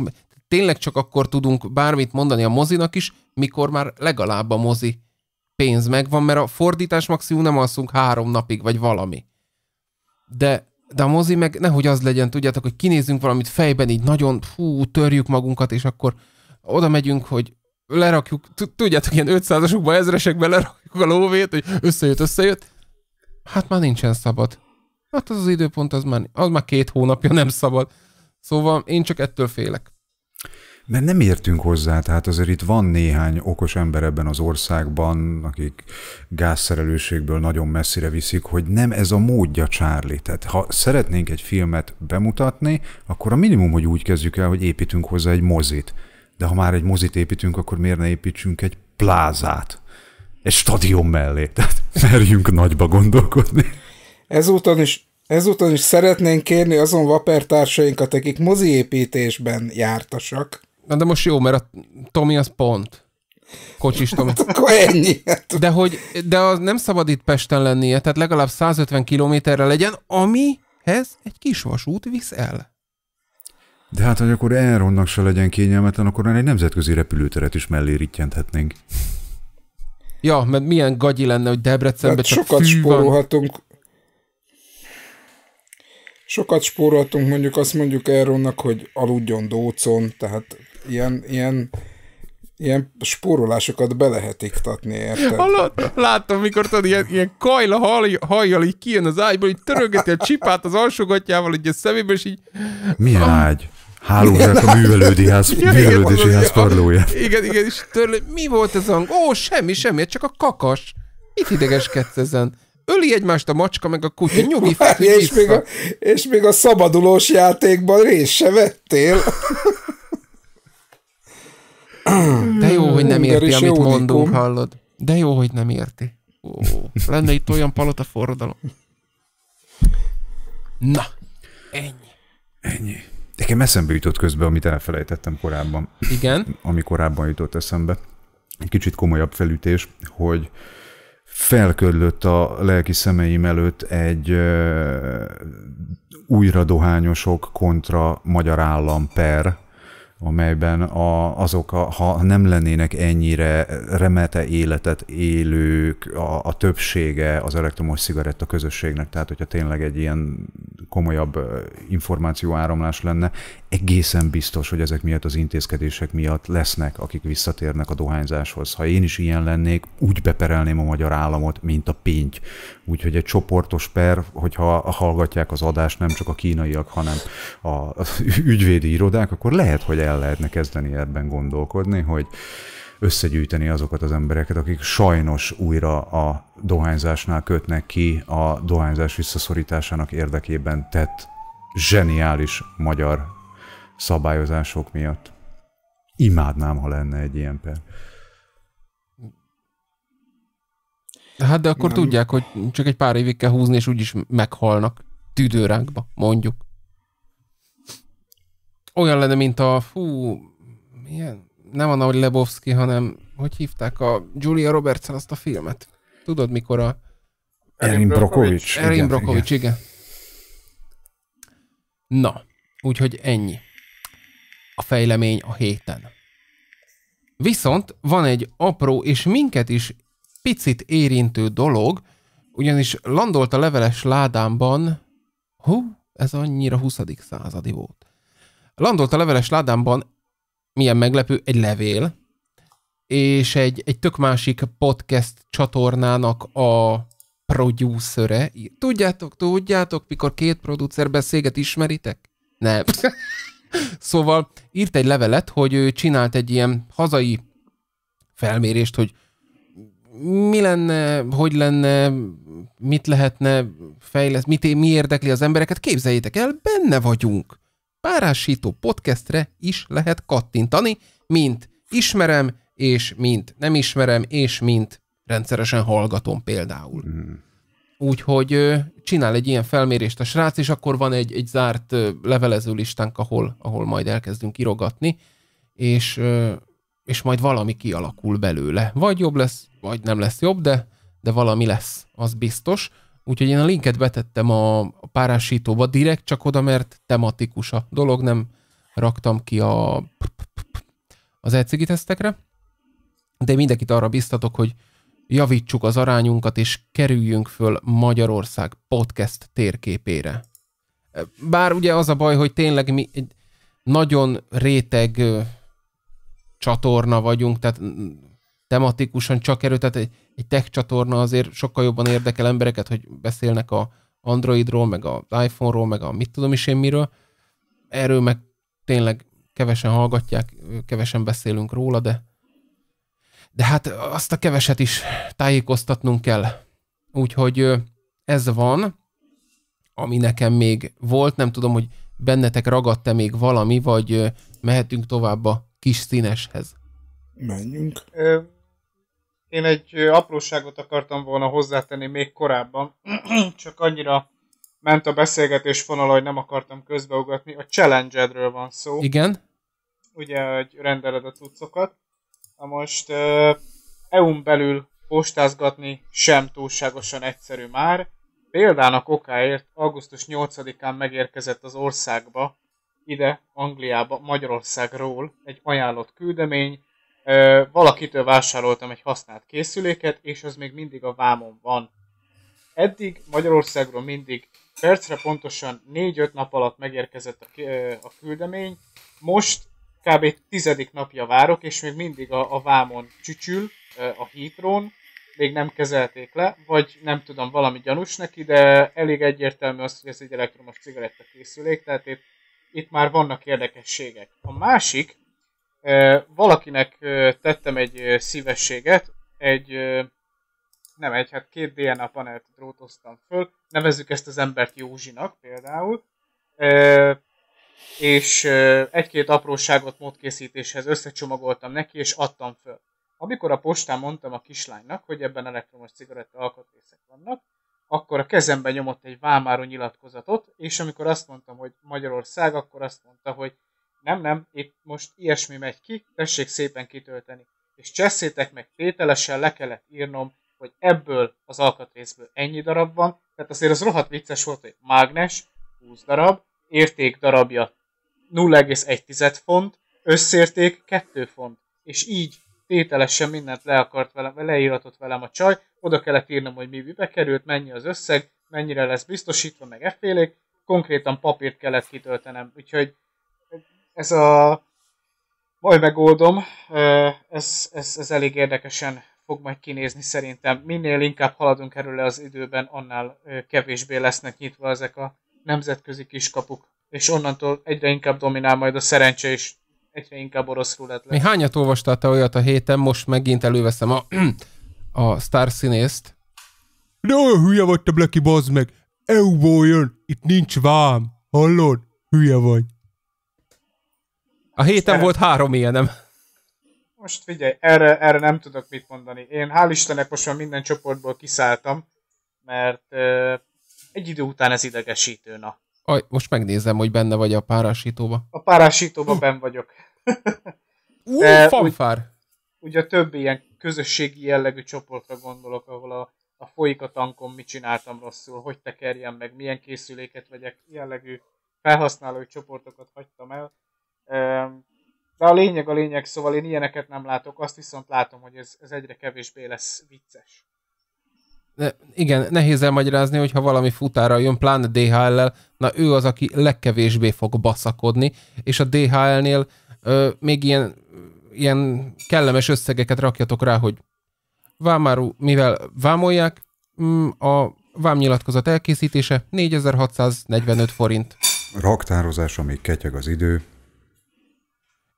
A: tényleg csak akkor tudunk bármit mondani a mozinak is, mikor már legalább a mozi pénz megvan, mert a fordítás maximum nem alszunk három napig, vagy valami. De, de a mozi meg nehogy az legyen, tudjátok, hogy kinézzünk valamit fejben, így nagyon hú, törjük magunkat, és akkor oda megyünk, hogy lerakjuk, tudjátok, ilyen 500-asokba, ezresekbe lerak, a lóvét, hogy összejött, összejött. Hát már nincsen szabad. Hát az az időpont, az már, az már két hónapja nem szabad. Szóval én csak ettől félek.
C: Mert nem értünk hozzá, tehát azért itt van néhány okos ember ebben az országban, akik gázszerelőségből nagyon messzire viszik, hogy nem ez a módja, Charlie. Tehát ha szeretnénk egy filmet bemutatni, akkor a minimum, hogy úgy kezdjük el, hogy építünk hozzá egy mozit. De ha már egy mozit építünk, akkor miért ne építsünk egy plázát? egy stadion mellé. Tehát merjünk nagyba gondolkodni. Ezúton is,
D: ezúton is szeretnénk kérni azon vapertársainkat, akik moziépítésben jártasak.
A: Na de most jó, mert a Tomi az pont. Kocsis Tomi. Hát akkor ennyi. Hát. De, hogy, de az nem szabad itt Pesten lennie, tehát legalább 150 kilométerre legyen, amihez egy kis vasút visz el.
C: De hát, hogy akkor Elronnak se legyen kényelmetlen, akkor egy nemzetközi repülőteret is mellé rittyenthetnénk.
A: Ja, mert milyen gagyi lenne, hogy Debrecenben hát csak sokat fű spórolhatunk. Van.
D: Sokat spórolhatunk, mondjuk azt mondjuk Erronnak, hogy aludjon dócon, tehát ilyen, ilyen ilyen spórolásokat be lehet iktatni, érted?
A: Láttam, mikor tudod, ilyen, ilyen kajla hajjal így kijön az ágyból, így törögeti a csipát az alsógatjával, így a szemébe, és így...
C: Mi ágy? Hálózat a művelődi ház, ja, művelődési igen, ház parlóját.
A: Igen, igen, és törlő, mi volt ez a Ó, semmi, semmi, csak a kakas. Mit idegeskedsz ezen? Öli egymást a macska meg a kutya, nyugi, fel, és, még a, és
D: még a szabadulós játékban részt se vettél.
A: De jó, hogy nem érti, amit jódikum. mondunk, hallod. De jó, hogy nem érti. Ó, lenne itt olyan palota forradalom. Na, ennyi.
C: Ennyi. Nekem eszembe jutott közben, amit elfelejtettem korábban. Igen. Ami korábban jutott eszembe. Egy kicsit komolyabb felütés, hogy felködlött a lelki szemeim előtt egy uh, újra dohányosok kontra magyar állam per amelyben a, azok, a, ha nem lennének ennyire remete életet élők, a, a többsége az elektromos cigaretta közösségnek, tehát hogyha tényleg egy ilyen komolyabb információáramlás lenne, egészen biztos, hogy ezek miatt az intézkedések miatt lesznek, akik visszatérnek a dohányzáshoz. Ha én is ilyen lennék, úgy beperelném a magyar államot, mint a pénty. Úgyhogy egy csoportos per, hogyha hallgatják az adást nem csak a kínaiak, hanem a ügyvédi irodák, akkor lehet, hogy el el lehetne kezdeni ebben gondolkodni, hogy összegyűjteni azokat az embereket, akik sajnos újra a dohányzásnál kötnek ki a dohányzás visszaszorításának érdekében tett zseniális magyar szabályozások miatt. Imádnám, ha lenne egy ilyen per.
A: Hát de akkor nem. tudják, hogy csak egy pár évig kell húzni, és úgyis meghalnak tüdőrákba, mondjuk olyan lenne, mint a, fú, milyen, nem a Nagy Lebowski, hanem, hogy hívták a Julia Robertson azt a filmet? Tudod, mikor a... Erin Brokovics. Erin Brokovics, igen. igen. Na, úgyhogy ennyi. A fejlemény a héten. Viszont van egy apró és minket is picit érintő dolog, ugyanis landolt a leveles ládámban, hú, ez annyira 20. századi volt. Landolt a leveles ládámban, milyen meglepő, egy levél, és egy, egy tök másik podcast csatornának a producere. Tudjátok, tudjátok, mikor két producer beszélget, ismeritek? Nem. szóval írt egy levelet, hogy ő csinált egy ilyen hazai felmérést, hogy mi lenne, hogy lenne, mit lehetne fejleszteni, mi érdekli az embereket. Képzeljétek el, benne vagyunk párásító podcastre is lehet kattintani, mint ismerem, és mint nem ismerem, és mint rendszeresen hallgatom például. Mm. Úgyhogy csinál egy ilyen felmérést a srác, és akkor van egy, egy zárt levelező listánk, ahol, ahol majd elkezdünk irogatni, és, és majd valami kialakul belőle. Vagy jobb lesz, vagy nem lesz jobb, de, de valami lesz, az biztos. Úgyhogy én a linket betettem a párásítóba direkt, csak oda, mert tematikus a dolog, nem raktam ki a, az ecigi tesztekre. De mindenkit arra biztatok, hogy javítsuk az arányunkat, és kerüljünk föl Magyarország podcast térképére. Bár ugye az a baj, hogy tényleg mi egy nagyon réteg csatorna vagyunk, tehát tematikusan csak erről, tehát egy, egy tech csatorna azért sokkal jobban érdekel embereket, hogy beszélnek a Androidról, meg az iPhone-ról, meg a mit tudom is én miről. Erről meg tényleg kevesen hallgatják, kevesen beszélünk róla, de de hát azt a keveset is tájékoztatnunk kell. Úgyhogy ez van, ami nekem még volt, nem tudom, hogy bennetek ragadt-e még valami, vagy mehetünk tovább a kis színeshez.
B: Menjünk. Én egy apróságot akartam volna hozzátenni még korábban, csak annyira ment a beszélgetés vonala, hogy nem akartam közbeugatni. A challenge van szó. Igen. Ugye, hogy rendeled a cuccokat. Na most uh, EU-n belül postázgatni sem túlságosan egyszerű már. Példának okáért augusztus 8-án megérkezett az országba, ide, Angliába, Magyarországról egy ajánlott küldemény, valakitől vásároltam egy használt készüléket, és az még mindig a vámon van. Eddig Magyarországról mindig percre pontosan 4-5 nap alatt megérkezett a, a küldemény, most kb. tizedik napja várok, és még mindig a, a vámon csücsül a hítrón, még nem kezelték le, vagy nem tudom, valami gyanús neki, de elég egyértelmű az, hogy ez egy elektromos cigaretta készülék, tehát itt, itt már vannak érdekességek. A másik, Valakinek tettem egy szívességet, egy, nem egy, hát két DNA panelt drótoztam föl, nevezzük ezt az embert Józsinak például, és egy-két apróságot módkészítéshez összecsomagoltam neki, és adtam föl. Amikor a postán mondtam a kislánynak, hogy ebben elektromos cigaretta alkatrészek vannak, akkor a kezemben nyomott egy vámáró nyilatkozatot, és amikor azt mondtam, hogy Magyarország, akkor azt mondta, hogy nem, nem, itt most ilyesmi megy ki, tessék szépen kitölteni. És cseszétek meg, tételesen le kellett írnom, hogy ebből az alkatrészből ennyi darab van, tehát azért az rohadt vicces volt, hogy mágnes 20 darab, érték darabja 0,1 font, összérték 2 font. És így tételesen mindent le akart velem, leíratott velem a csaj, oda kellett írnom, hogy mi került, mennyi az összeg, mennyire lesz biztosítva, meg effélék, konkrétan papírt kellett kitöltenem, úgyhogy ez a majd megoldom, ez, ez, ez elég érdekesen fog majd kinézni szerintem. Minél inkább haladunk erről az időben, annál kevésbé lesznek nyitva ezek a nemzetközi kiskapuk, és onnantól egyre inkább dominál majd a szerencse, és egyre inkább orosz rulett lesz.
A: Mi hányat olvastál te olyat a héten? Most megint előveszem a, a Star színészt.
C: De olyan hülye vagy te, Blacky, bazd meg! EU-ból jön, itt nincs vám, hallod? Hülye vagy. A héten erre... volt
A: három ilyenem.
B: Most figyelj, erre, erre nem tudok mit mondani. Én hál' Istennek most már minden csoportból kiszálltam, mert ö, egy idő után ez idegesítő, na.
A: Aj, most megnézem, hogy benne vagy a párásítóba.
B: A párásítóba uh. ben vagyok. Ú, uh, fanfár! ugye több ilyen közösségi jellegű csoportra gondolok, ahol a, a folyik a tankon, mit csináltam rosszul, hogy tekerjem meg, milyen készüléket vegyek, jellegű felhasználói csoportokat hagytam el de a lényeg a lényeg, szóval én ilyeneket nem látok, azt viszont látom, hogy ez, ez egyre kevésbé lesz vicces.
A: De igen, nehéz elmagyarázni, hogyha valami futára jön, pláne DHL-lel, na ő az, aki legkevésbé fog baszakodni, és a DHL-nél ö, még ilyen, ilyen kellemes összegeket rakjatok rá, hogy vámáru, mivel vámolják, mm, a vámnyilatkozat elkészítése 4645 forint.
C: Raktározás, amíg ketyeg az idő,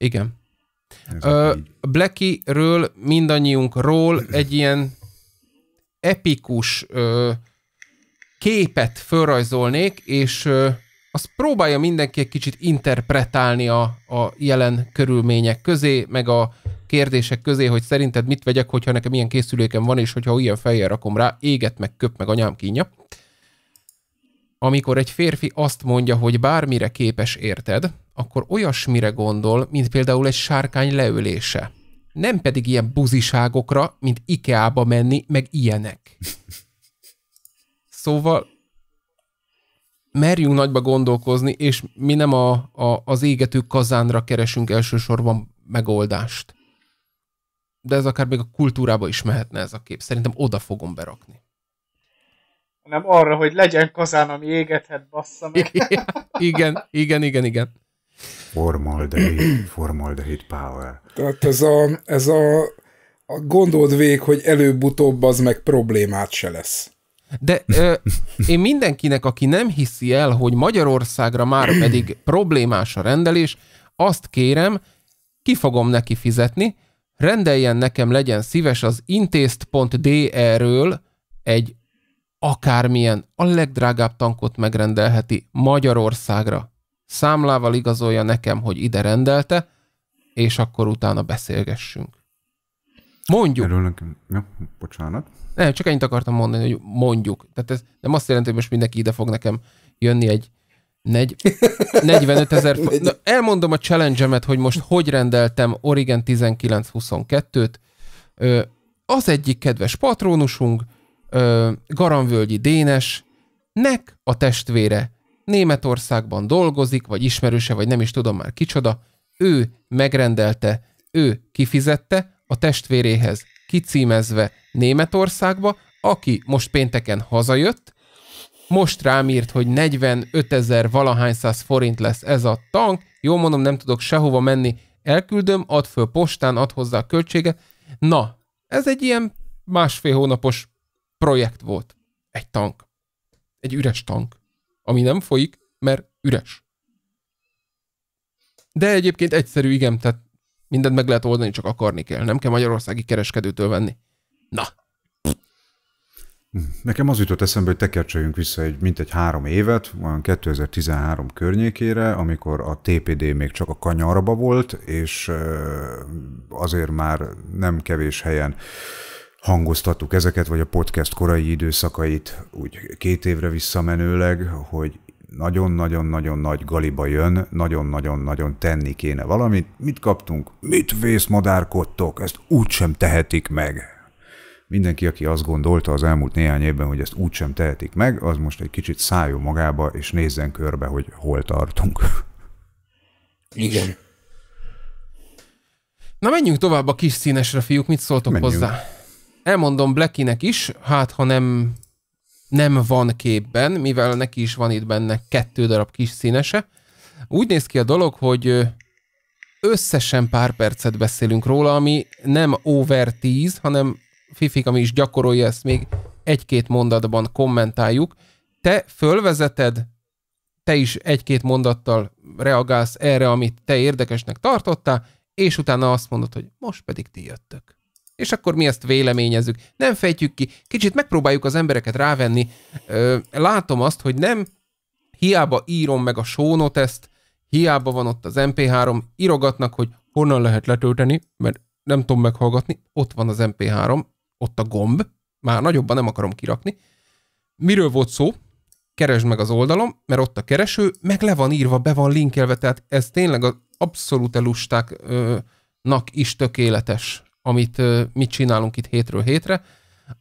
A: igen. Ö, Blackie-ről, mindannyiunkról egy ilyen epikus ö, képet fölrajzolnék, és ö, azt próbálja mindenki egy kicsit interpretálni a, a jelen körülmények közé, meg a kérdések közé, hogy szerinted mit vegyek, hogyha nekem ilyen készülékem van, és hogyha ilyen fejjel rakom rá, éget meg köp meg anyám kínja. Amikor egy férfi azt mondja, hogy bármire képes érted, akkor olyasmire gondol, mint például egy sárkány leölése. Nem pedig ilyen buziságokra, mint Ikeába menni, meg ilyenek. Szóval merjünk nagyba gondolkozni, és mi nem a, a, az égető kazánra keresünk elsősorban megoldást. De ez akár még a kultúrába is mehetne ez a kép. Szerintem oda fogom berakni.
B: Nem arra, hogy legyen kazán, ami égethet, bassza meg.
A: Igen, igen, igen, igen. Formaldehid,
C: formaldehid power.
D: Tehát ez a, ez a, a gondold vég, hogy előbb-utóbb az meg problémát
A: se lesz. De ö, én mindenkinek, aki nem hiszi el, hogy Magyarországra már pedig problémás a rendelés, azt kérem, ki fogom neki fizetni, rendeljen nekem, legyen szíves az intézt.dr-ről e egy akármilyen, a legdrágább tankot megrendelheti Magyarországra számlával igazolja nekem, hogy ide rendelte, és akkor utána beszélgessünk.
C: Mondjuk. Erről nekem, ja, bocsánat.
A: Nem, csak ennyit akartam mondani, hogy mondjuk. Tehát ez nem azt jelenti, hogy most mindenki ide fog nekem jönni egy negy, 45 ezer... Na, elmondom a challenge hogy most hogy rendeltem Origen 1922-t. Az egyik kedves patrónusunk, Garamvölgyi Dénes, nek a testvére Németországban dolgozik, vagy ismerőse, vagy nem is tudom már kicsoda, ő megrendelte, ő kifizette a testvéréhez kicímezve Németországba, aki most pénteken hazajött, most rám írt, hogy 45 ezer valahány száz forint lesz ez a tank, jó mondom, nem tudok sehova menni, elküldöm, ad föl postán, ad hozzá a költséget. Na, ez egy ilyen másfél hónapos projekt volt. Egy tank. Egy üres tank ami nem folyik, mert üres. De egyébként egyszerű, igen, tehát mindent meg lehet oldani, csak akarni kell. Nem kell magyarországi kereskedőtől venni. Na.
C: Nekem az jutott eszembe, hogy tekercseljünk vissza egy mint egy három évet, olyan 2013 környékére, amikor a TPD még csak a kanyarba volt, és azért már nem kevés helyen hangoztattuk ezeket, vagy a podcast korai időszakait úgy két évre visszamenőleg, hogy nagyon-nagyon-nagyon nagy galiba jön, nagyon-nagyon-nagyon tenni kéne valamit. Mit kaptunk? Mit vészmadárkodtok? Ezt úgysem tehetik meg. Mindenki, aki azt gondolta az elmúlt néhány évben, hogy ezt úgysem tehetik meg, az most egy kicsit szálljon magába, és nézzen körbe, hogy hol tartunk. Igen.
A: Na menjünk tovább a kis színesre, fiúk, mit szóltok menjünk. hozzá? elmondom Blackinek is, hát ha nem, nem van képben, mivel neki is van itt benne kettő darab kis színese. Úgy néz ki a dolog, hogy összesen pár percet beszélünk róla, ami nem over 10, hanem Fifik, ami is gyakorolja ezt még egy-két mondatban kommentáljuk. Te fölvezeted, te is egy-két mondattal reagálsz erre, amit te érdekesnek tartottál, és utána azt mondod, hogy most pedig ti jöttök és akkor mi ezt véleményezzük. Nem fejtjük ki, kicsit megpróbáljuk az embereket rávenni. Ö, látom azt, hogy nem hiába írom meg a sónot ezt, hiába van ott az MP3, írogatnak, hogy honnan lehet letölteni, mert nem tudom meghallgatni, ott van az MP3, ott a gomb, már nagyobban nem akarom kirakni. Miről volt szó? Keresd meg az oldalom, mert ott a kereső, meg le van írva, be van linkelve, tehát ez tényleg az abszolút elustáknak is tökéletes amit mit csinálunk itt hétről hétre,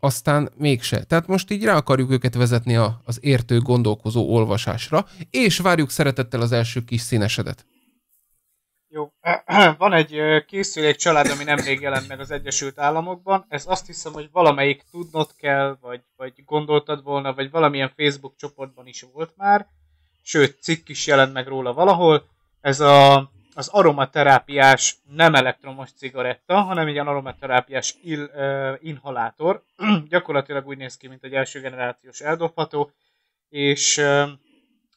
A: aztán mégse. Tehát most így rá akarjuk őket vezetni a, az értő, gondolkozó olvasásra, és várjuk szeretettel az első kis színesedet.
B: Jó, van egy készülék család, ami nemrég jelent meg az Egyesült Államokban. Ez azt hiszem, hogy valamelyik tudnod kell, vagy, vagy gondoltad volna, vagy valamilyen Facebook csoportban is volt már. Sőt, cikk is jelent meg róla valahol. Ez a az aromaterápiás, nem elektromos cigaretta, hanem egy aromaterápiás ill, uh, inhalátor. Gyakorlatilag úgy néz ki, mint egy első generációs eldobható, és uh,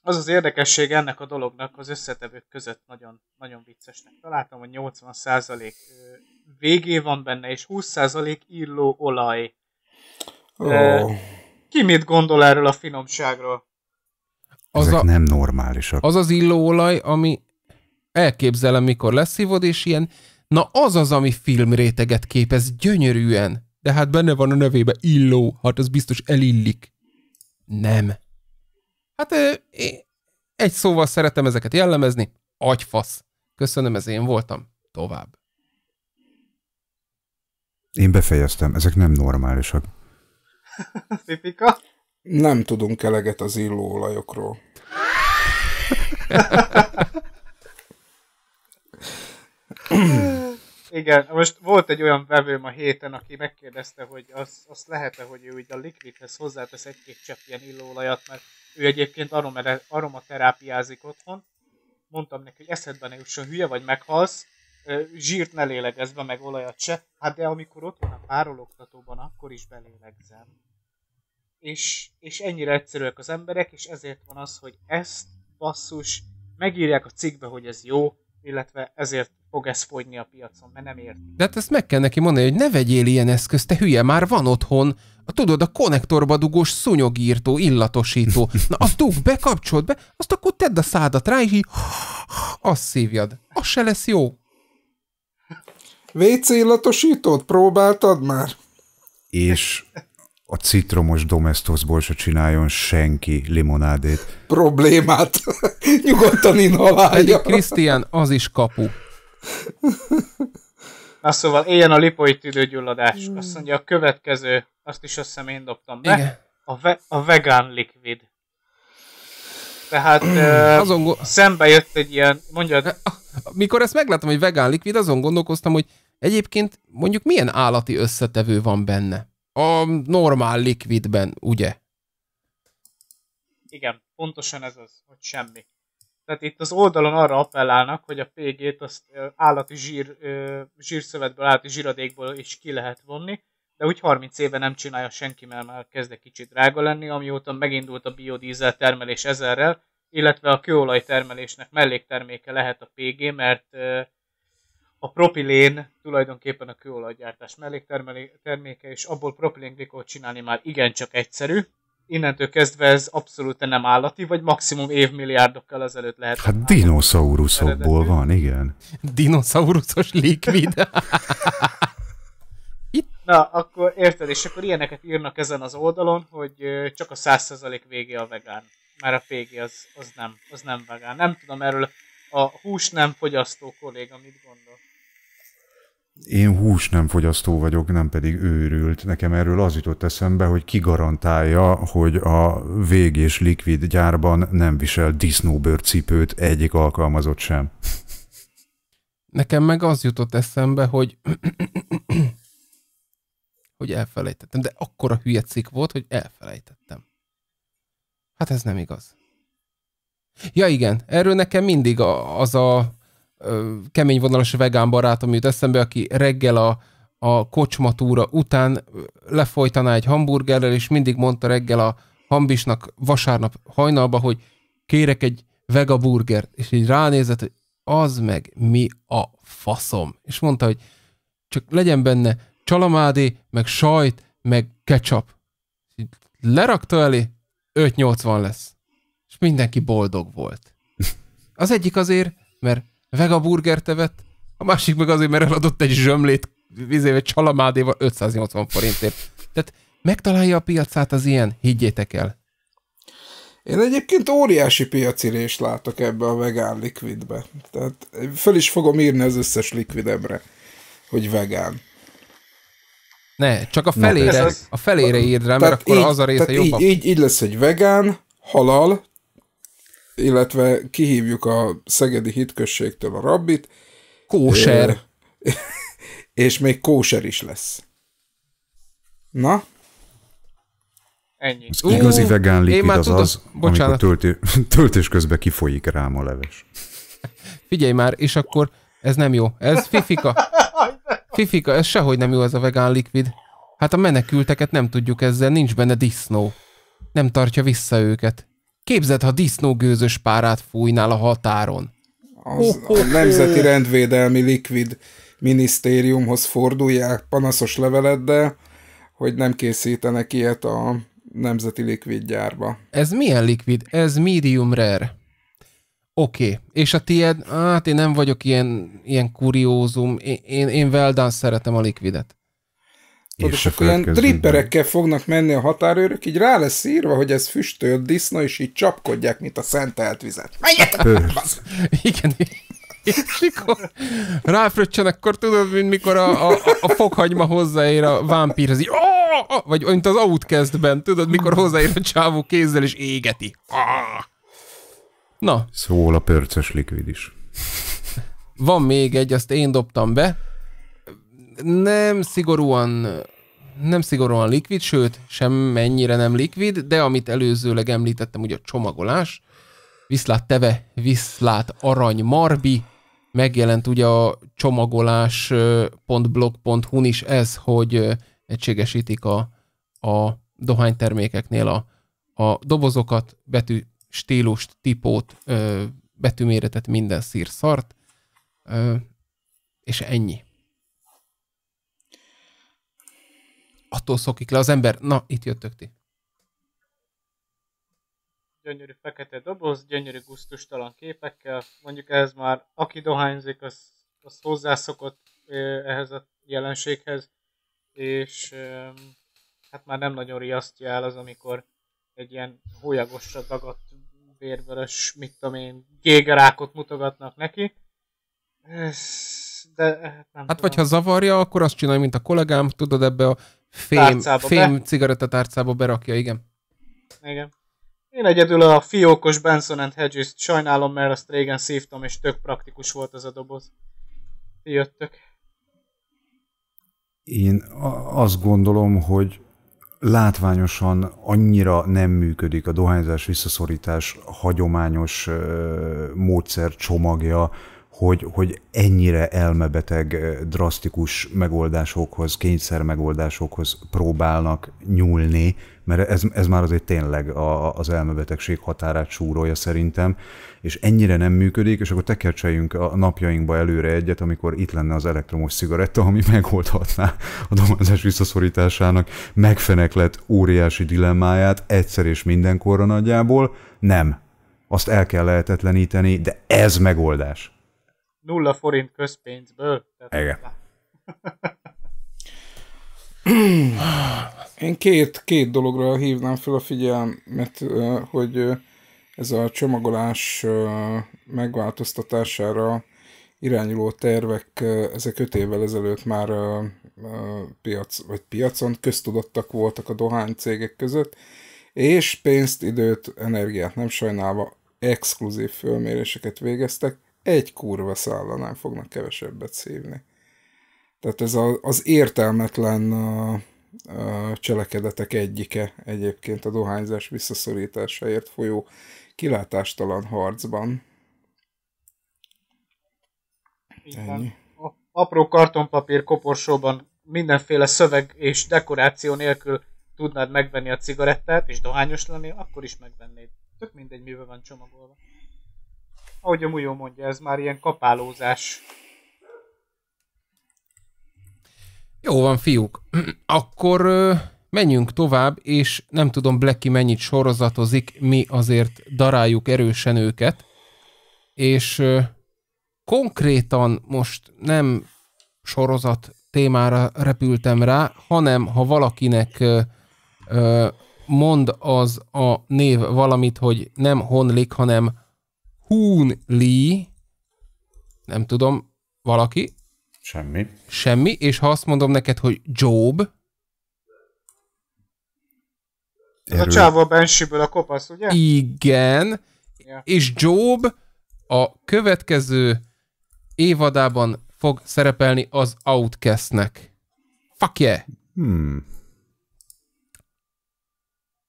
B: az az érdekesség ennek a dolognak az összetevők között nagyon, nagyon viccesnek találtam, hogy 80% végé van benne, és 20% illó olaj. Oh. Ki mit gondol erről a finomságról?
C: Az a, nem normálisak.
A: Az az illóolaj, ami elképzelem, mikor leszívod, és ilyen, na az az, ami filmréteget képez gyönyörűen. De hát benne van a nevébe illó, hát az biztos elillik. Nem. Hát egy szóval szeretem ezeket jellemezni, agyfasz. Köszönöm, ez én voltam. Tovább.
C: Én befejeztem, ezek nem normálisak.
D: Pipika? Nem tudunk eleget az illóolajokról.
B: Igen, most volt egy olyan vevőm a héten, aki megkérdezte, hogy az, az lehet-e, hogy ő így a likvidhez hozzátesz egy-két csepp ilyen illóolajat, mert ő egyébként aromaterápiázik otthon. Mondtam neki, hogy eszedben ne jusson, hülye vagy meghalsz, zsírt ne lélegezve, meg olajat se. Hát de amikor ott van a párologtatóban, akkor is belélegzem. És, és ennyire egyszerűek az emberek, és ezért van az, hogy ezt basszus, megírják a cikkbe, hogy ez jó, illetve ezért fog ez fogyni a piacon, mert nem értik.
A: De hát ezt meg kell neki mondani, hogy ne vegyél ilyen eszközt, te hülye, már van otthon, a, tudod, a konnektorba dugós szúnyogírtó, illatosító. Na, azt dug be, kapcsold be, azt akkor tedd a szádat rá, és így azt szívjad. Az se lesz jó.
D: WC illatosítót próbáltad már?
C: És a citromos domestosból se csináljon senki limonádét.
A: Problémát. Nyugodtan inhalálja. Krisztián, az is
C: kapu.
B: Na szóval éljen a lipoi tüdőgyulladás. Hmm. Azt mondja a következő, azt is összem én dobtam be. A, ve- a vegan liquid. Tehát ö, azon
A: go- szembe jött egy ilyen, mondjad... Mikor ezt megláttam, hogy vegán likvid, azon gondolkoztam, hogy egyébként mondjuk milyen állati összetevő van benne? A normál likvidben, ugye?
B: Igen, pontosan ez az, hogy semmi. Tehát itt az oldalon arra appellálnak, hogy a PG-t azt állati zsír, zsírszövetből, állati zsíradékból is ki lehet vonni, de úgy 30 éve nem csinálja senki, mert már kezdek kicsit drága lenni, amióta megindult a biodízel termelés ezerrel, illetve a kőolaj termelésnek mellékterméke lehet a PG, mert a propilén tulajdonképpen a kőolajgyártás mellékterméke, és abból propilén csinálni már igencsak egyszerű, innentől kezdve ez abszolút nem állati, vagy maximum évmilliárdokkal ezelőtt lehet. Hát
C: dinoszauruszokból van, igen.
B: Dinoszauruszos Itt. Na, akkor érted, és akkor ilyeneket írnak ezen az oldalon, hogy csak a 100% végé a vegán. Már a végé az, az, nem, az nem vegán. Nem tudom erről a hús nem fogyasztó kolléga mit gondol
C: én hús nem fogyasztó vagyok, nem pedig őrült. Nekem erről az jutott eszembe, hogy ki garantálja, hogy a vég és likvid gyárban nem visel disznóbőrcipőt egyik alkalmazott sem.
A: Nekem meg az jutott eszembe, hogy hogy elfelejtettem, de akkora hülye cikk volt, hogy elfelejtettem. Hát ez nem igaz. Ja igen, erről nekem mindig az a kemény vonalas vegán barátom jut eszembe, aki reggel a, a kocsmatúra után lefolytaná egy hamburgerrel, és mindig mondta reggel a hambisnak vasárnap hajnalba, hogy kérek egy vega burgert, és így ránézett, hogy az meg mi a faszom. És mondta, hogy csak legyen benne csalamádé, meg sajt, meg ketchup. így lerakta elé, 5-80 lesz. És mindenki boldog volt. Az egyik azért, mert vega burgert evett, a másik meg azért, mert eladott egy zsömlét vizébe csalamádéval 580 forintért. Tehát megtalálja a piacát az ilyen, higgyétek el. Én egyébként
D: óriási piacirést látok ebbe a vegán likvidbe. Tehát föl is fogom írni az összes likvidemre, hogy vegán.
A: Ne, csak a felére, a felére írd rá, mert akkor így, az a része jobb. Így, így,
D: így lesz, hogy vegán, halal, illetve kihívjuk a szegedi hitközségtől a rabbit. Kóser. És, és még kóser is lesz.
C: Na?
A: Ennyi.
D: Az igazi vegán likvid az tudom. az, Bocsánat.
C: amikor töltő, töltés közben kifolyik rám a leves.
A: Figyelj már, és akkor ez nem jó. Ez fifika. Fifika, ez sehogy nem jó ez a vegán likvid. Hát a menekülteket nem tudjuk ezzel, nincs benne disznó. Nem tartja vissza őket. Képzeld, ha disznógőzös párát fújnál a határon.
D: Az, a Nemzeti Rendvédelmi Likvid Minisztériumhoz fordulják panaszos leveleddel, hogy nem készítenek ilyet a
A: Nemzeti Likvid gyárba. Ez milyen likvid? Ez medium rare. Oké, okay. és a tied? Hát én nem vagyok ilyen, ilyen kuriózum, én, én, én well szeretem a likvidet. Tudod, és akkor ilyen dripperekkel
D: fognak menni a határőrök, így rá lesz írva, hogy ez füstölt disznó, és így csapkodják, mint a szentelt vizet.
A: Igen, és mikor ráfröccsen, akkor tudod, mint mikor a, a, a fokhagyma hozzáér a vámpírhez, így, oh! vagy mint az Outcastben, tudod, mikor hozzáér a csávó kézzel, és égeti. Oh.
C: Na. Szól a pörces likvid is.
A: Van még egy, azt én dobtam be, nem szigorúan nem szigorúan likvid, sőt, sem mennyire nem likvid, de amit előzőleg említettem, ugye a csomagolás, Viszlát Teve, Viszlát Arany Marbi, megjelent ugye a csomagolásbloghu is ez, hogy egységesítik a, a dohánytermékeknél a, a dobozokat, betű stílust, tipót, betűméretet, minden szírszart, és ennyi. attól szokik le az ember. Na, itt jöttök ti.
B: Gyönyörű fekete doboz, gyönyörű guztustalan képekkel. Mondjuk ez már, aki dohányzik, az, az hozzászokott ehhez a jelenséghez, és hát már nem nagyon riasztja el az, amikor egy ilyen hólyagosra dagadt vérvörös, mit tudom én, gégerákot mutogatnak neki. De, hát nem hát tudom.
A: vagy ha zavarja, akkor azt csinálja, mint a kollégám, tudod, ebbe a fém, tárcába fém be. cigarettatárcába berakja, igen.
B: Igen. Én egyedül a fiókos Benson and hedges sajnálom, mert azt régen szívtam, és tök praktikus volt ez a doboz. Ti jöttök.
C: Én azt gondolom, hogy látványosan annyira nem működik a dohányzás visszaszorítás hagyományos módszer csomagja, hogy, hogy ennyire elmebeteg, drasztikus megoldásokhoz, kényszer megoldásokhoz próbálnak nyúlni, mert ez, ez már azért tényleg a, az elmebetegség határát súrolja szerintem, és ennyire nem működik, és akkor tekercseljünk a napjainkba előre egyet, amikor itt lenne az elektromos cigaretta, ami megoldhatná a domázás visszaszorításának megfeneklett óriási dilemmáját egyszer és mindenkorra nagyjából. Nem. Azt el kell lehetetleníteni, de ez megoldás
B: nulla forint közpénzből. Igen.
D: Én két, két dologra hívnám fel a figyelmet, hogy ez a csomagolás megváltoztatására irányuló tervek ezek öt évvel ezelőtt már piac, vagy piacon köztudottak voltak a dohány cégek között, és pénzt, időt, energiát nem sajnálva exkluzív fölméréseket végeztek, egy kurva szállanál fognak kevesebbet szívni. Tehát ez a, az értelmetlen a, a cselekedetek egyike egyébként a dohányzás visszaszorításáért folyó kilátástalan harcban.
B: Ennyi. A apró kartonpapír koporsóban mindenféle szöveg és dekoráció nélkül tudnád megvenni a cigarettát és dohányos lenni, akkor is megvennéd. Tök mindegy, mivel van csomagolva ahogy a Mujó mondja, ez már ilyen kapálózás.
A: Jó van, fiúk. Akkor menjünk tovább, és nem tudom, Blacky mennyit sorozatozik, mi azért daráljuk erősen őket, és konkrétan most nem sorozat témára repültem rá, hanem ha valakinek mond az a név valamit, hogy nem honlik, hanem Hoon Lee, nem tudom, valaki? Semmi. Semmi, és ha azt mondom neked, hogy Job, ez a csávó a
B: bensőből a kopasz, ugye?
A: Igen. Ja. És Job a következő évadában fog szerepelni az Outcast-nek. Fuck yeah! Hmm.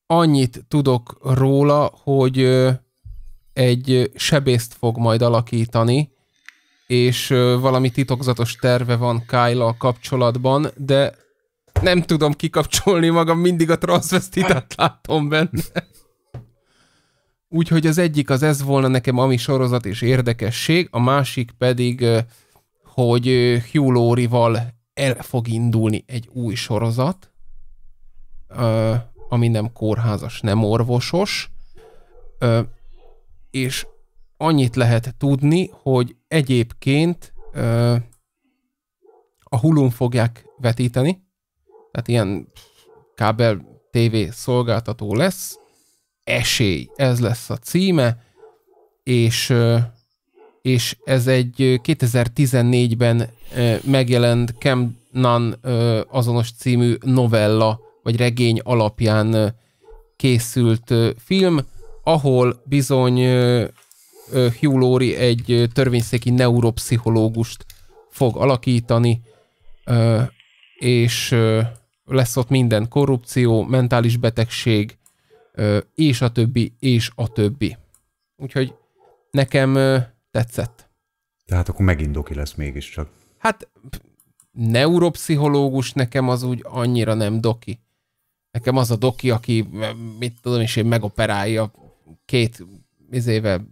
A: Annyit tudok róla, hogy egy sebészt fog majd alakítani, és valami titokzatos terve van kyle kapcsolatban, de nem tudom kikapcsolni magam, mindig a transvestitát látom benne. Úgyhogy az egyik az ez volna nekem, ami sorozat és érdekesség, a másik pedig, hogy Hugh Laurie-val el fog indulni egy új sorozat, ami nem kórházas, nem orvosos és annyit lehet tudni, hogy egyébként ö, a hulun fogják vetíteni, tehát ilyen kábel TV szolgáltató lesz, esély, ez lesz a címe, és, ö, és ez egy 2014-ben ö, megjelent Cam Nunn ö, azonos című novella, vagy regény alapján készült film, ahol bizony Hugh Laurie egy törvényszéki neuropszichológust fog alakítani, és lesz ott minden korrupció, mentális betegség,
C: és a többi, és a többi.
A: Úgyhogy nekem
C: tetszett. Tehát akkor doki lesz mégiscsak. Hát
A: neuropszichológus nekem az úgy annyira nem doki. Nekem az a doki, aki, mit tudom is, én megoperálja két izével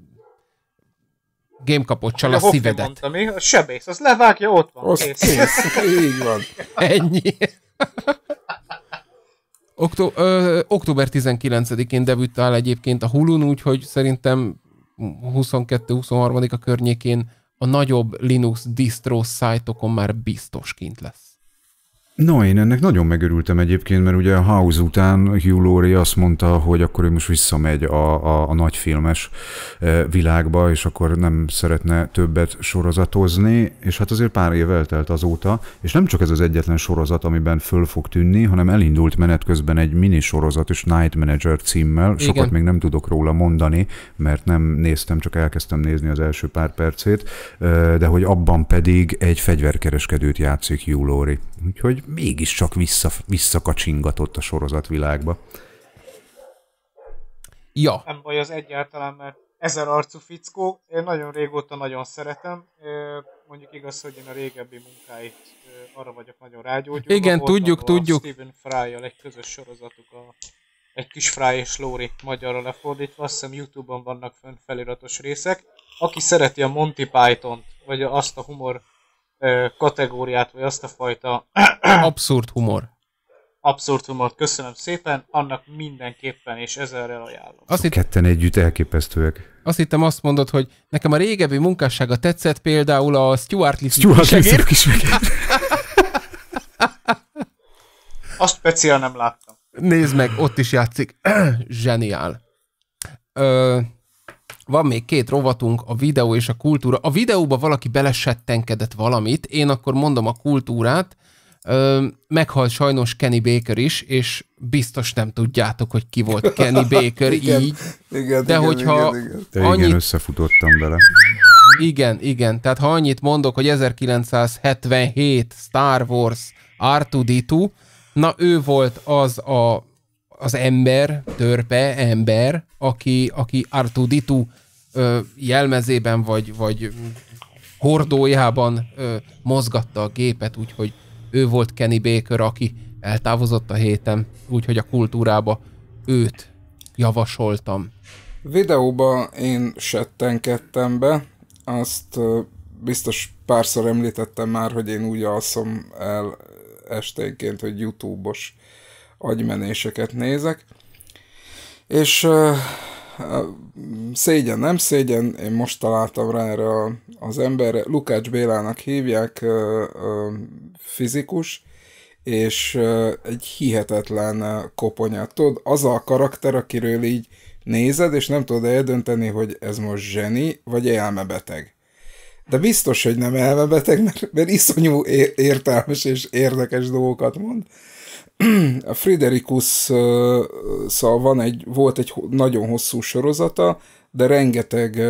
A: csal a, a szívedet. Mondta,
B: mi? A sebész, az levágja, ott van. Az kész. kész. Így van. Ennyi.
A: Okto- ö, október 19-én debütál egyébként a Hulun, úgyhogy szerintem 22-23-a környékén a nagyobb Linux distro szájtokon már biztos kint lesz.
C: No, én ennek nagyon megörültem egyébként, mert ugye a House után Hugh Laurie azt mondta, hogy akkor ő most visszamegy a, a, a nagyfilmes eh, világba, és akkor nem szeretne többet sorozatozni, és hát azért pár év eltelt azóta, és nem csak ez az egyetlen sorozat, amiben föl fog tűnni, hanem elindult menet közben egy mini sorozat és Night Manager címmel, Igen. sokat még nem tudok róla mondani, mert nem néztem, csak elkezdtem nézni az első pár percét, eh, de hogy abban pedig egy fegyverkereskedőt játszik Hugh Laurie. Úgyhogy mégiscsak vissza, visszakacsingatott a sorozatvilágba.
B: Ja. Nem baj az egyáltalán, mert ezer arcú fickó, én nagyon régóta nagyon szeretem, mondjuk igaz, hogy én a régebbi munkáit arra vagyok nagyon rágyógyulva. Igen, Volt tudjuk, tudjuk. Steven fry egy közös sorozatuk a egy kis Fry és Lóri magyarra lefordítva, azt hiszem Youtube-on vannak fönn feliratos részek. Aki szereti a Monty Python-t, vagy azt a humor kategóriát, vagy azt a fajta...
C: Abszurd humor.
B: Abszurd humor. köszönöm szépen, annak mindenképpen, és ezerrel ajánlom.
A: Azt
C: itt... Ketten együtt elképesztőek. Azt
A: hittem azt mondod, hogy nekem a régebbi munkássága tetszett, például a Stuart Lee Stuart kisegér. kisegér. azt speciál nem láttam. Nézd meg, ott is játszik. Zseniál. Ö, van még két rovatunk, a videó és a kultúra. A videóba valaki belesettenkedett valamit, én akkor mondom a kultúrát, Meghalt sajnos Kenny Baker is, és biztos nem tudjátok, hogy ki volt Kenny Baker
D: igen, így. Igen, de igen, hogyha igen, igen.
C: De annyit... igen, összefutottam bele.
A: Igen, igen. Tehát ha annyit mondok, hogy 1977 Star Wars R2-D2, na ő volt az a az ember, törpe ember, aki, aki Artuditu jelmezében vagy, vagy hordójában ö, mozgatta a gépet, úgyhogy ő volt Kenny Baker, aki eltávozott a héten, úgyhogy a kultúrába őt javasoltam.
D: Videóba én settenkedtem be, azt biztos párszor említettem már, hogy én úgy alszom el esténként, hogy YouTube-os agymenéseket nézek. És uh, szégyen, nem szégyen, én most találtam rá erre az emberre, Lukács Bélának hívják, uh, uh, fizikus, és egy hihetetlen koponya. Tudod, az a karakter, akiről így nézed, és nem tudod eldönteni, hogy ez most zseni, vagy elmebeteg. De biztos, hogy nem elmebeteg, mert, mert iszonyú értelmes és érdekes dolgokat mond. a Friderikus szóval van egy, volt egy nagyon hosszú sorozata, de rengeteg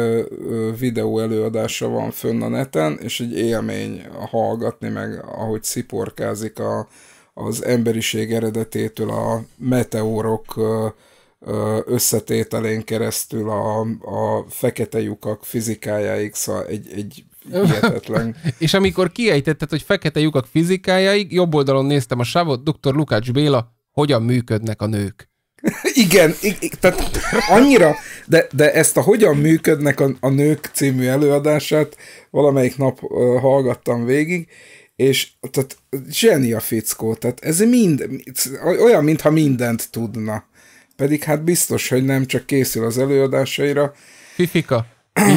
D: videó előadása van fönn a neten, és egy élmény hallgatni meg, ahogy sziporkázik a, az emberiség eredetétől a meteorok összetételén keresztül a, a fekete lyukak fizikájáig, szóval egy, egy hihetetlen.
A: és amikor kiejtetted, hogy fekete lyukak fizikájáig, jobb oldalon néztem a sávot, dr. Lukács Béla, hogyan működnek a nők.
D: Igen, tehát annyira, de, de ezt a Hogyan működnek a, a nők című előadását valamelyik nap uh, hallgattam végig, és tehát zseni a fickó, tehát ez mind, olyan, mintha mindent tudna. Pedig hát biztos, hogy nem csak készül az előadásaira.
A: Fifika.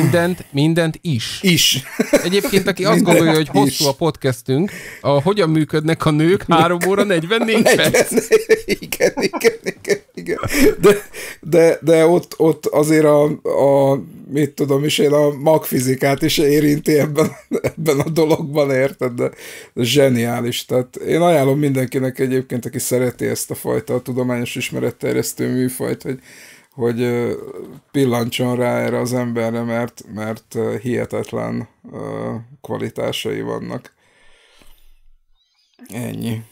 A: Mindent, mindent is. Is. Egyébként, aki azt gondolja, hogy hosszú is. a podcastünk, a hogyan működnek a nők 3 óra 44 perc. Igen,
D: igen, igen, igen. De, de, de ott, ott azért a, a, mit tudom is én, a magfizikát is érinti ebben, ebben a dologban, érted? De, de zseniális. Tehát én ajánlom mindenkinek egyébként, aki szereti ezt a fajta a tudományos ismeretterjesztő műfajt, hogy hogy pillantson rá erre az emberre, mert, mert hihetetlen kvalitásai vannak.
A: Ennyi.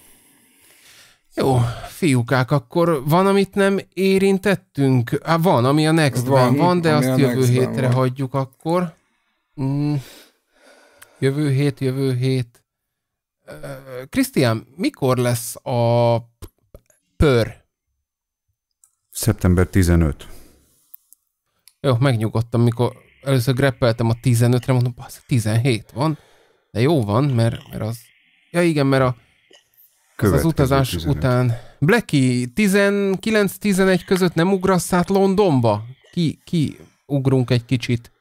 A: Jó, fiúkák, akkor van, amit nem érintettünk? Hát van, ami a next van, van de azt jövő hétre van. hagyjuk akkor. Mm. Jövő hét, jövő hét. Krisztián, uh, mikor lesz a pör?
C: Szeptember 15.
A: Jó, megnyugodtam, mikor először greppeltem a 15-re, mondom, az 17 van, de jó van, mert, mert az... Ja igen, mert a, az, az utazás 15. után... Blacky, 19-11 között nem ugrassz át Londonba? Ki, ki ugrunk egy kicsit?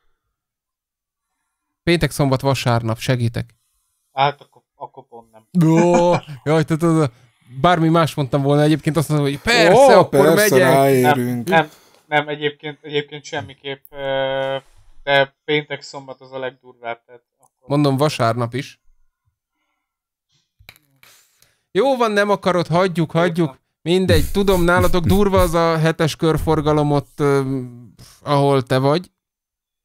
A: Péntek, szombat, vasárnap, segítek.
B: Hát akkor, akkor
A: pont nem. Jó, jaj, te tudod, bármi más mondtam volna egyébként, azt mondom, hogy persze, oh, akkor persze, megyek. Ráérünk. Nem, nem,
B: nem, egyébként, egyébként semmiképp, de péntek, szombat az a legdurvább. Tehát
A: akkor... Mondom, vasárnap is. Jó van, nem akarod, hagyjuk, hagyjuk. Mindegy, tudom, nálatok durva az a hetes körforgalom ott, ahol te vagy.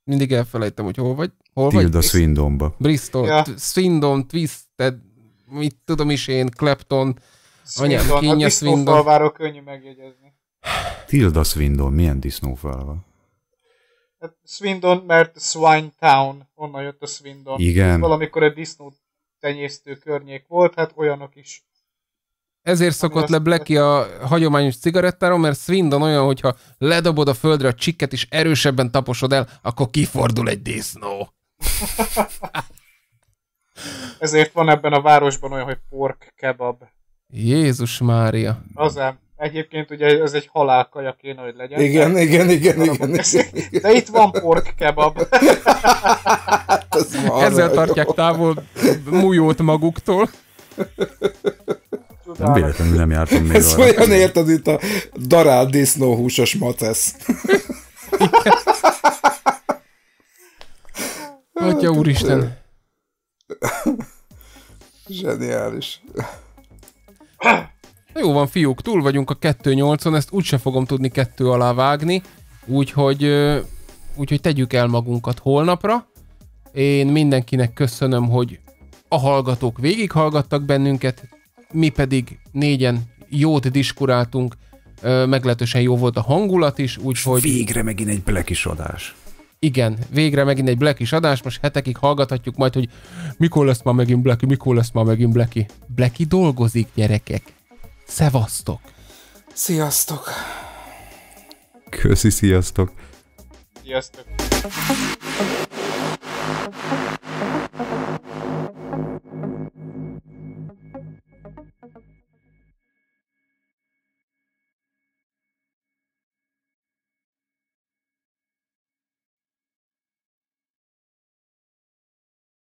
A: Mindig elfelejtem, hogy
C: hol vagy. Hol Tilda vagy? Swindonba. Bristol,
A: ja. Swindon, Twisted, mit tudom is én, Clapton, Anyám, kínja a Swindon.
B: könnyű megjegyezni.
C: Tilda Swindon, milyen disznófalva?
B: Hát Swindon, mert Swine Town, onnan jött a Swindon. Igen. Ez valamikor egy disznó tenyésztő környék volt, hát olyanok is.
A: Ezért szokott le Blacky a hagyományos cigarettáról, mert Swindon olyan, hogyha ledobod a földre a csikket és erősebben taposod el, akkor kifordul egy disznó.
B: Ezért van ebben a városban olyan, hogy pork kebab.
A: Jézus Mária.
B: nem. Egyébként ugye ez egy halálkaja kéne, hogy legyen. Igen, de... igen,
A: igen, igen, igen.
B: De itt van pork kebab. Hát ez Ezzel tartják
A: távol mújót maguktól.
C: Nem véletlenül nem jártam még Ez olyan olyan
A: érted, itt a
D: darál disznóhúsos macesz. Atya úristen. Zseniális.
A: Jó van, fiúk, túl vagyunk a 2.8-on, ezt úgyse fogom tudni kettő alá vágni, úgyhogy, úgyhogy tegyük el magunkat holnapra. Én mindenkinek köszönöm, hogy a hallgatók végighallgattak bennünket, mi pedig négyen jót diskuráltunk, meglehetősen jó
C: volt a hangulat is, úgyhogy... Végre megint egy plekisodás.
A: Igen, végre megint egy Blacky adás, most hetekig hallgathatjuk majd, hogy mikor lesz már megint Blacky, mikor lesz már megint Blacky. Blacky dolgozik, gyerekek. Szevasztok!
D: Sziasztok!
C: Köszi, sziasztok!
B: Sziasztok!